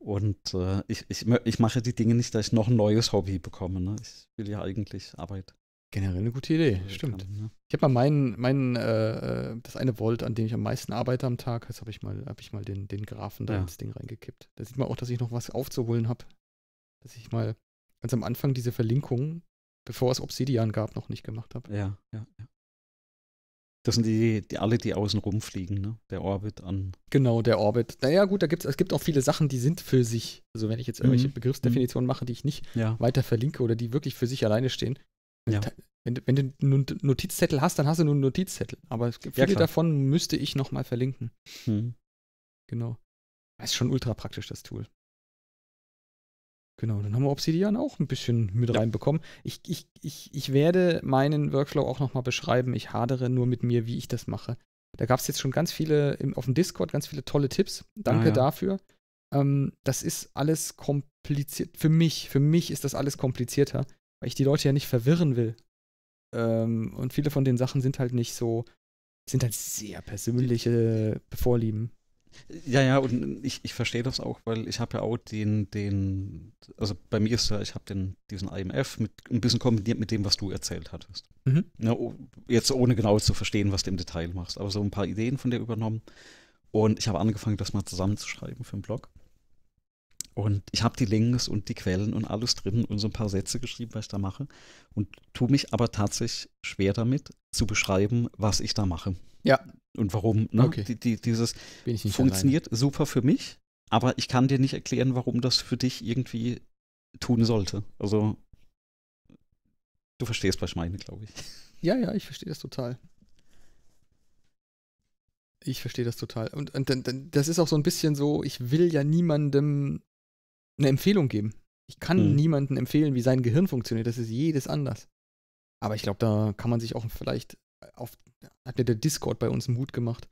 Und äh, ich, ich, ich mache die Dinge nicht, dass ich noch ein neues Hobby bekomme. Ne? Ich will ja eigentlich Arbeit. Generell eine gute Idee, äh, stimmt. Kann, ne? Ich habe mal meinen, meinen äh, äh, das eine Volt, an dem ich am meisten arbeite am Tag, das habe ich mal, habe ich mal den, den Graphen da ja. ins Ding reingekippt. Da sieht man auch, dass ich noch was aufzuholen habe. Dass ich mal ganz am Anfang diese Verlinkung, bevor es Obsidian gab, noch nicht gemacht habe. Ja, ja, ja. Das sind die, die alle, die außen rumfliegen, ne? Der Orbit an. Genau, der Orbit. Naja, gut, da gibt's, es gibt auch viele Sachen, die sind für sich. Also wenn ich jetzt irgendwelche mhm. Begriffsdefinitionen mache, die ich nicht ja. weiter verlinke oder die wirklich für sich alleine stehen. Ja. Wenn, wenn, du einen Notizzettel hast, dann hast du nur einen Notizzettel. Aber viele ja, davon müsste ich nochmal verlinken. Mhm. Genau. Das ist schon ultra praktisch, das Tool. Genau, dann haben wir Obsidian auch ein bisschen mit ja. reinbekommen. Ich, ich, ich, ich werde meinen Workflow auch nochmal beschreiben. Ich hadere nur mit mir, wie ich das mache. Da gab es jetzt schon ganz viele im, auf dem Discord, ganz viele tolle Tipps. Danke ah, ja. dafür. Ähm, das ist alles kompliziert. Für mich, für mich ist das alles komplizierter, weil ich die Leute ja nicht verwirren will. Ähm, und viele von den Sachen sind halt nicht so, sind halt sehr persönliche Vorlieben. Ja, ja, und ich, ich verstehe das auch, weil ich habe ja auch den, den, also bei mir ist ja, ich habe den, diesen IMF mit, ein bisschen kombiniert mit dem, was du erzählt hattest. Mhm. Ja, oh, jetzt ohne genau zu verstehen, was du im Detail machst, aber so ein paar Ideen von dir übernommen. Und ich habe angefangen, das mal zusammenzuschreiben für einen Blog. Und ich habe die Links und die Quellen und alles drin und so ein paar Sätze geschrieben, was ich da mache. Und tue mich aber tatsächlich schwer damit, zu beschreiben, was ich da mache. Ja und warum. Ne? Okay. Die, die, dieses funktioniert allein. super für mich, aber ich kann dir nicht erklären, warum das für dich irgendwie tun sollte. Also, du verstehst, was ich meine, glaube ich. Ja, ja, ich verstehe das total. Ich verstehe das total. Und, und, und, das ist auch so ein bisschen so, ich will ja niemandem eine Empfehlung geben. Ich kann hm. niemandem empfehlen, wie sein Gehirn funktioniert. Das ist jedes anders. Aber ich glaube, da kann man sich auch vielleicht auf, hat mir der Discord bei uns Mut gemacht,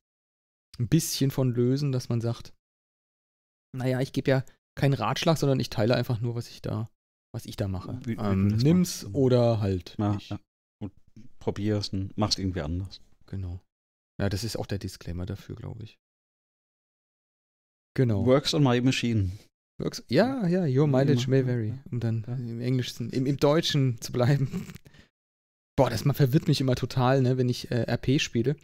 ein bisschen von lösen, dass man sagt, naja, ich gebe ja keinen Ratschlag, sondern ich teile einfach nur, was ich da, was ich da mache. Wie, ähm, nimm's machen. oder halt. Ja, ja. Und probier's und mach's irgendwie anders. Genau. Ja, das ist auch der Disclaimer dafür, glaube ich. Genau. Works on my machine. Works, ja, ja, your mileage may vary, um dann im Englischen, im, im Deutschen zu bleiben boah, das verwirrt mich immer total, ne, wenn ich äh, RP spiele.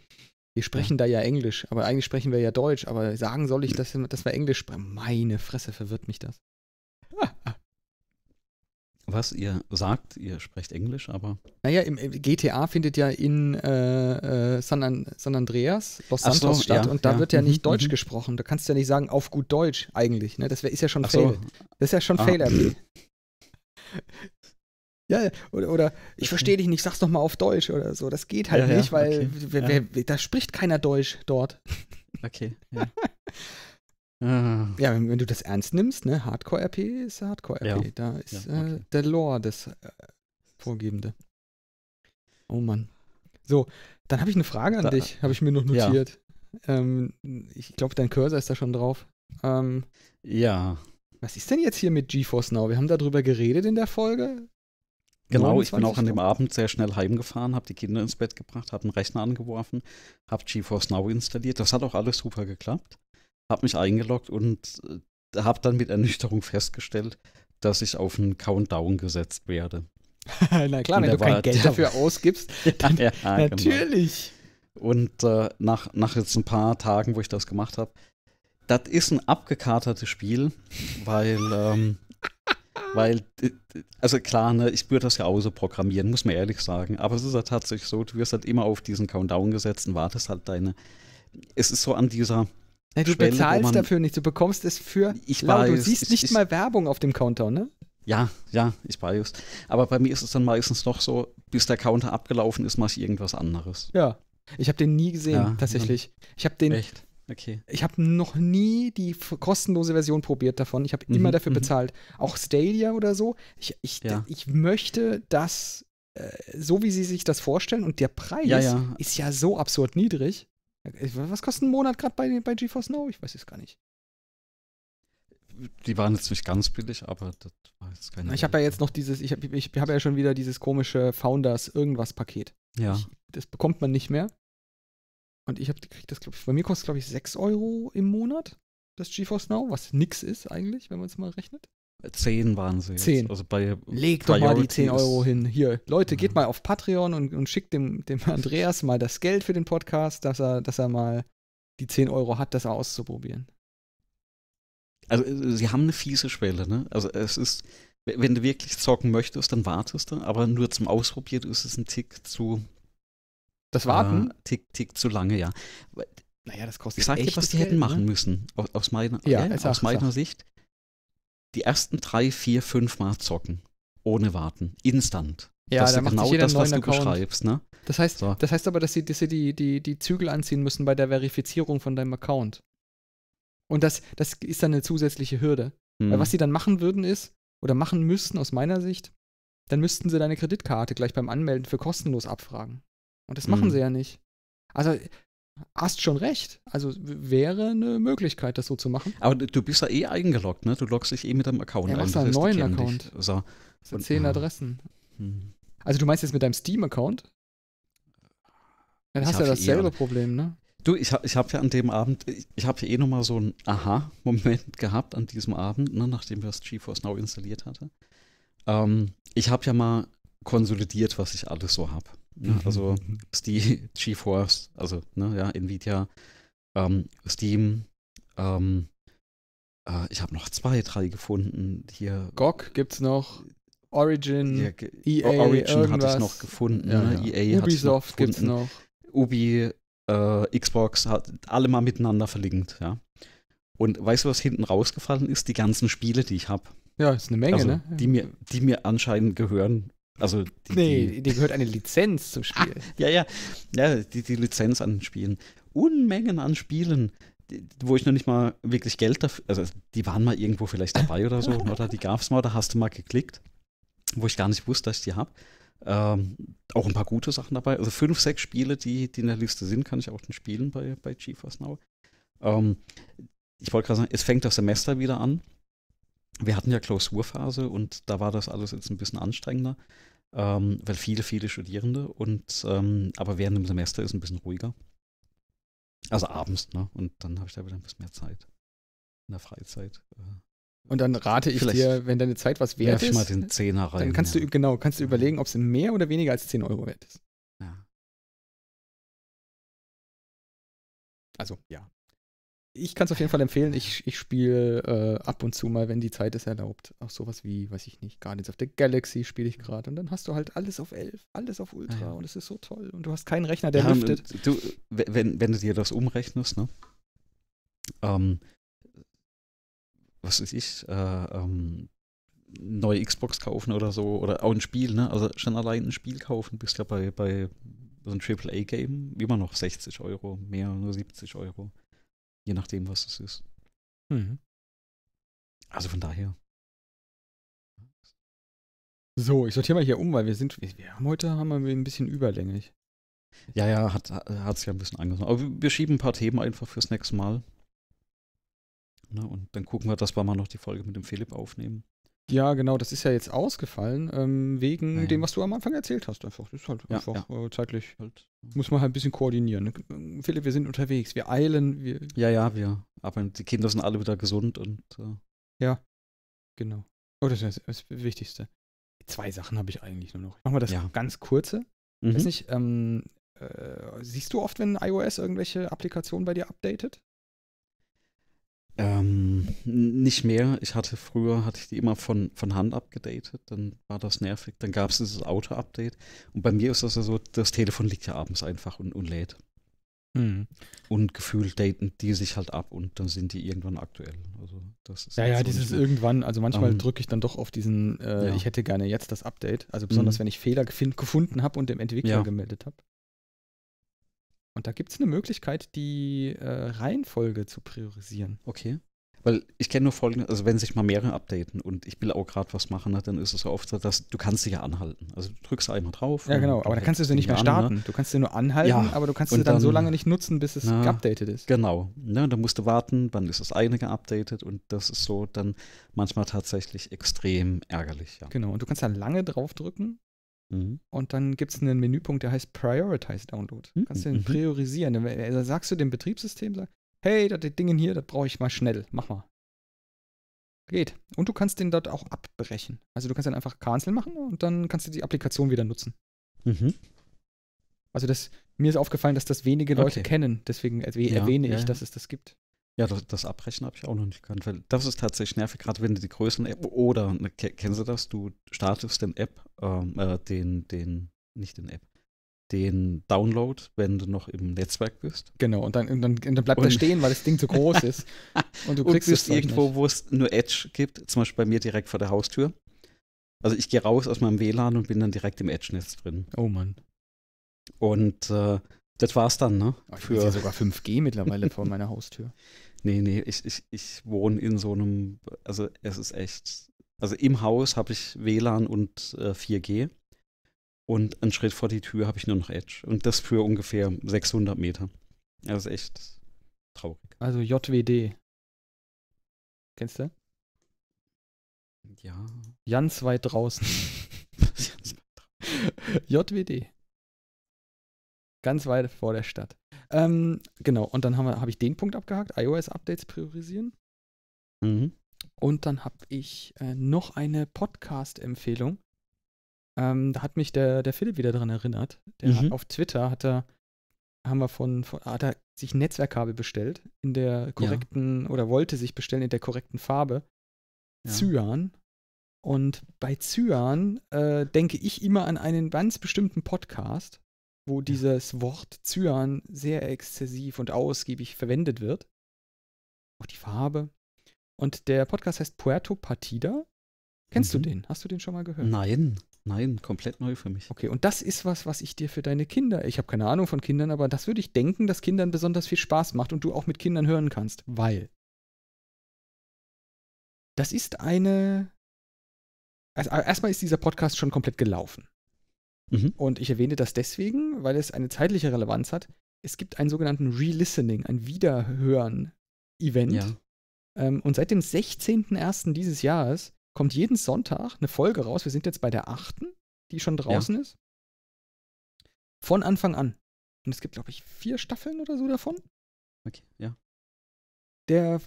Wir sprechen ja. da ja Englisch, aber eigentlich sprechen wir ja Deutsch, aber sagen soll ich, dass, dass wir Englisch sprechen? Meine Fresse, verwirrt mich das. Was ihr sagt, ihr sprecht Englisch, aber. Naja, im, im GTA findet ja in äh, äh, San, An San, Andreas, Los Ach Santos so, statt ja, und da ja. wird ja mhm, nicht mhm. Deutsch gesprochen. Da kannst du ja nicht sagen, auf gut Deutsch eigentlich. Ne? Das wär, ist ja schon Ach Fail. So. Das ist ja schon ah. Fail. Ja, oder, oder ich verstehe dich nicht, sag's doch mal auf Deutsch oder so. Das geht halt ja, nicht, ja, weil okay. wer, wer, wer, da spricht keiner Deutsch dort. Okay. Ja, ja wenn, wenn, du das ernst nimmst, ne, Hardcore-RP ist Hardcore-RP. Da ist äh, okay. äh, der Lore das äh, Vorgebende. Oh Mann. So, dann habe ich eine Frage an da, dich, habe ich mir noch notiert. Ähm, ich glaube, dein Cursor ist da schon drauf. Ähm, ja. Was ist denn jetzt hier mit GeForce Now? Wir haben darüber geredet in der Folge. Genau, ich bin auch an dem Abend sehr schnell heimgefahren, habe die Kinder ins Bett gebracht, habe einen Rechner angeworfen, habe GeForce Now installiert. Das hat auch alles super geklappt. Habe mich eingeloggt und äh, habe dann mit Ernüchterung festgestellt, dass ich auf einen Countdown gesetzt werde. Na klar, und wenn du kein Geld dafür ausgibst, dann ja, ja, genau. natürlich. Genau. Und äh, nach, nach jetzt ein paar Tagen, wo ich das gemacht habe, das ist ein abgekatertes Spiel, weil ähm, weil, also klar, ne, ich würde das ja außer programmieren, muss man ehrlich sagen. Aber es ist ja halt tatsächlich so, du wirst halt immer auf diesen Countdown gesetzt und wartest halt deine. Es ist so an dieser. Nein, du Schwelle, bezahlst man, dafür nicht, du bekommst es für. Ich lau, du siehst ich, nicht ich, mal Werbung auf dem Countdown, ne? Ja, ja, ich weiß. Aber bei mir ist es dann meistens doch so, bis der Counter abgelaufen ist, mache ich irgendwas anderes. Ja. Ich habe den nie gesehen, ja, tatsächlich. Ich habe den. Echt? Okay. Ich habe noch nie die kostenlose Version probiert davon. Ich habe mhm, immer dafür mhm. bezahlt. Auch Stadia oder so. Ich, ich, ja. ich möchte das äh, so, wie sie sich das vorstellen. Und der Preis ja, ja. ist ja so absurd niedrig. Äh, was kostet ein Monat gerade bei, bei GeForce Now? Ich weiß es gar nicht. Die waren jetzt nicht ganz billig, aber das war jetzt keine. Ich habe ja jetzt noch ne? dieses, ich habe ich hab ja schon wieder dieses komische Founders-Irgendwas-Paket. Ja. Ich, das bekommt man nicht mehr. Und ich habe kriegt das, glaube ich, bei mir kostet es, glaube ich 6 Euro im Monat, das GeForce Now, was nix ist eigentlich, wenn man es mal rechnet. 10 waren sie. 10. Also Legt doch mal die 10 Euro hin. Hier, Leute, geht mal auf Patreon und, und schickt dem, dem Andreas mal das Geld für den Podcast, dass er, dass er mal die 10 Euro hat, das auszuprobieren. Also, äh, sie haben eine fiese Schwelle, ne? Also, es ist, wenn du wirklich zocken möchtest, dann wartest du, aber nur zum Ausprobieren ist es ein Tick zu das ah, Warten? Äh, tick, tick zu lange, ja. Naja, das kostet Ich sag dir, was die Geld, hätten ne? machen ne? müssen, aus, aus, meiner, ja, ja, aus meiner Sicht. Die ersten drei, vier, fünf Mal zocken. Ohne Warten. Instant. Ja, das ist genau das, was du Account. beschreibst, ne? Das heißt, so. das heißt aber, dass sie, dass sie die, die, die Zügel anziehen müssen bei der Verifizierung von deinem Account. Und das, das ist dann eine zusätzliche Hürde. Hm. Weil was sie dann machen würden ist, oder machen müssten aus meiner Sicht, dann müssten sie deine Kreditkarte gleich beim Anmelden für kostenlos abfragen. Und das machen mhm. sie ja nicht. Also hast schon recht. Also wäre eine Möglichkeit, das so zu machen. Aber du bist ja eh eingeloggt, ne? Du loggst dich eh mit deinem Account ja, ein. Du einen neuen Account. Dich. So. Das sind zehn ah. Adressen. Mhm. Also du meinst jetzt mit deinem Steam-Account? Dann hast du ja dasselbe eh Problem, ne? Du, ich habe ich hab ja an dem Abend, ich, ich habe ja eh nochmal so einen Aha-Moment gehabt an diesem Abend, ne, nachdem wir das GeForce Now installiert hatte. Ähm, ich habe ja mal konsolidiert, was ich alles so habe. Ne? Mhm. Also Steam, GeForce, also ne, ja, Nvidia, ähm, Steam, ähm, äh, ich habe noch zwei, drei gefunden hier. GOG gibt's noch. Origin, ja, EA, Origin irgendwas. hatte ich noch gefunden. Ja, ne? ja. EA Ubisoft gibt es noch. Ubi, äh, Xbox hat alle mal miteinander verlinkt, ja. Und weißt du, was hinten rausgefallen ist? Die ganzen Spiele, die ich habe. Ja, ist eine Menge, also, ne? Die mir, die mir anscheinend gehören, also die, nee, die, die gehört eine Lizenz zum Spiel. Ah, ja, ja, ja, die, die Lizenz an Spielen. Unmengen an Spielen, die, wo ich noch nicht mal wirklich Geld dafür, also die waren mal irgendwo vielleicht dabei oder so, oder die gab es mal, da hast du mal geklickt, wo ich gar nicht wusste, dass ich die habe. Ähm, auch ein paar gute Sachen dabei. Also fünf, sechs Spiele, die, die in der Liste sind, kann ich auch dann spielen bei, bei GeForce Now. Ähm, ich wollte gerade sagen, es fängt das Semester wieder an wir hatten ja Klausurphase und da war das alles jetzt ein bisschen anstrengender, ähm, weil viele, viele Studierende und ähm, aber während dem Semester ist es ein bisschen ruhiger. Also abends, ne? Und dann habe ich da wieder ein bisschen mehr Zeit. In der Freizeit. Äh. Und dann rate ich Vielleicht dir, wenn deine Zeit was wert ist, mal den Zehner rein, dann kannst ja. du genau, kannst du überlegen, ob es mehr oder weniger als 10 Euro wert ist. Ja. Also ja ich kann es auf jeden Fall empfehlen. Ich, ich spiele äh, ab und zu mal, wenn die Zeit es erlaubt, auch sowas wie, weiß ich nicht, Guardians of the Galaxy spiele ich gerade. Und dann hast du halt alles auf 11, alles auf Ultra. Ah ja. Und es ist so toll. Und du hast keinen Rechner, der ja, lüftet. Du, wenn, wenn du dir das umrechnest, ne? Ähm, was weiß ich, äh, ähm, neue Xbox kaufen oder so. Oder auch ein Spiel, ne? Also schon allein ein Spiel kaufen, bist ja bei, bei so einem AAA-Game immer noch 60 Euro, mehr, nur 70 Euro. Je nachdem, was es ist. Mhm. Also von daher. So, ich sortiere mal hier um, weil wir sind, wir haben heute haben wir ein bisschen überlänglich. Ja, ja, hat sich ja ein bisschen angefangen. Aber wir schieben ein paar Themen einfach fürs nächste Mal. Na, und dann gucken wir, dass wir mal noch die Folge mit dem Philipp aufnehmen. Ja, genau, das ist ja jetzt ausgefallen, ähm, wegen Nein. dem, was du am Anfang erzählt hast. Einfach. Das ist halt ja, einfach ja. Äh, zeitlich. Halt. Muss man halt ein bisschen koordinieren. Philipp, wir sind unterwegs, wir eilen. Wir ja, ja, wir. Aber die Kinder sind alle wieder gesund und. Äh. Ja, genau. Oh, das ist das Wichtigste. Zwei Sachen habe ich eigentlich nur noch. Machen wir das ja. ganz kurze. Mhm. Weiß nicht, ähm, äh, siehst du oft, wenn iOS irgendwelche Applikationen bei dir updatet? Ähm, nicht mehr. Ich hatte früher, hatte ich die immer von, von Hand abgedatet, dann war das nervig. Dann gab es dieses Auto-Update. Und bei mir ist das ja so, das Telefon liegt ja abends einfach und, und lädt. Mhm. Und gefühlt daten die sich halt ab und dann sind die irgendwann aktuell. Also das ist ja, ja, so dieses irgendwann, also manchmal ähm, drücke ich dann doch auf diesen, äh, ja. ich hätte gerne jetzt das Update. Also besonders, mhm. wenn ich Fehler gefunden habe und dem Entwickler ja. gemeldet habe. Und da gibt es eine Möglichkeit, die äh, Reihenfolge zu priorisieren. Okay. Weil ich kenne nur folgende, also wenn sich mal mehrere updaten und ich will auch gerade was machen, ne, dann ist es so oft so, dass du kannst dich ja anhalten. Also du drückst da einmal drauf. Ja, genau, aber dann kannst du sie nicht mehr starten. An, ne? Du kannst sie nur anhalten, ja, aber du kannst sie dann, dann, so lange nicht nutzen, bis es geupdatet ist. Genau. Ne, dann musst du warten, wann ist das eine geupdatet und das ist so dann manchmal tatsächlich extrem ärgerlich. Ja. Genau, und du kannst da lange draufdrücken Mhm. Und dann gibt es einen Menüpunkt, der heißt Prioritize Download. Mhm. Kannst du den mhm. priorisieren. Dann äh, äh, sagst du dem Betriebssystem, sag, hey, das Ding hier, das brauche ich mal schnell, mach mal. Geht. Und du kannst den dort auch abbrechen. Also du kannst dann einfach Cancel machen und dann kannst du die Applikation wieder nutzen. Mhm. Also das, mir ist aufgefallen, dass das wenige Leute okay. kennen. Deswegen erwähne ja, ich, dass es das gibt. Ja, das, das Abbrechen habe ich auch noch nicht gekannt. Weil das ist tatsächlich nervig, gerade wenn du die größeren App oder ne, kennen Sie das? Du startest den App, ähm, äh, den, den, nicht den App, den Download, wenn du noch im Netzwerk bist. Genau, und dann, und dann, und dann bleibt und er stehen, weil das Ding zu groß ist. und du kriegst und bist halt irgendwo, wo es nur Edge gibt, zum Beispiel bei mir direkt vor der Haustür. Also ich gehe raus aus meinem WLAN und bin dann direkt im Edge-Netz drin. Oh Mann. Und äh, das war's dann, ne? Oh, ich Für sogar 5G mittlerweile vor meiner Haustür. Nee, nee, ich, ich, ich wohne in so einem, also es ist echt, also im Haus habe ich WLAN und äh, 4G. Und einen Schritt vor die Tür habe ich nur noch Edge. Und das für ungefähr 600 Meter. Das ist echt traurig. Also JWD. Kennst du? Ja. Ganz weit draußen. JWD. Ganz weit vor der Stadt. Ähm, genau, und dann habe hab ich den Punkt abgehakt, iOS-Updates priorisieren. Mhm. Und dann habe ich äh, noch eine Podcast-Empfehlung. Ähm, da hat mich der, der Philipp wieder dran erinnert. Der mhm. hat auf Twitter hat er, haben wir von, von ah, hat er sich Netzwerkkabel bestellt in der korrekten ja. oder wollte sich bestellen in der korrekten Farbe. Ja. Cyan. Und bei Cyan äh, denke ich immer an einen ganz bestimmten Podcast wo dieses Wort Cyan sehr exzessiv und ausgiebig verwendet wird. Auch die Farbe. Und der Podcast heißt Puerto Partida. Kennst mhm. du den? Hast du den schon mal gehört? Nein, nein, komplett neu für mich. Okay, und das ist was, was ich dir für deine Kinder, ich habe keine Ahnung von Kindern, aber das würde ich denken, dass Kindern besonders viel Spaß macht und du auch mit Kindern hören kannst, weil das ist eine also äh, erstmal ist dieser Podcast schon komplett gelaufen. Mhm. Und ich erwähne das deswegen, weil es eine zeitliche Relevanz hat. Es gibt einen sogenannten Re-Listening, ein Wiederhören-Event. Ja. Ähm, und seit dem 16.01. dieses Jahres kommt jeden Sonntag eine Folge raus. Wir sind jetzt bei der achten, die schon draußen ja. ist. Von Anfang an. Und es gibt, glaube ich, vier Staffeln oder so davon. Okay, ja. Der,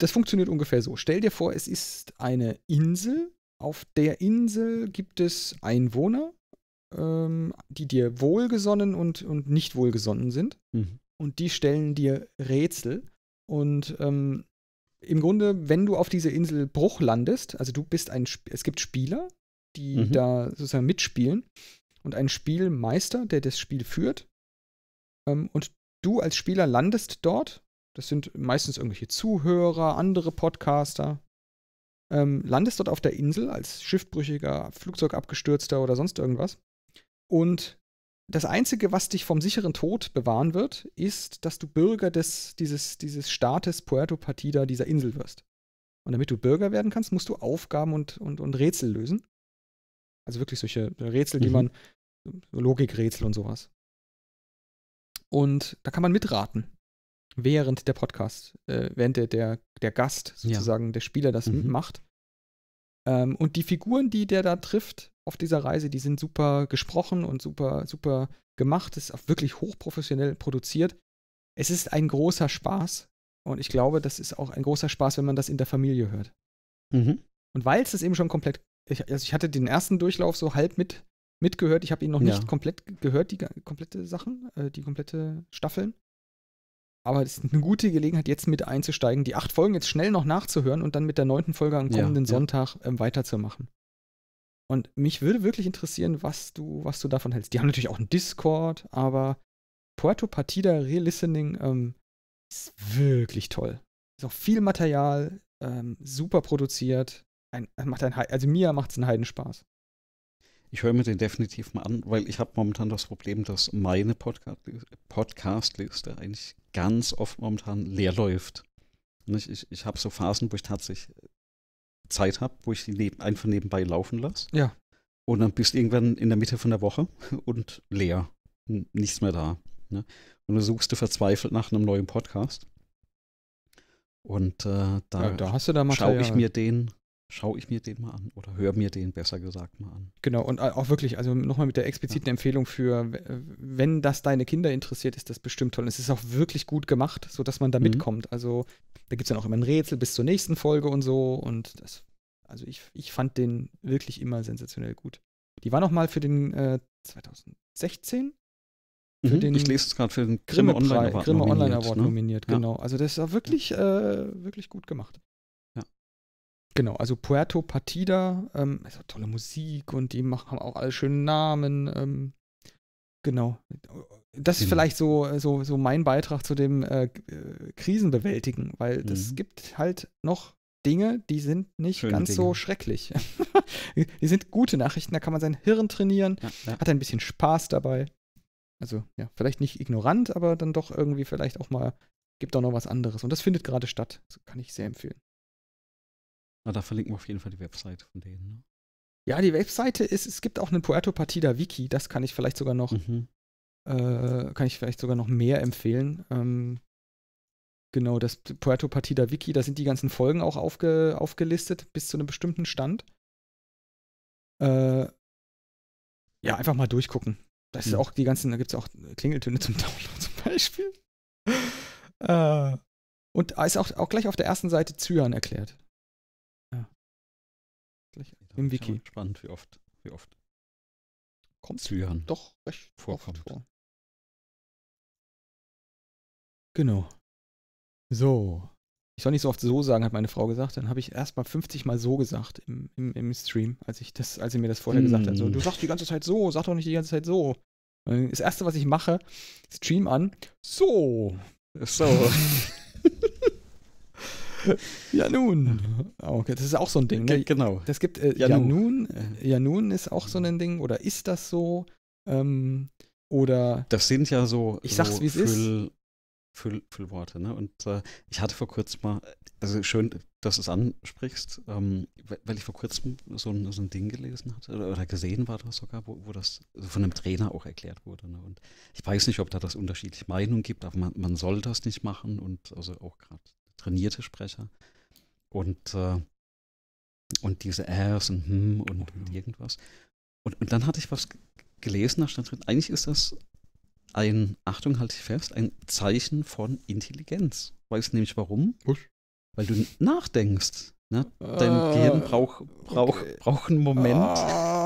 das funktioniert ungefähr so. Stell dir vor, es ist eine Insel. Auf der Insel gibt es Einwohner ähm, die dir wohlgesonnen und, und nicht wohlgesonnen sind. Mhm. Und die stellen dir Rätsel. Und ähm, im Grunde, wenn du auf dieser Insel Bruch landest, also du bist ein, Sp es gibt Spieler, die mhm. da sozusagen mitspielen und ein Spielmeister, der das Spiel führt. Ähm, und du als Spieler landest dort. Das sind meistens irgendwelche Zuhörer, andere Podcaster. Ähm, landest dort auf der Insel als Schiffbrüchiger, Flugzeugabgestürzter oder sonst irgendwas. Und das Einzige, was dich vom sicheren Tod bewahren wird, ist, dass du Bürger des, dieses, dieses Staates Puerto Partida, dieser Insel wirst. Und damit du Bürger werden kannst, musst du Aufgaben und, und, und Rätsel lösen. Also wirklich solche Rätsel, mhm. die man, Logikrätsel und sowas. Und da kann man mitraten, während der Podcast, äh, während der, der, der Gast sozusagen, ja. der Spieler das mhm. macht. Ähm, und die Figuren, die der da trifft auf dieser Reise, die sind super gesprochen und super, super gemacht. Das ist auch wirklich hochprofessionell produziert. Es ist ein großer Spaß. Und ich glaube, das ist auch ein großer Spaß, wenn man das in der Familie hört. Mhm. Und weil es das eben schon komplett, ich, also ich hatte den ersten Durchlauf so halb mit, mitgehört. Ich habe ihn noch ja. nicht komplett gehört, die komplette Sachen, äh, die komplette Staffeln. Aber es ist eine gute Gelegenheit, jetzt mit einzusteigen, die acht Folgen jetzt schnell noch nachzuhören und dann mit der neunten Folge am kommenden ja, ja. Sonntag ähm, weiterzumachen. Und mich würde wirklich interessieren, was du, was du davon hältst. Die haben natürlich auch einen Discord, aber Puerto Partida Relistening ähm, ist wirklich toll. Ist auch viel Material, ähm, super produziert. Ein, macht ein, also mir macht es einen Heidenspaß. Ich höre mir den definitiv mal an, weil ich habe momentan das Problem, dass meine Podcast-Liste eigentlich ganz oft momentan leer läuft. Ich, ich, ich habe so Phasen, wo ich tatsächlich Zeit habe, wo ich die neben, einfach nebenbei laufen lasse. Ja. Und dann bist du irgendwann in der Mitte von der Woche und leer. Nichts mehr da. Ne? Und du suchst du verzweifelt nach einem neuen Podcast. Und äh, da, ja, da schaue ich mir den schaue ich mir den mal an oder höre mir den besser gesagt mal an. Genau, und auch wirklich, also nochmal mit der expliziten ja. Empfehlung für, wenn das deine Kinder interessiert, ist das bestimmt toll. es ist auch wirklich gut gemacht, sodass man da mhm. mitkommt. Also da gibt es dann auch immer ein Rätsel bis zur nächsten Folge und so. Und das, also ich, ich fand den wirklich immer sensationell gut. Die war nochmal für den äh, 2016 mhm, den, ich lese es gerade für den Grimme, Online Award Grimme nominiert. Online Award ne? nominiert, genau. Ja. Also das ist auch wirklich, äh, wirklich gut gemacht. Genau, also Puerto Partida, ähm, also tolle Musik und die machen auch alle schönen Namen. Ähm, genau. Das ist hm. vielleicht so, äh, so, so mein Beitrag zu dem äh, äh Krisenbewältigen, weil es mhm. gibt halt noch Dinge, die sind nicht Schöne ganz Dinge. so schrecklich. die sind gute Nachrichten, da kann man sein Hirn trainieren, ja, ja. hat ein bisschen Spaß dabei. Also ja, vielleicht nicht ignorant, aber dann doch irgendwie vielleicht auch mal, gibt auch noch was anderes. Und das findet gerade statt. Das kann ich sehr empfehlen. Na, da verlinken wir auf jeden Fall die Webseite von denen. Ne? Ja, die Webseite ist, es gibt auch eine Puerto Partida Wiki, das kann ich vielleicht sogar noch, mhm. äh, kann ich vielleicht sogar noch mehr empfehlen. Ähm, genau, das Puerto Partida Wiki, da sind die ganzen Folgen auch aufge, aufgelistet bis zu einem bestimmten Stand. Äh, ja, einfach mal durchgucken. Das mhm. auch die ganzen, da gibt es auch Klingeltöne zum Download zum Beispiel. äh, und ist auch, auch gleich auf der ersten Seite Zyan erklärt. Gleich im Wiki. Spannend, wie oft, wie oft. Kommt Zyan doch recht vorkommt. vor. Genau. So. Ich soll nicht so oft so sagen, hat meine Frau gesagt. Dann habe ich erst mal 50 Mal so gesagt im, im, im, Stream, als ich das, als sie mir das vorher mm. gesagt hat. So, hm. du sagst die ganze Zeit so, sag doch nicht die ganze Zeit so. Äh, das erste, was ich mache, Stream an. So. So. ja nun. Ah, okay, das ist auch so ein Ding. Ne? Genau. Das gibt äh, ja, ja nun. Ja nun äh, ist auch so ein Ding. Oder ist das so? Ähm, oder. Das sind ja so. Ich sag's so wie es ist. Füll, Füllworte, ne? Und äh, ich hatte vor kurzem mal, also schön, dass du es ansprichst, ähm, weil ich vor kurzem so ein, so ein Ding gelesen hatte oder, oder gesehen war das sogar, wo, wo das von einem Trainer auch erklärt wurde. Ne? Und ich weiß nicht, ob da das unterschiedliche Meinungen gibt, aber man, man soll das nicht machen und also auch gerade trainierte Sprecher. Und, äh, und diese Rs und Hm und, oh, ja. irgendwas. Und, und dann hatte ich was gelesen, da stand drin, eigentlich ist das ein, Achtung, halte ich fest, ein Zeichen von Intelligenz. Weißt du nämlich warum? Was? Weil du nachdenkst. Ne? Dein ah, Gehirn braucht brauch, okay. brauch einen Moment. Ah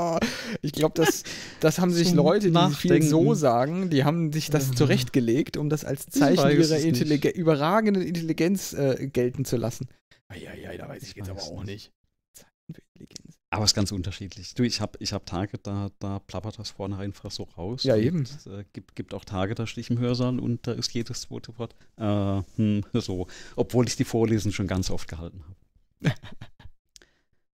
ich glaube, das, das haben sich Leute, die viel so sagen, die haben sich das zurechtgelegt, um das als Zeichen ihrer Intelligen überragenden Intelligenz äh, gelten zu lassen. Ja, da weiß ich, ich jetzt aber auch nicht. nicht. Aber es ist ganz unterschiedlich. Du, ich habe ich hab Tage, da, da plappert das vorne einfach so raus. Ja, eben. Es äh, gibt, gibt auch Tage, da stehe ich im Hörsaal und da ist jedes zweite Wort äh, hm, so, obwohl ich die Vorlesen schon ganz oft gehalten habe.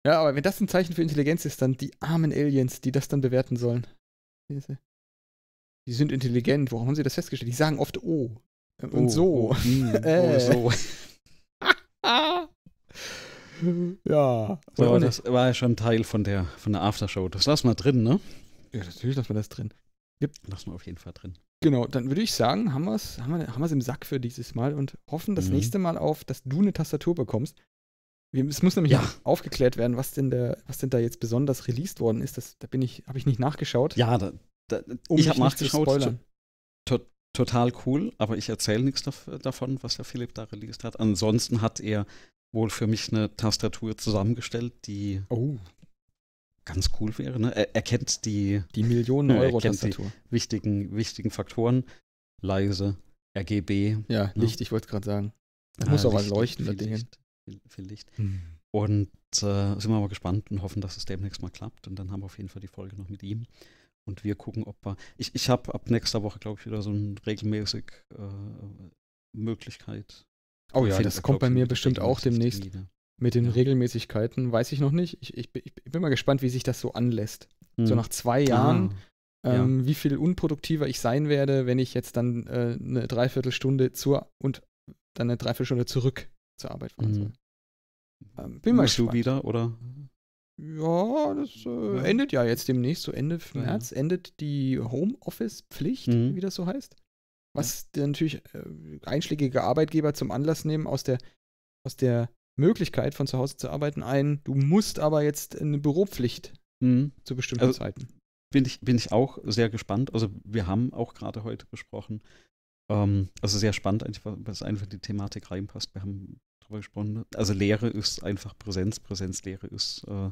Ja, aber wenn das ein Zeichen für Intelligenz ist, dann die armen Aliens, die das dann bewerten sollen. Die sind intelligent. Warum haben sie das festgestellt? Die sagen oft oh. Äh, und oh, so. Oh, mh, mm, oh, äh. oh so. ja. So, aber das war ja schon Teil von der, von der Aftershow. Das lassen wir drin, ne? Ja, natürlich lassen wir das drin. Yep. Lassen wir auf jeden Fall drin. Genau, dann würde ich sagen, haben, wir's, haben wir es haben im Sack für dieses Mal und hoffen das mhm. nächste Mal auf, dass du eine Tastatur bekommst es muss nämlich ja. aufgeklärt werden, was denn, der, was denn da jetzt besonders released worden ist. Das, da ich, habe ich nicht nachgeschaut. Ja, da, da, um ich habe nachgeschaut. To total cool, aber ich erzähle nichts davon, was der Philipp da released hat. Ansonsten hat er wohl für mich eine Tastatur zusammengestellt, die oh. ganz cool wäre. Ne? Er, er, kennt die, die Millionen Euro Tastatur. wichtigen, wichtigen Faktoren. Leise, RGB. Ja, ne? Licht, ich wollte gerade sagen. Da ah, muss aber leuchten, das Ding. Licht viel Licht. Mhm. Und äh, sind wir mal gespannt und hoffen, dass es demnächst mal klappt. Und dann haben wir auf jeden Fall die Folge noch mit ihm. Und wir gucken, ob wir. Ich, ich habe ab nächster Woche, glaube ich, wieder so eine regelmäßig äh, Möglichkeit. Oh ja, das kommt bei mir bestimmt auch demnächst. Wieder. Mit den ja. Regelmäßigkeiten weiß ich noch nicht. Ich, ich, ich, bin mal gespannt, wie sich das so anlässt. Hm. So nach zwei ah, Jahren, ah, ähm, ja. wie viel unproduktiver ich sein werde, wenn ich jetzt dann äh, eine Dreiviertelstunde zur und dann eine Dreiviertelstunde zurück zur Arbeit fahren mhm. soll. Ähm, bin Musst mal gespannt. du wieder, oder? Ja, das äh, endet ja jetzt demnächst, so Ende März, endet die Homeoffice-Pflicht, mhm. wie das so heißt. Was ja. natürlich äh, einschlägige Arbeitgeber zum Anlass nehmen, aus der, aus der Möglichkeit von zu Hause zu arbeiten, ein, du musst aber jetzt eine Büropflicht mhm. zu bestimmten also, Zeiten. Bin ich, bin ich auch sehr gespannt. Also, wir haben auch gerade heute besprochen, ähm, also sehr spannend, weil es einfach die Thematik reinpasst. Wir haben drüber gesprochen. Ne? Also Lehre ist einfach Präsenz, Präsenzlehre ist, äh,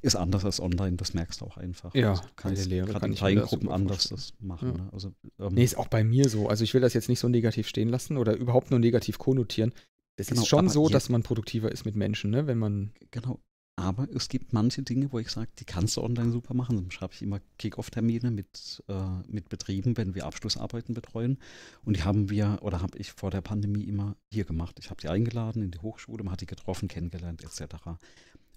ist anders als online, das merkst du auch einfach. Ja, also kannst, Lehre kann in kleinen Gruppen anders das machen. Ja. Ne? Also, ähm, nee, ist auch bei mir so. Also ich will das jetzt nicht so negativ stehen lassen oder überhaupt nur negativ konnotieren. Es genau, ist schon so, dass man produktiver ist mit Menschen, ne? wenn man. Genau, aber es gibt manche Dinge, wo ich sage, die kannst du online super machen. Dann schreibe ich immer Kick-Off-Termine mit, äh, mit Betrieben, wenn wir Abschlussarbeiten betreuen. Und die haben wir oder habe ich vor der Pandemie immer hier gemacht. Ich habe die eingeladen in die Hochschule, man hat die getroffen, kennengelernt etc.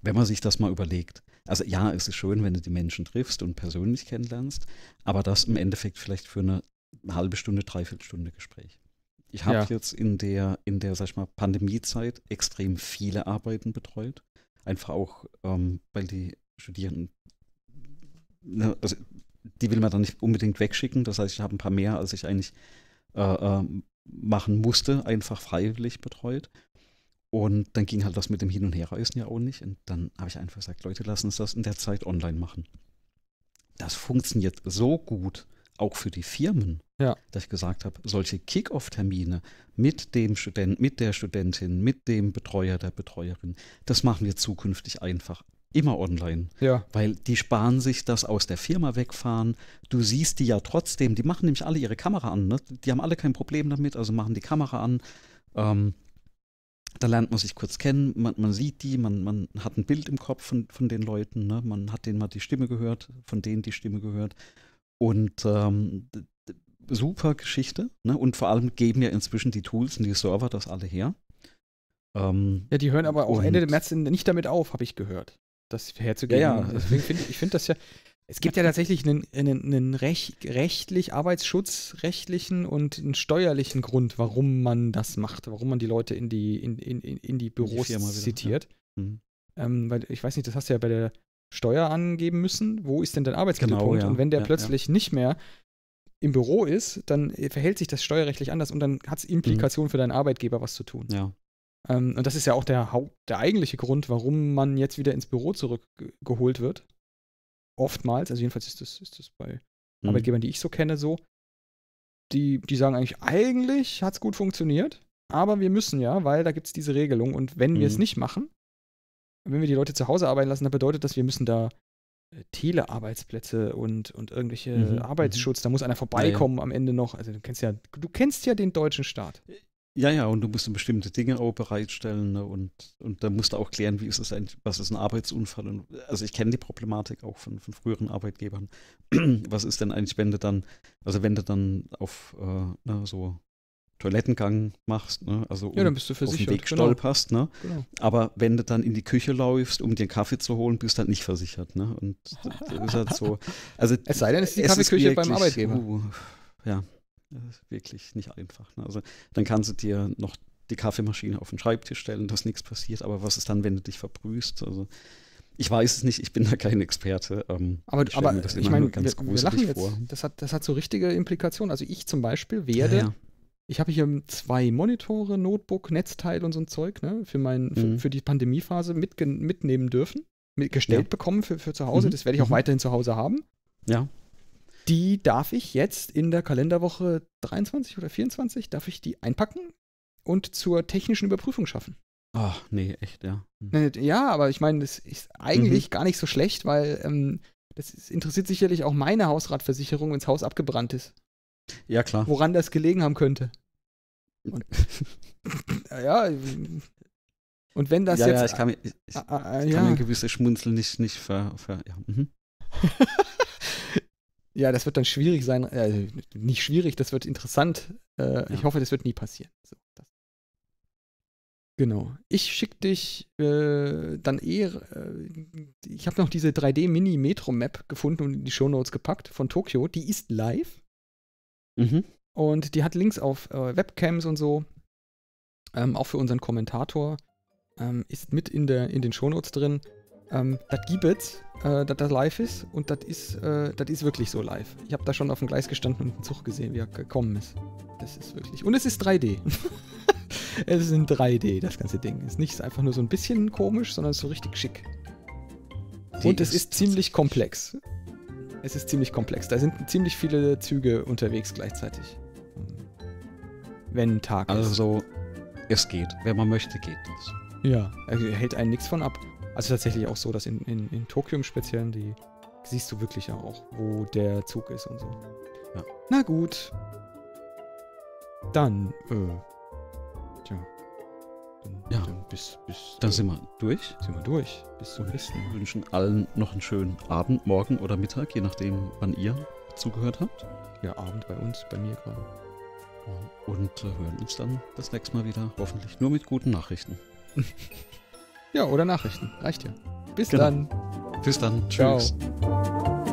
Wenn man sich das mal überlegt. Also ja, es ist schön, wenn du die Menschen triffst und persönlich kennenlernst, aber das im Endeffekt vielleicht für eine halbe Stunde, dreiviertel Stunde Gespräch. Ich habe ja. jetzt in der, in der, sag ich mal, Pandemiezeit extrem viele Arbeiten betreut Einfach auch, ähm, weil die Studierenden, ne, also die will man dann nicht unbedingt wegschicken. Das heißt, ich habe ein paar mehr, als ich eigentlich äh, äh, machen musste, einfach freiwillig betreut. Und dann ging halt das mit dem Hin- und Herreisen ja auch nicht. Und dann habe ich einfach gesagt, Leute, lassen uns das in der Zeit online machen. Das funktioniert so gut auch für die Firmen, ja. dass ich gesagt habe, solche Kick-off-Termine mit dem Student, mit der Studentin, mit dem Betreuer, der Betreuerin, das machen wir zukünftig einfach immer online. Ja. Weil die sparen sich das aus der Firma wegfahren. Du siehst die ja trotzdem, die machen nämlich alle ihre Kamera an, ne? Die haben alle kein Problem damit, also machen die Kamera an. Ähm, da lernt man sich kurz kennen, man, man sieht die, man, man, hat ein Bild im Kopf von, von den Leuten, ne? man hat denen mal die Stimme gehört, von denen die Stimme gehört und ähm, super Geschichte. Ne? Und vor allem geben ja inzwischen die Tools und die Server das alle her. Ähm, ja, die hören aber auch Ende März nicht damit auf, habe ich gehört. Das herzugeben. Ja, ja. Deswegen find, ich finde das ja. Es gibt ja tatsächlich einen, einen, einen recht, rechtlich, arbeitsschutzrechtlichen und einen steuerlichen Grund, warum man das macht, warum man die Leute in die, in, in, in die Büros die wieder, zitiert. Ja. Mhm. Ähm, weil ich weiß nicht, das hast du ja bei der Steuer angeben müssen, wo ist denn dein Arbeitsmittelpunkt? Genau, ja. Und wenn der ja, plötzlich ja. nicht mehr im Büro ist, dann äh, verhält sich das steuerrechtlich anders und dann hat es mhm. Implikationen mhm. für deinen Arbeitgeber, was zu tun. Ja. Ähm, und das ist ja auch der, der eigentliche Grund, warum man jetzt wieder ins Büro zurückgeholt wird. Oftmals, also jedenfalls ist das, ist das bei mhm. Arbeitgebern, die ich so kenne, so. Die, die sagen eigentlich, eigentlich hat es gut funktioniert, aber wir müssen ja, weil da gibt es diese Regelung und wenn mhm. wir es mhm. nicht machen, wenn wir die Leute zu Hause arbeiten lassen, dann bedeutet das, wir müssen da äh, Telearbeitsplätze und, und irgendwelche mhm. mhm. Arbeitsschutz, da muss einer vorbeikommen ja, ja. am Ende noch. Also du kennst ja, du kennst ja den deutschen Staat. Äh, ja, ja, und du musst bestimmte Dinge auch bereitstellen ne? und, und da musst du auch klären, wie ist es eigentlich, was ist ein Arbeitsunfall? Und, also ich kenne die Problematik auch von, von früheren Arbeitgebern. was ist denn eigentlich, wenn du dann, also wenn du dann auf äh, na, ne, so Toilettengang machst, ne? also um ja, dann bist du auf den Weg genau. stolperst. Genau. Ne? Genau. Aber wenn du dann in die Küche läufst, um dir einen Kaffee zu holen, bist du halt nicht versichert. Ne? Und ist halt so. Also, es sei denn, es ist die Kaffeeküche beim Arbeitgeber. Uh, ja, das ist wirklich nicht einfach. Ne? Also dann kannst du dir noch die Kaffeemaschine auf den Schreibtisch stellen, dass nichts passiert. Aber was ist dann, wenn du dich verbrühst? Also ich weiß es nicht, ich bin da kein Experte. Ähm, aber ich, aber, ich meine, wir, wir lachen jetzt. Das hat, das hat so richtige Implikationen. Also ich zum Beispiel werde ja, ja ich habe hier zwei Monitore, Notebook, Netzteil und so ein Zeug, ne, für, mein, mhm. für, für, die Pandemiephase mitnehmen dürfen, mit, gestellt ja. bekommen für, für zu Hause. Mhm. Das werde ich auch mhm. weiterhin zu Hause haben. Ja. Die darf ich jetzt in der Kalenderwoche 23 oder 24, darf ich die einpacken und zur technischen Überprüfung schaffen. Ach, nee, echt, ja. Mhm. Ja, aber ich meine, das ist eigentlich mhm. gar nicht so schlecht, weil ähm, das interessiert sicherlich auch meine Hausratversicherung, wenn das Haus abgebrannt ist. Ja, klar. Woran das gelegen haben könnte. Und, ja, und wenn das ja, jetzt. Ja, ich kann, mir, ich, ich, ah, ah, ah, ich ja. kann mir ein gewisses Schmunzeln nicht, nicht ver. ver ja. Mhm. ja. das wird dann schwierig sein. Äh, nicht schwierig, das wird interessant. Äh, ich hoffe, das wird nie passieren. So, genau. Ich schicke dich äh, dann eher. Äh, ich habe noch diese 3D-Mini-Metro-Map gefunden und in die Shownotes gepackt von Tokio. Die ist live. Mhm. Und die hat Links auf äh, Webcams und so. Ähm, auch für unseren Kommentator. Ähm, ist mit in, der, in den Shownotes drin. Ähm, das gibt es, äh, dass das live ist und das ist, äh, das wirklich so live. Ich habe da schon auf dem Gleis gestanden und einen Zug gesehen, wie er gekommen ist. Das ist wirklich. Und es ist 3D. es ist in 3D, das ganze Ding. Es ist nicht einfach nur so ein bisschen komisch, sondern ist so richtig schick. Die und es ist, ist ziemlich komplex. Es ist ziemlich komplex. Da sind ziemlich viele Züge unterwegs gleichzeitig. Wenn ein Tag also ist. Also, es geht. Wenn man möchte, geht das. Ja, also hält einen nichts von ab. Also tatsächlich auch so, dass in, in, in Tokio im Speziellen, die siehst du wirklich auch, wo der Zug ist und so. Ja. Na gut. Dann, äh, ja. Dann, bis, bis dann äh, sind wir durch. Sind wir durch. Bis zum nächsten Mal. wünschen allen noch einen schönen Abend, Morgen oder Mittag, je nachdem, wann ihr zugehört habt. Ja, Abend bei uns, bei mir gerade. Und äh, hören uns dann das nächste Mal wieder. Hoffentlich nur mit guten Nachrichten. ja, oder Nachrichten. Reicht ja. Bis genau. dann. Bis dann. Tschüss. Ciao.